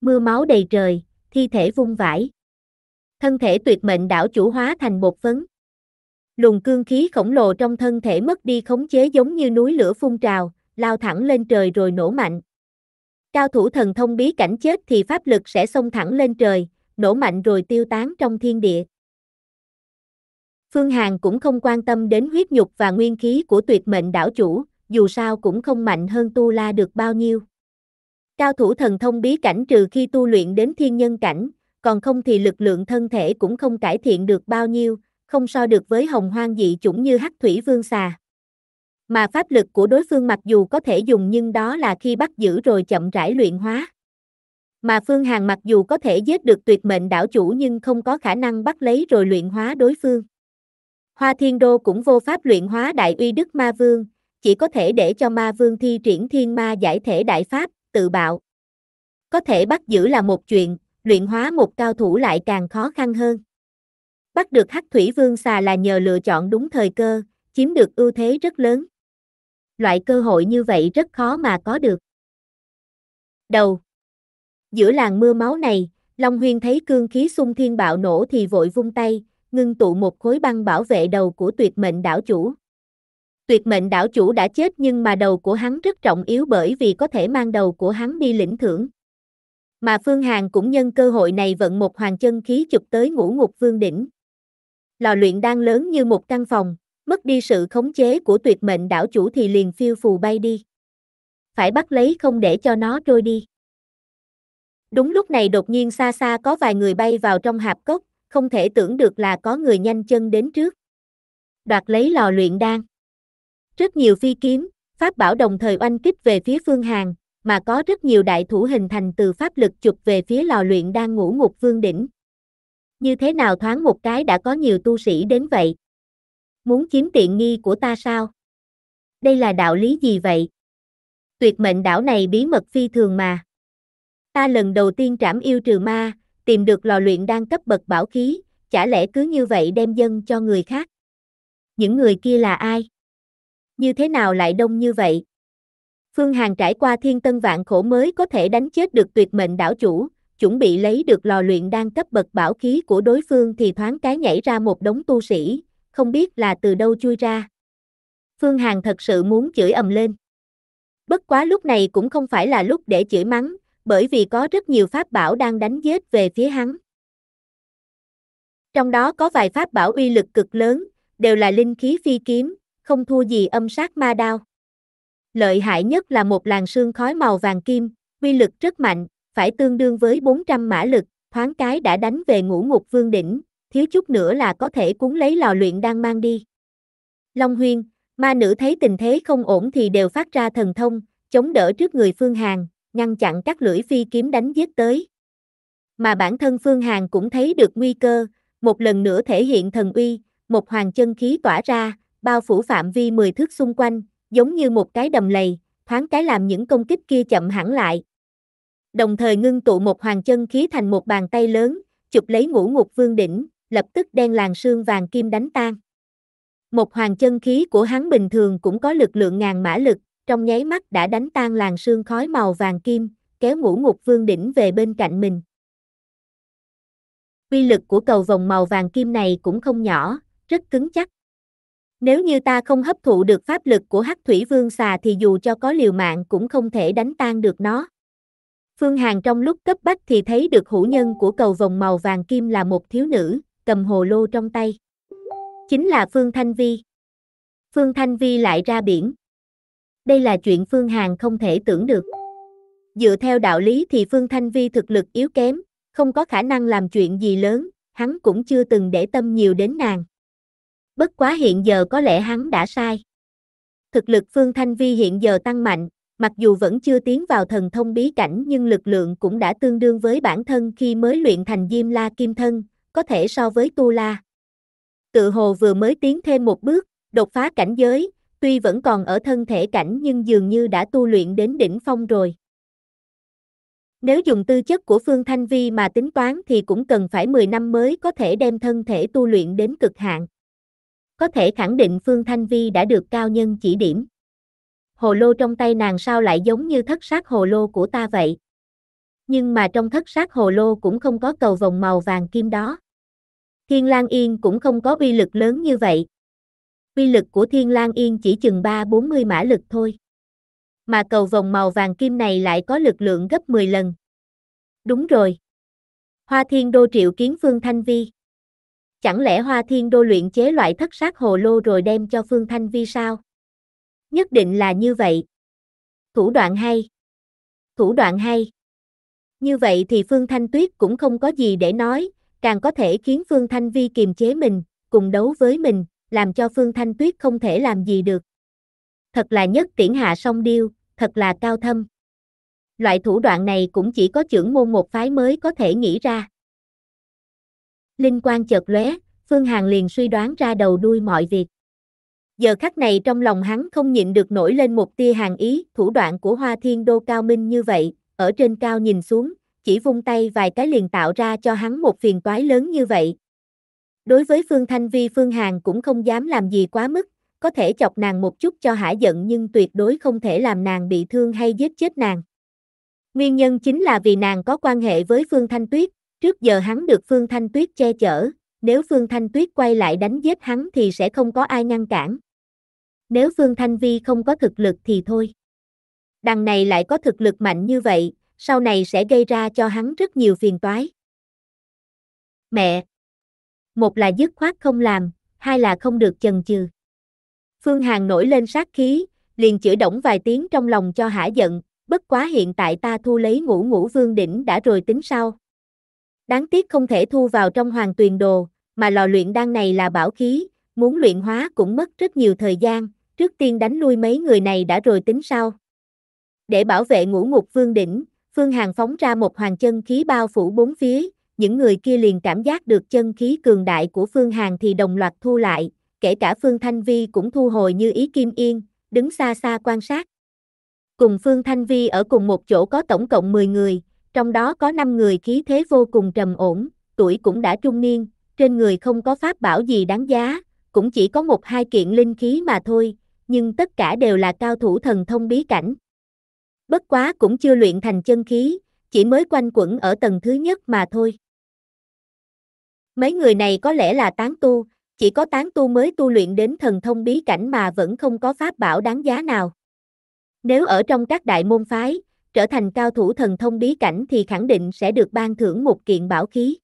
Mưa máu đầy trời, thi thể vung vãi. Thân thể tuyệt mệnh đảo chủ hóa thành bột phấn. Luồng cương khí khổng lồ trong thân thể mất đi khống chế giống như núi lửa phun trào, lao thẳng lên trời rồi nổ mạnh. Cao thủ thần thông bí cảnh chết thì pháp lực sẽ xông thẳng lên trời, nổ mạnh rồi tiêu tán trong thiên địa. Phương Hàn cũng không quan tâm đến huyết nhục và nguyên khí của tuyệt mệnh đảo chủ, dù sao cũng không mạnh hơn Tu La được bao nhiêu. Cao thủ thần thông bí cảnh trừ khi tu luyện đến thiên nhân cảnh, còn không thì lực lượng thân thể cũng không cải thiện được bao nhiêu, không so được với hồng hoang dị chủng như hắc thủy vương xà. Mà pháp lực của đối phương mặc dù có thể dùng nhưng đó là khi bắt giữ rồi chậm rãi luyện hóa. Mà Phương Hàn mặc dù có thể giết được tuyệt mệnh đảo chủ nhưng không có khả năng bắt lấy rồi luyện hóa đối phương. Hoa Thiên Đô cũng vô pháp luyện hóa đại uy đức ma vương, chỉ có thể để cho ma vương thi triển thiên ma giải thể đại pháp, tự bạo. Có thể bắt giữ là một chuyện, luyện hóa một cao thủ lại càng khó khăn hơn. Bắt được hắc thủy vương xà là nhờ lựa chọn đúng thời cơ, chiếm được ưu thế rất lớn. Loại cơ hội như vậy rất khó mà có được. Đầu Giữa làng mưa máu này, Long Huyên thấy cương khí xung thiên bạo nổ thì vội vung tay, ngưng tụ một khối băng bảo vệ đầu của tuyệt mệnh đảo chủ. Tuyệt mệnh đảo chủ đã chết nhưng mà đầu của hắn rất trọng yếu bởi vì có thể mang đầu của hắn đi lĩnh thưởng. Mà Phương Hàn cũng nhân cơ hội này vận một hoàng chân khí chụp tới ngũ ngục vương đỉnh. Lò luyện đang lớn như một căn phòng, mất đi sự khống chế của tuyệt mệnh đảo chủ thì liền phiêu phù bay đi. Phải bắt lấy không để cho nó trôi đi. Đúng lúc này đột nhiên xa xa có vài người bay vào trong hạp cốc, không thể tưởng được là có người nhanh chân đến trước. Đoạt lấy lò luyện đan. Rất nhiều phi kiếm, pháp bảo đồng thời oanh kích về phía Phương hàng, mà có rất nhiều đại thủ hình thành từ pháp lực chụp về phía lò luyện đan ngũ ngục vương đỉnh. Như thế nào thoáng một cái đã có nhiều tu sĩ đến vậy? Muốn chiếm tiện nghi của ta sao? Đây là đạo lý gì vậy? Tuyệt mệnh đảo này bí mật phi thường mà. Ta lần đầu tiên trảm yêu trừ ma, tìm được lò luyện đang cấp bậc bảo khí, chả lẽ cứ như vậy đem dân cho người khác. Những người kia là ai? Như thế nào lại đông như vậy? Phương Hàn trải qua thiên tân vạn khổ mới có thể đánh chết được tuyệt mệnh đảo chủ, chuẩn bị lấy được lò luyện đang cấp bậc bảo khí của đối phương thì thoáng cái nhảy ra một đống tu sĩ, không biết là từ đâu chui ra. Phương Hàn thật sự muốn chửi ầm lên. Bất quá lúc này cũng không phải là lúc để chửi mắng, bởi vì có rất nhiều pháp bảo đang đánh giết về phía hắn. Trong đó có vài pháp bảo uy lực cực lớn, đều là linh khí phi kiếm, không thua gì âm sát ma đao. Lợi hại nhất là một làn sương khói màu vàng kim, uy lực rất mạnh, phải tương đương với 400 mã lực, thoáng cái đã đánh về ngũ ngục vương đỉnh, thiếu chút nữa là có thể cuốn lấy lò luyện đang mang đi. Long Huyên, ma nữ thấy tình thế không ổn thì đều phát ra thần thông, chống đỡ trước người Phương Hàn, ngăn chặn các lưỡi phi kiếm đánh giết tới. Mà bản thân Phương Hàn cũng thấy được nguy cơ, một lần nữa thể hiện thần uy, một hoàng chân khí tỏa ra, bao phủ phạm vi 10 thước xung quanh, giống như một cái đầm lầy, thoáng cái làm những công kích kia chậm hẳn lại. Đồng thời ngưng tụ một hoàng chân khí thành một bàn tay lớn, chụp lấy ngũ ngục vương đỉnh, lập tức đen làng sương vàng kim đánh tan. Một hoàng chân khí của hắn bình thường cũng có lực lượng ngàn mã lực, trong nháy mắt đã đánh tan làn sương khói màu vàng kim, kéo ngũ ngục vương đỉnh về bên cạnh mình. Quy lực của cầu vòng màu vàng kim này cũng không nhỏ, rất cứng chắc. Nếu như ta không hấp thụ được pháp lực của hắc thủy vương xà thì dù cho có liều mạng cũng không thể đánh tan được nó. Phương Hàn trong lúc cấp bách thì thấy được hữu nhân của cầu vòng màu vàng kim là một thiếu nữ, cầm hồ lô trong tay. Chính là Phương Thanh Vi. Phương Thanh Vi lại ra biển đây là chuyện Phương Hằng không thể tưởng được. Dựa theo đạo lý thì Phương Thanh Vi thực lực yếu kém, không có khả năng làm chuyện gì lớn, hắn cũng chưa từng để tâm nhiều đến nàng. Bất quá hiện giờ có lẽ hắn đã sai. Thực lực Phương Thanh Vi hiện giờ tăng mạnh, mặc dù vẫn chưa tiến vào thần thông bí cảnh nhưng lực lượng cũng đã tương đương với bản thân khi mới luyện thành Diêm La Kim Thân, có thể so với Tu La. Tự hồ vừa mới tiến thêm một bước, đột phá cảnh giới, tuy vẫn còn ở thân thể cảnh nhưng dường như đã tu luyện đến đỉnh phong rồi. Nếu dùng tư chất của Phương Thanh Vi mà tính toán thì cũng cần phải 10 năm mới có thể đem thân thể tu luyện đến cực hạn. Có thể khẳng định Phương Thanh Vi đã được cao nhân chỉ điểm. Hồ lô trong tay nàng sao lại giống như thất sát hồ lô của ta vậy? Nhưng mà trong thất sát hồ lô cũng không có cầu vòng màu vàng kim đó. Thiên Lang Yên cũng không có uy lực lớn như vậy, uy lực của Thiên Lang Yên chỉ chừng 3-40 mã lực thôi. Mà cầu vòng màu vàng kim này lại có lực lượng gấp 10 lần. Đúng rồi. Hoa Thiên Đô triệu kiến Phương Thanh Vi. Chẳng lẽ Hoa Thiên Đô luyện chế loại thất sát hồ lô rồi đem cho Phương Thanh Vi sao? Nhất định là như vậy. Thủ đoạn hay. Thủ đoạn hay. Như vậy thì Phương Thanh Tuyết cũng không có gì để nói, càng có thể khiến Phương Thanh Vi kiềm chế mình, cùng đấu với mình, làm cho Phương Thanh Tuyết không thể làm gì được. Thật là nhất tiễn hạ song điêu, thật là cao thâm. Loại thủ đoạn này cũng chỉ có trưởng môn một phái mới có thể nghĩ ra. Linh quan chợt lóe, Phương Hàn liền suy đoán ra đầu đuôi mọi việc. Giờ khắc này trong lòng hắn không nhịn được nổi lên một tia hàng ý, thủ đoạn của Hoa Thiên Đô cao minh như vậy, ở trên cao nhìn xuống, chỉ vung tay vài cái liền tạo ra cho hắn một phiền toái lớn như vậy, Đối với Phương Thanh Vi Phương Hàn cũng không dám làm gì quá mức, có thể chọc nàng một chút cho hả giận nhưng tuyệt đối không thể làm nàng bị thương hay giết chết nàng. Nguyên nhân chính là vì nàng có quan hệ với Phương Thanh Tuyết, trước giờ hắn được Phương Thanh Tuyết che chở, nếu Phương Thanh Tuyết quay lại đánh giết hắn thì sẽ không có ai ngăn cản. Nếu Phương Thanh Vi không có thực lực thì thôi. Đằng này lại có thực lực mạnh như vậy, sau này sẽ gây ra cho hắn rất nhiều phiền toái. Mẹ, một là dứt khoát không làm, hai là không được chần chừ. Phương Hàn nổi lên sát khí, liền chửi đổng vài tiếng trong lòng cho hả giận, bất quá hiện tại ta thu lấy ngũ ngũ vương đỉnh đã rồi tính sau. Đáng tiếc không thể thu vào trong hoàng tuyền đồ, mà lò luyện đan này là bảo khí, muốn luyện hóa cũng mất rất nhiều thời gian, trước tiên đánh lui mấy người này đã rồi tính sau. Để bảo vệ ngũ ngục vương đỉnh, Phương Hàn phóng ra một hoàng chân khí bao phủ bốn phía, những người kia liền cảm giác được chân khí cường đại của Phương Hàn thì đồng loạt thu lại, kể cả Phương Thanh Vi cũng thu hồi như ý kim yên, đứng xa xa quan sát. Cùng Phương Thanh Vi ở cùng một chỗ có tổng cộng 10 người, trong đó có 5 người khí thế vô cùng trầm ổn, tuổi cũng đã trung niên, trên người không có pháp bảo gì đáng giá, cũng chỉ có một hai kiện linh khí mà thôi, nhưng tất cả đều là cao thủ thần thông bí cảnh. Bất quá cũng chưa luyện thành chân khí, chỉ mới quanh quẩn ở tầng thứ nhất mà thôi. Mấy người này có lẽ là tán tu, chỉ có tán tu mới tu luyện đến thần thông bí cảnh mà vẫn không có pháp bảo đáng giá nào. Nếu ở trong các đại môn phái, trở thành cao thủ thần thông bí cảnh thì khẳng định sẽ được ban thưởng một kiện bảo khí.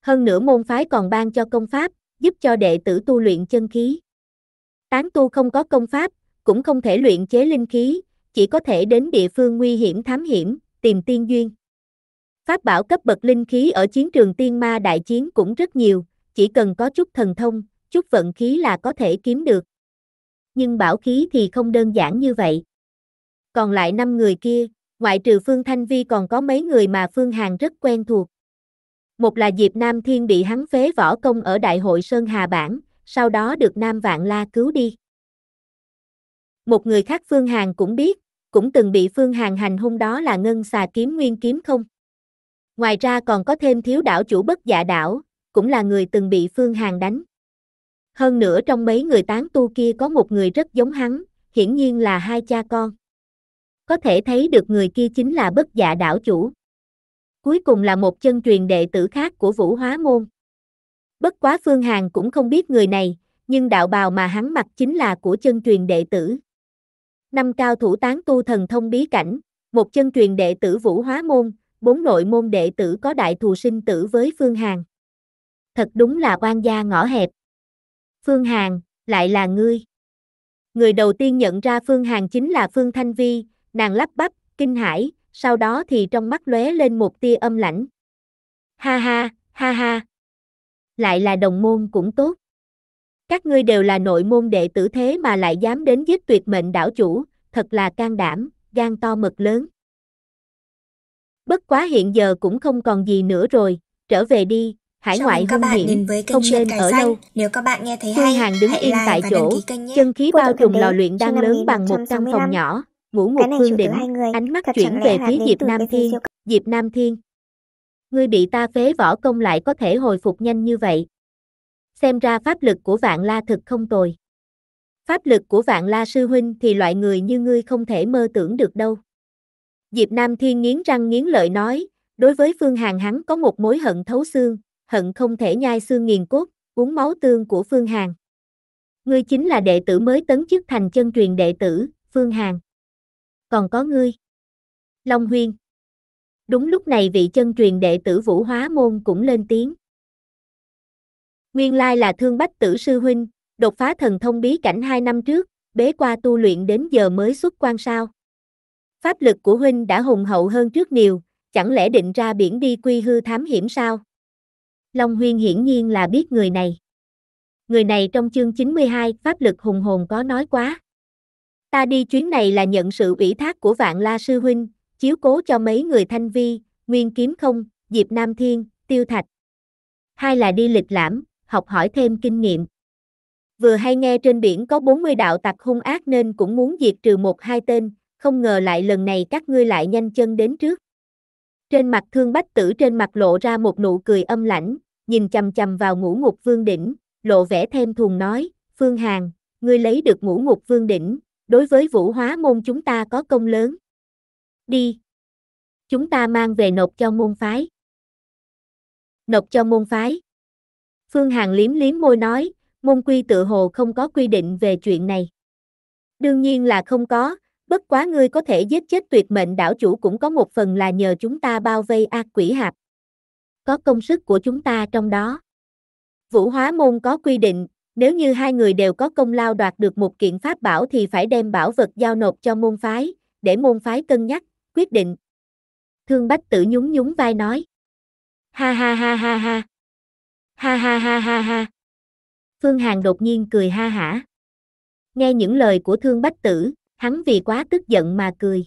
Hơn nữa môn phái còn ban cho công pháp, giúp cho đệ tử tu luyện chân khí. Tán tu không có công pháp, cũng không thể luyện chế linh khí, chỉ có thể đến địa phương nguy hiểm thám hiểm, tìm tiên duyên. Pháp bảo cấp bậc linh khí ở chiến trường tiên ma đại chiến cũng rất nhiều, chỉ cần có chút thần thông, chút vận khí là có thể kiếm được. Nhưng bảo khí thì không đơn giản như vậy. Còn lại năm người kia, ngoại trừ Phương Thanh Vi còn có mấy người mà Phương Hàn rất quen thuộc. Một là Diệp Nam Thiên bị hắn phế võ công ở Đại hội Sơn Hà Bản, sau đó được Nam Vạn La cứu đi. Một người khác Phương Hàn cũng biết, cũng từng bị Phương Hàn hành hung đó là Ngân Xà Kiếm Nguyên Kiếm không. Ngoài ra còn có thêm thiếu đảo chủ bất dạ đảo, cũng là người từng bị Phương Hàn đánh. Hơn nữa trong mấy người tán tu kia có một người rất giống hắn, hiển nhiên là hai cha con. Có thể thấy được người kia chính là bất dạ đảo chủ. Cuối cùng là một chân truyền đệ tử khác của Vũ Hóa Môn. Bất quá Phương Hàn cũng không biết người này, nhưng đạo bào mà hắn mặc chính là của chân truyền đệ tử. Năm cao thủ tán tu thần thông bí cảnh, một chân truyền đệ tử Vũ Hóa Môn, bốn nội môn đệ tử có đại thù sinh tử với Phương Hàn. Thật đúng là oan gia ngõ hẹp. Phương Hàn, lại là ngươi. Người đầu tiên nhận ra Phương Hàn chính là Phương Thanh Vi, nàng lắp bắp, kinh hãi, sau đó thì trong mắt lóe lên một tia âm lãnh. Ha ha, ha ha. Lại là đồng môn cũng tốt. Các ngươi đều là nội môn đệ tử thế mà lại dám đến giết tuyệt mệnh đảo chủ, thật là can đảm, gan to mực lớn. Bất quá hiện giờ cũng không còn gì nữa rồi, trở về đi, hải Chào ngoại hung hiểm, không nên ở xanh. lâu. Nếu các bạn nghe thấy Phương Hàng đứng yên tại chỗ, chân khí bao trùm lò luyện đang lớn bằng một căn phòng nhỏ, ngủ ngục phương đỉnh, ánh mắt Thật chuyển về phía Diệp Nam Thiên, Diệp Nam Thiên. Ngươi bị ta phế võ công lại có thể hồi phục nhanh như vậy. Xem ra pháp lực của vạn la thực không tồi. Pháp lực của vạn la sư huynh thì loại người như ngươi không thể mơ tưởng được đâu. Diệp Nam Thiên nghiến răng nghiến lợi nói, đối với Phương Hàn hắn có một mối hận thấu xương, hận không thể nhai xương nghiền cốt, uống máu tương của Phương Hàn. Ngươi chính là đệ tử mới tấn chức thành chân truyền đệ tử, Phương Hàn. Còn có ngươi. Long Huyên. Đúng lúc này vị chân truyền đệ tử Vũ Hóa Môn cũng lên tiếng. Nguyên lai là thương bách tử sư huynh, đột phá thần thông bí cảnh 2 năm trước, bế qua tu luyện đến giờ mới xuất quan sao pháp lực của huynh đã hùng hậu hơn trước nhiều, chẳng lẽ định ra biển đi quy hư thám hiểm sao? Long Huyên hiển nhiên là biết người này. Người này trong chương 92 Pháp lực hùng hồn có nói quá. Ta đi chuyến này là nhận sự ủy thác của vạn la sư huynh, chiếu cố cho mấy người thanh vi, nguyên kiếm không, diệp nam thiên, tiêu thạch. Hai là đi lịch lãm, học hỏi thêm kinh nghiệm. Vừa hay nghe trên biển có 40 đạo tặc hung ác nên cũng muốn diệt trừ một hai tên, không ngờ lại lần này các ngươi lại nhanh chân đến trước. Trên mặt thương bách tử trên mặt lộ ra một nụ cười âm lãnh, nhìn chầm chầm vào ngũ ngục vương đỉnh, lộ vẻ thêm thùng nói, Phương Hàn, ngươi lấy được ngũ ngục vương đỉnh, đối với vũ hóa môn chúng ta có công lớn. Đi! Chúng ta mang về nộp cho môn phái. Nộp cho môn phái. Phương Hàn liếm liếm môi nói, môn quy tự hồ không có quy định về chuyện này. Đương nhiên là không có, bất quá ngươi có thể giết chết tuyệt mệnh đảo chủ cũng có một phần là nhờ chúng ta bao vây ác quỷ hạp. Có công sức của chúng ta trong đó. Vũ hóa môn có quy định, nếu như hai người đều có công lao đoạt được một kiện pháp bảo thì phải đem bảo vật giao nộp cho môn phái, để môn phái cân nhắc, quyết định. Thương Bách Tử nhún nhún vai nói. Ha ha ha ha ha. Ha ha ha ha ha. Phương Hàn đột nhiên cười ha hả. Nghe những lời của Thương Bách Tử, hắn vì quá tức giận mà cười.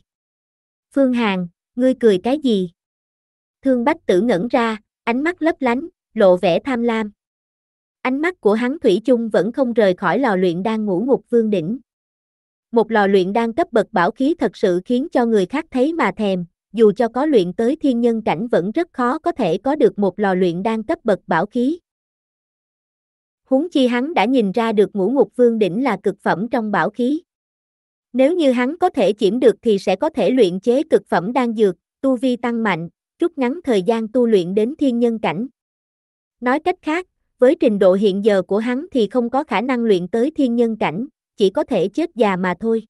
Phương Hàn, ngươi cười cái gì? Thương Bách Tử ngẩn ra, ánh mắt lấp lánh, lộ vẻ tham lam. Ánh mắt của hắn Thủy chung vẫn không rời khỏi lò luyện đang ngủ ngục vương đỉnh. Một lò luyện đang cấp bậc bảo khí thật sự khiến cho người khác thấy mà thèm, dù cho có luyện tới thiên nhân cảnh vẫn rất khó có thể có được một lò luyện đang cấp bậc bảo khí. Huống chi hắn đã nhìn ra được ngũ ngục vương đỉnh là cực phẩm trong bảo khí. Nếu như hắn có thể chiếm được thì sẽ có thể luyện chế cực phẩm đan dược, tu vi tăng mạnh, rút ngắn thời gian tu luyện đến thiên nhân cảnh. Nói cách khác, với trình độ hiện giờ của hắn thì không có khả năng luyện tới thiên nhân cảnh, chỉ có thể chết già mà thôi.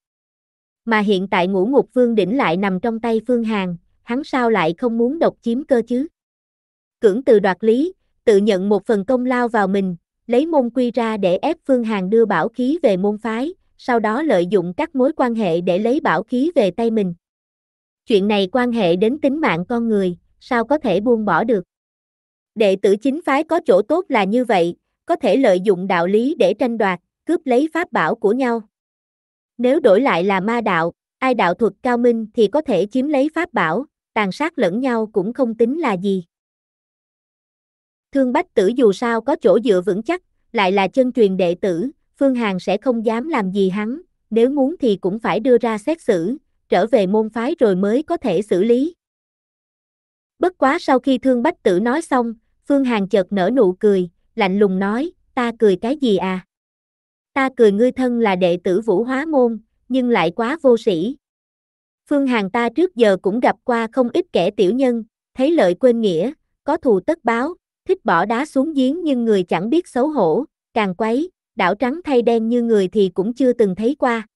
Mà hiện tại ngũ ngục vương đỉnh lại nằm trong tay Phương hàng, hắn sao lại không muốn độc chiếm cơ chứ? Cưỡng từ đoạt lý, tự nhận một phần công lao vào mình, lấy môn quy ra để ép Phương hàng đưa bảo khí về môn phái, sau đó lợi dụng các mối quan hệ để lấy bảo khí về tay mình. Chuyện này quan hệ đến tính mạng con người, sao có thể buông bỏ được. Đệ tử chính phái có chỗ tốt là như vậy, có thể lợi dụng đạo lý để tranh đoạt, cướp lấy pháp bảo của nhau. Nếu đổi lại là ma đạo, ai đạo thuật cao minh thì có thể chiếm lấy pháp bảo, tàn sát lẫn nhau cũng không tính là gì. Thương Bách Tử dù sao có chỗ dựa vững chắc, lại là chân truyền đệ tử, Phương Hàn sẽ không dám làm gì hắn, nếu muốn thì cũng phải đưa ra xét xử, trở về môn phái rồi mới có thể xử lý. Bất quá sau khi Thương Bách Tử nói xong, Phương Hàn chợt nở nụ cười, lạnh lùng nói, ta cười cái gì à? Ta cười ngươi thân là đệ tử vũ hóa môn, nhưng lại quá vô sĩ. Phương Hàn ta trước giờ cũng gặp qua không ít kẻ tiểu nhân, thấy lợi quên nghĩa, có thù tất báo, thích bỏ đá xuống giếng nhưng người chẳng biết xấu hổ, càng quấy, đảo trắng thay đen như người thì cũng chưa từng thấy qua.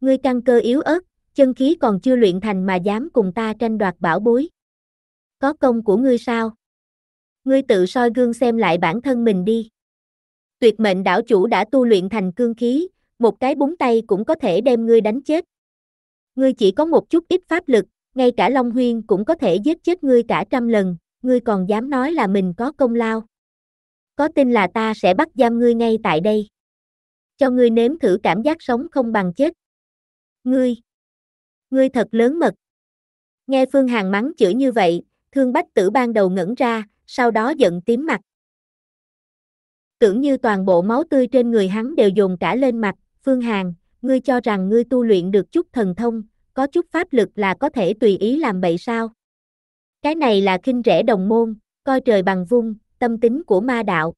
Ngươi căn cơ yếu ớt, chân khí còn chưa luyện thành mà dám cùng ta tranh đoạt bảo bối. Có công của ngươi sao? Ngươi tự soi gương xem lại bản thân mình đi. Tuyệt mệnh đảo chủ đã tu luyện thành cương khí, một cái búng tay cũng có thể đem ngươi đánh chết. Ngươi chỉ có một chút ít pháp lực, ngay cả Long Huyên cũng có thể giết chết ngươi cả trăm lần, ngươi còn dám nói là mình có công lao có tin là ta sẽ bắt giam ngươi ngay tại đây. Cho ngươi nếm thử cảm giác sống không bằng chết. Ngươi, ngươi thật lớn mật. Nghe Phương Hằng mắng chửi như vậy, thương bách tử ban đầu ngẩn ra, sau đó giận tím mặt. Tưởng như toàn bộ máu tươi trên người hắn đều dồn cả lên mặt, Phương Hằng, ngươi cho rằng ngươi tu luyện được chút thần thông, có chút pháp lực là có thể tùy ý làm bậy sao? Cái này là khinh rẻ đồng môn, coi trời bằng vung, tâm tính của ma đạo.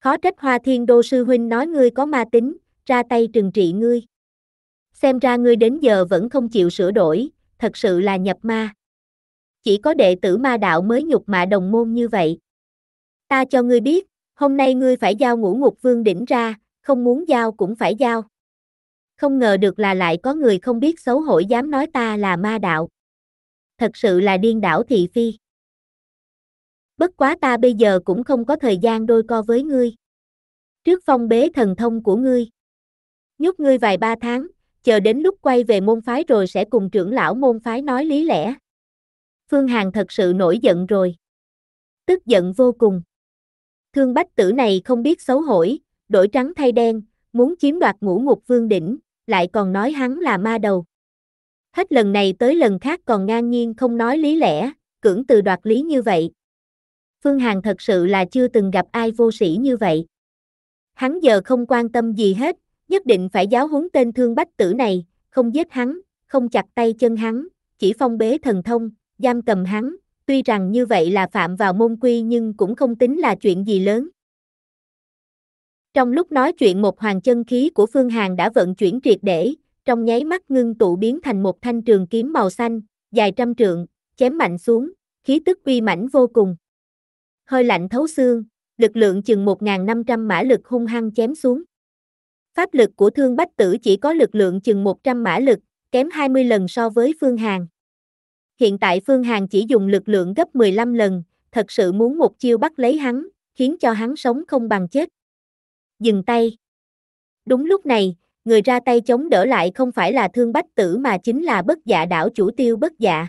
Khó trách Hoa Thiên Đô Sư Huynh nói ngươi có ma tính, ra tay trừng trị ngươi. Xem ra ngươi đến giờ vẫn không chịu sửa đổi, thật sự là nhập ma. Chỉ có đệ tử ma đạo mới nhục mạ đồng môn như vậy. Ta cho ngươi biết, hôm nay ngươi phải giao ngũ ngục vương đỉnh ra, không muốn giao cũng phải giao. Không ngờ được là lại có người không biết xấu hổ dám nói ta là ma đạo. Thật sự là điên đảo thị phi bất quá ta bây giờ cũng không có thời gian đôi co với ngươi. Trước phong bế thần thông của ngươi, nhốt ngươi vài ba tháng, chờ đến lúc quay về môn phái rồi sẽ cùng trưởng lão môn phái nói lý lẽ. Phương Hàn thật sự nổi giận rồi. Tức giận vô cùng. Thương bách tử này không biết xấu hổi, đổi trắng thay đen, muốn chiếm đoạt ngũ ngục vương đỉnh, lại còn nói hắn là ma đầu. Hết lần này tới lần khác còn ngang nhiên không nói lý lẽ, cưỡng từ đoạt lý như vậy. Phương Hằng thật sự là chưa từng gặp ai vô sĩ như vậy. Hắn giờ không quan tâm gì hết, nhất định phải giáo huấn tên thương bách tử này, không giết hắn, không chặt tay chân hắn, chỉ phong bế thần thông, giam cầm hắn, tuy rằng như vậy là phạm vào môn quy nhưng cũng không tính là chuyện gì lớn. Trong lúc nói chuyện một hoàng chân khí của Phương Hằng đã vận chuyển triệt để, trong nháy mắt ngưng tụ biến thành một thanh trường kiếm màu xanh, dài trăm trượng, chém mạnh xuống, khí tức uy mãnh vô cùng hơi lạnh thấu xương, lực lượng chừng 1.500 mã lực hung hăng chém xuống. Pháp lực của thương bách tử chỉ có lực lượng chừng 100 mã lực, kém 20 lần so với Phương Hàn. Hiện tại Phương Hàn chỉ dùng lực lượng gấp 15 lần, thật sự muốn một chiêu bắt lấy hắn, khiến cho hắn sống không bằng chết. Dừng tay. Đúng lúc này, người ra tay chống đỡ lại không phải là thương bách tử mà chính là bất dạ đảo chủ tiêu bất dạ.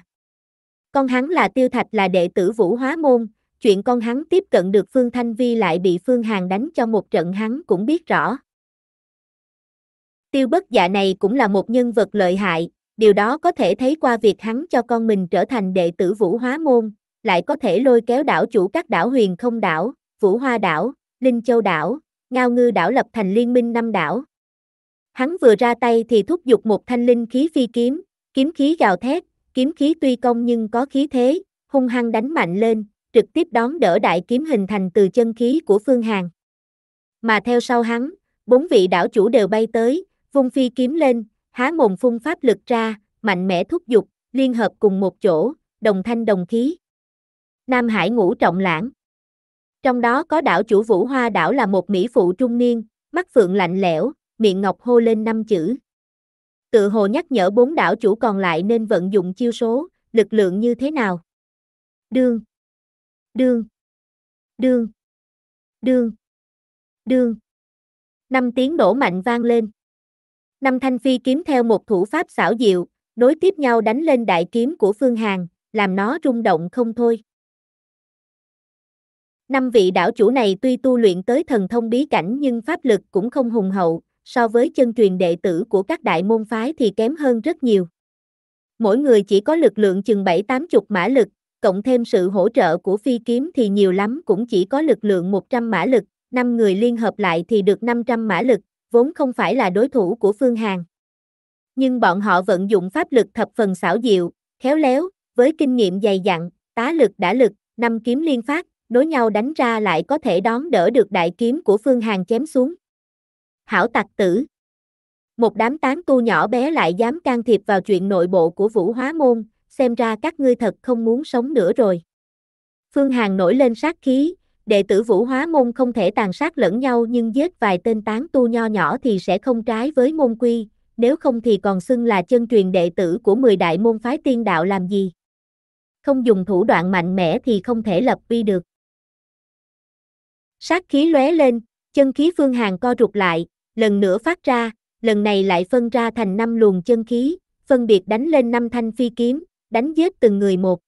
Con hắn là tiêu thạch là đệ tử vũ hóa môn, chuyện con hắn tiếp cận được Phương Thanh Vi lại bị Phương Hàn đánh cho một trận hắn cũng biết rõ. Tiêu bất dạ này cũng là một nhân vật lợi hại, điều đó có thể thấy qua việc hắn cho con mình trở thành đệ tử Vũ Hóa Môn, lại có thể lôi kéo đảo chủ các đảo huyền không đảo, Vũ Hoa đảo, Linh Châu đảo, Ngao Ngư đảo lập thành liên minh năm đảo. Hắn vừa ra tay thì thúc giục một thanh linh khí phi kiếm, kiếm khí gào thét, kiếm khí tuy công nhưng có khí thế, hung hăng đánh mạnh lên, trực tiếp đón đỡ đại kiếm hình thành từ chân khí của Phương Hàn. Mà theo sau hắn, bốn vị đảo chủ đều bay tới, vung phi kiếm lên, há mồm phun pháp lực ra, mạnh mẽ thúc giục, liên hợp cùng một chỗ, đồng thanh đồng khí. Nam Hải ngũ trọng lãng. Trong đó có đảo chủ Vũ Hoa đảo là một mỹ phụ trung niên, mắt phượng lạnh lẽo, miệng ngọc hô lên năm chữ. Tự hồ nhắc nhở bốn đảo chủ còn lại nên vận dụng chiêu số, lực lượng như thế nào. Đương đường, đường, đường, đường Năm tiếng nổ mạnh vang lên. Năm thanh phi kiếm theo một thủ pháp xảo diệu, nối tiếp nhau đánh lên đại kiếm của Phương Hàn, làm nó rung động không thôi. Năm vị đảo chủ này tuy tu luyện tới thần thông bí cảnh nhưng pháp lực cũng không hùng hậu, so với chân truyền đệ tử của các đại môn phái thì kém hơn rất nhiều. Mỗi người chỉ có lực lượng chừng 7-80 mã lực, cộng thêm sự hỗ trợ của phi kiếm thì nhiều lắm cũng chỉ có lực lượng 100 mã lực, 5 người liên hợp lại thì được 500 mã lực, vốn không phải là đối thủ của Phương Hàn. Nhưng bọn họ vận dụng pháp lực thập phần xảo diệu, khéo léo, với kinh nghiệm dày dặn, tá lực đã lực, năm kiếm liên phát, nối nhau đánh ra lại có thể đón đỡ được đại kiếm của Phương Hàn chém xuống. Hảo tặc tử Một đám tán tu nhỏ bé lại dám can thiệp vào chuyện nội bộ của Vũ Hóa Môn, xem ra các ngươi thật không muốn sống nữa rồi. Phương Hàn nổi lên sát khí, đệ tử vũ hóa môn không thể tàn sát lẫn nhau nhưng giết vài tên tán tu nho nhỏ thì sẽ không trái với môn quy, nếu không thì còn xưng là chân truyền đệ tử của 10 đại môn phái tiên đạo làm gì. Không dùng thủ đoạn mạnh mẽ thì không thể lập uy được. Sát khí lóe lên, chân khí Phương Hàn co rụt lại, lần nữa phát ra, lần này lại phân ra thành năm luồng chân khí, phân biệt đánh lên năm thanh phi kiếm, đánh giết từng người một.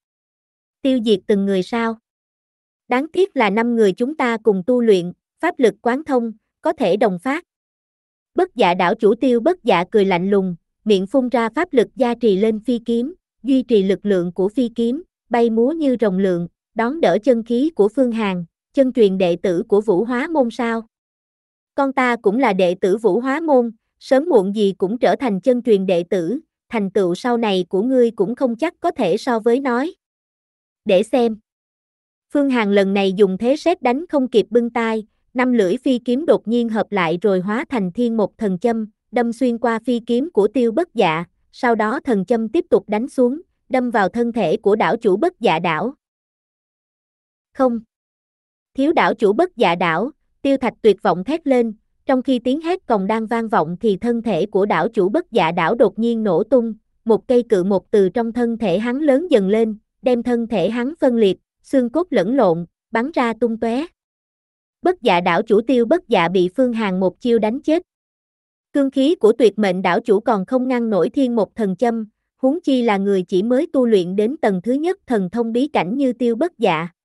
Tiêu diệt từng người sao? Đáng tiếc là năm người chúng ta cùng tu luyện, pháp lực quán thông, có thể đồng phát. Bất dạ đảo chủ tiêu bất dạ cười lạnh lùng, miệng phun ra pháp lực gia trì lên phi kiếm, duy trì lực lượng của phi kiếm, bay múa như rồng lượng, đón đỡ chân khí của Phương hàng, chân truyền đệ tử của Vũ Hóa Môn sao. Con ta cũng là đệ tử Vũ Hóa Môn, sớm muộn gì cũng trở thành chân truyền đệ tử, thành tựu sau này của ngươi cũng không chắc có thể so với nói. Để xem. Phương Hàn lần này dùng thế xét đánh không kịp bưng tai, năm lưỡi phi kiếm đột nhiên hợp lại rồi hóa thành thiên một thần châm, đâm xuyên qua phi kiếm của tiêu bất dạ, sau đó thần châm tiếp tục đánh xuống, đâm vào thân thể của đảo chủ bất dạ đảo. Không. Thiếu đảo chủ bất dạ đảo, tiêu thạch tuyệt vọng thét lên, trong khi tiếng hét còn đang vang vọng thì thân thể của đảo chủ bất dạ đảo đột nhiên nổ tung, một cây cự một từ trong thân thể hắn lớn dần lên, đem thân thể hắn phân liệt, xương cốt lẫn lộn, bắn ra tung tóe. Bất dạ đảo chủ tiêu bất dạ bị Phương Hàng một chiêu đánh chết. Cương khí của tuyệt mệnh đảo chủ còn không ngăn nổi thiên một thần châm, huống chi là người chỉ mới tu luyện đến tầng thứ nhất thần thông bí cảnh như tiêu bất dạ.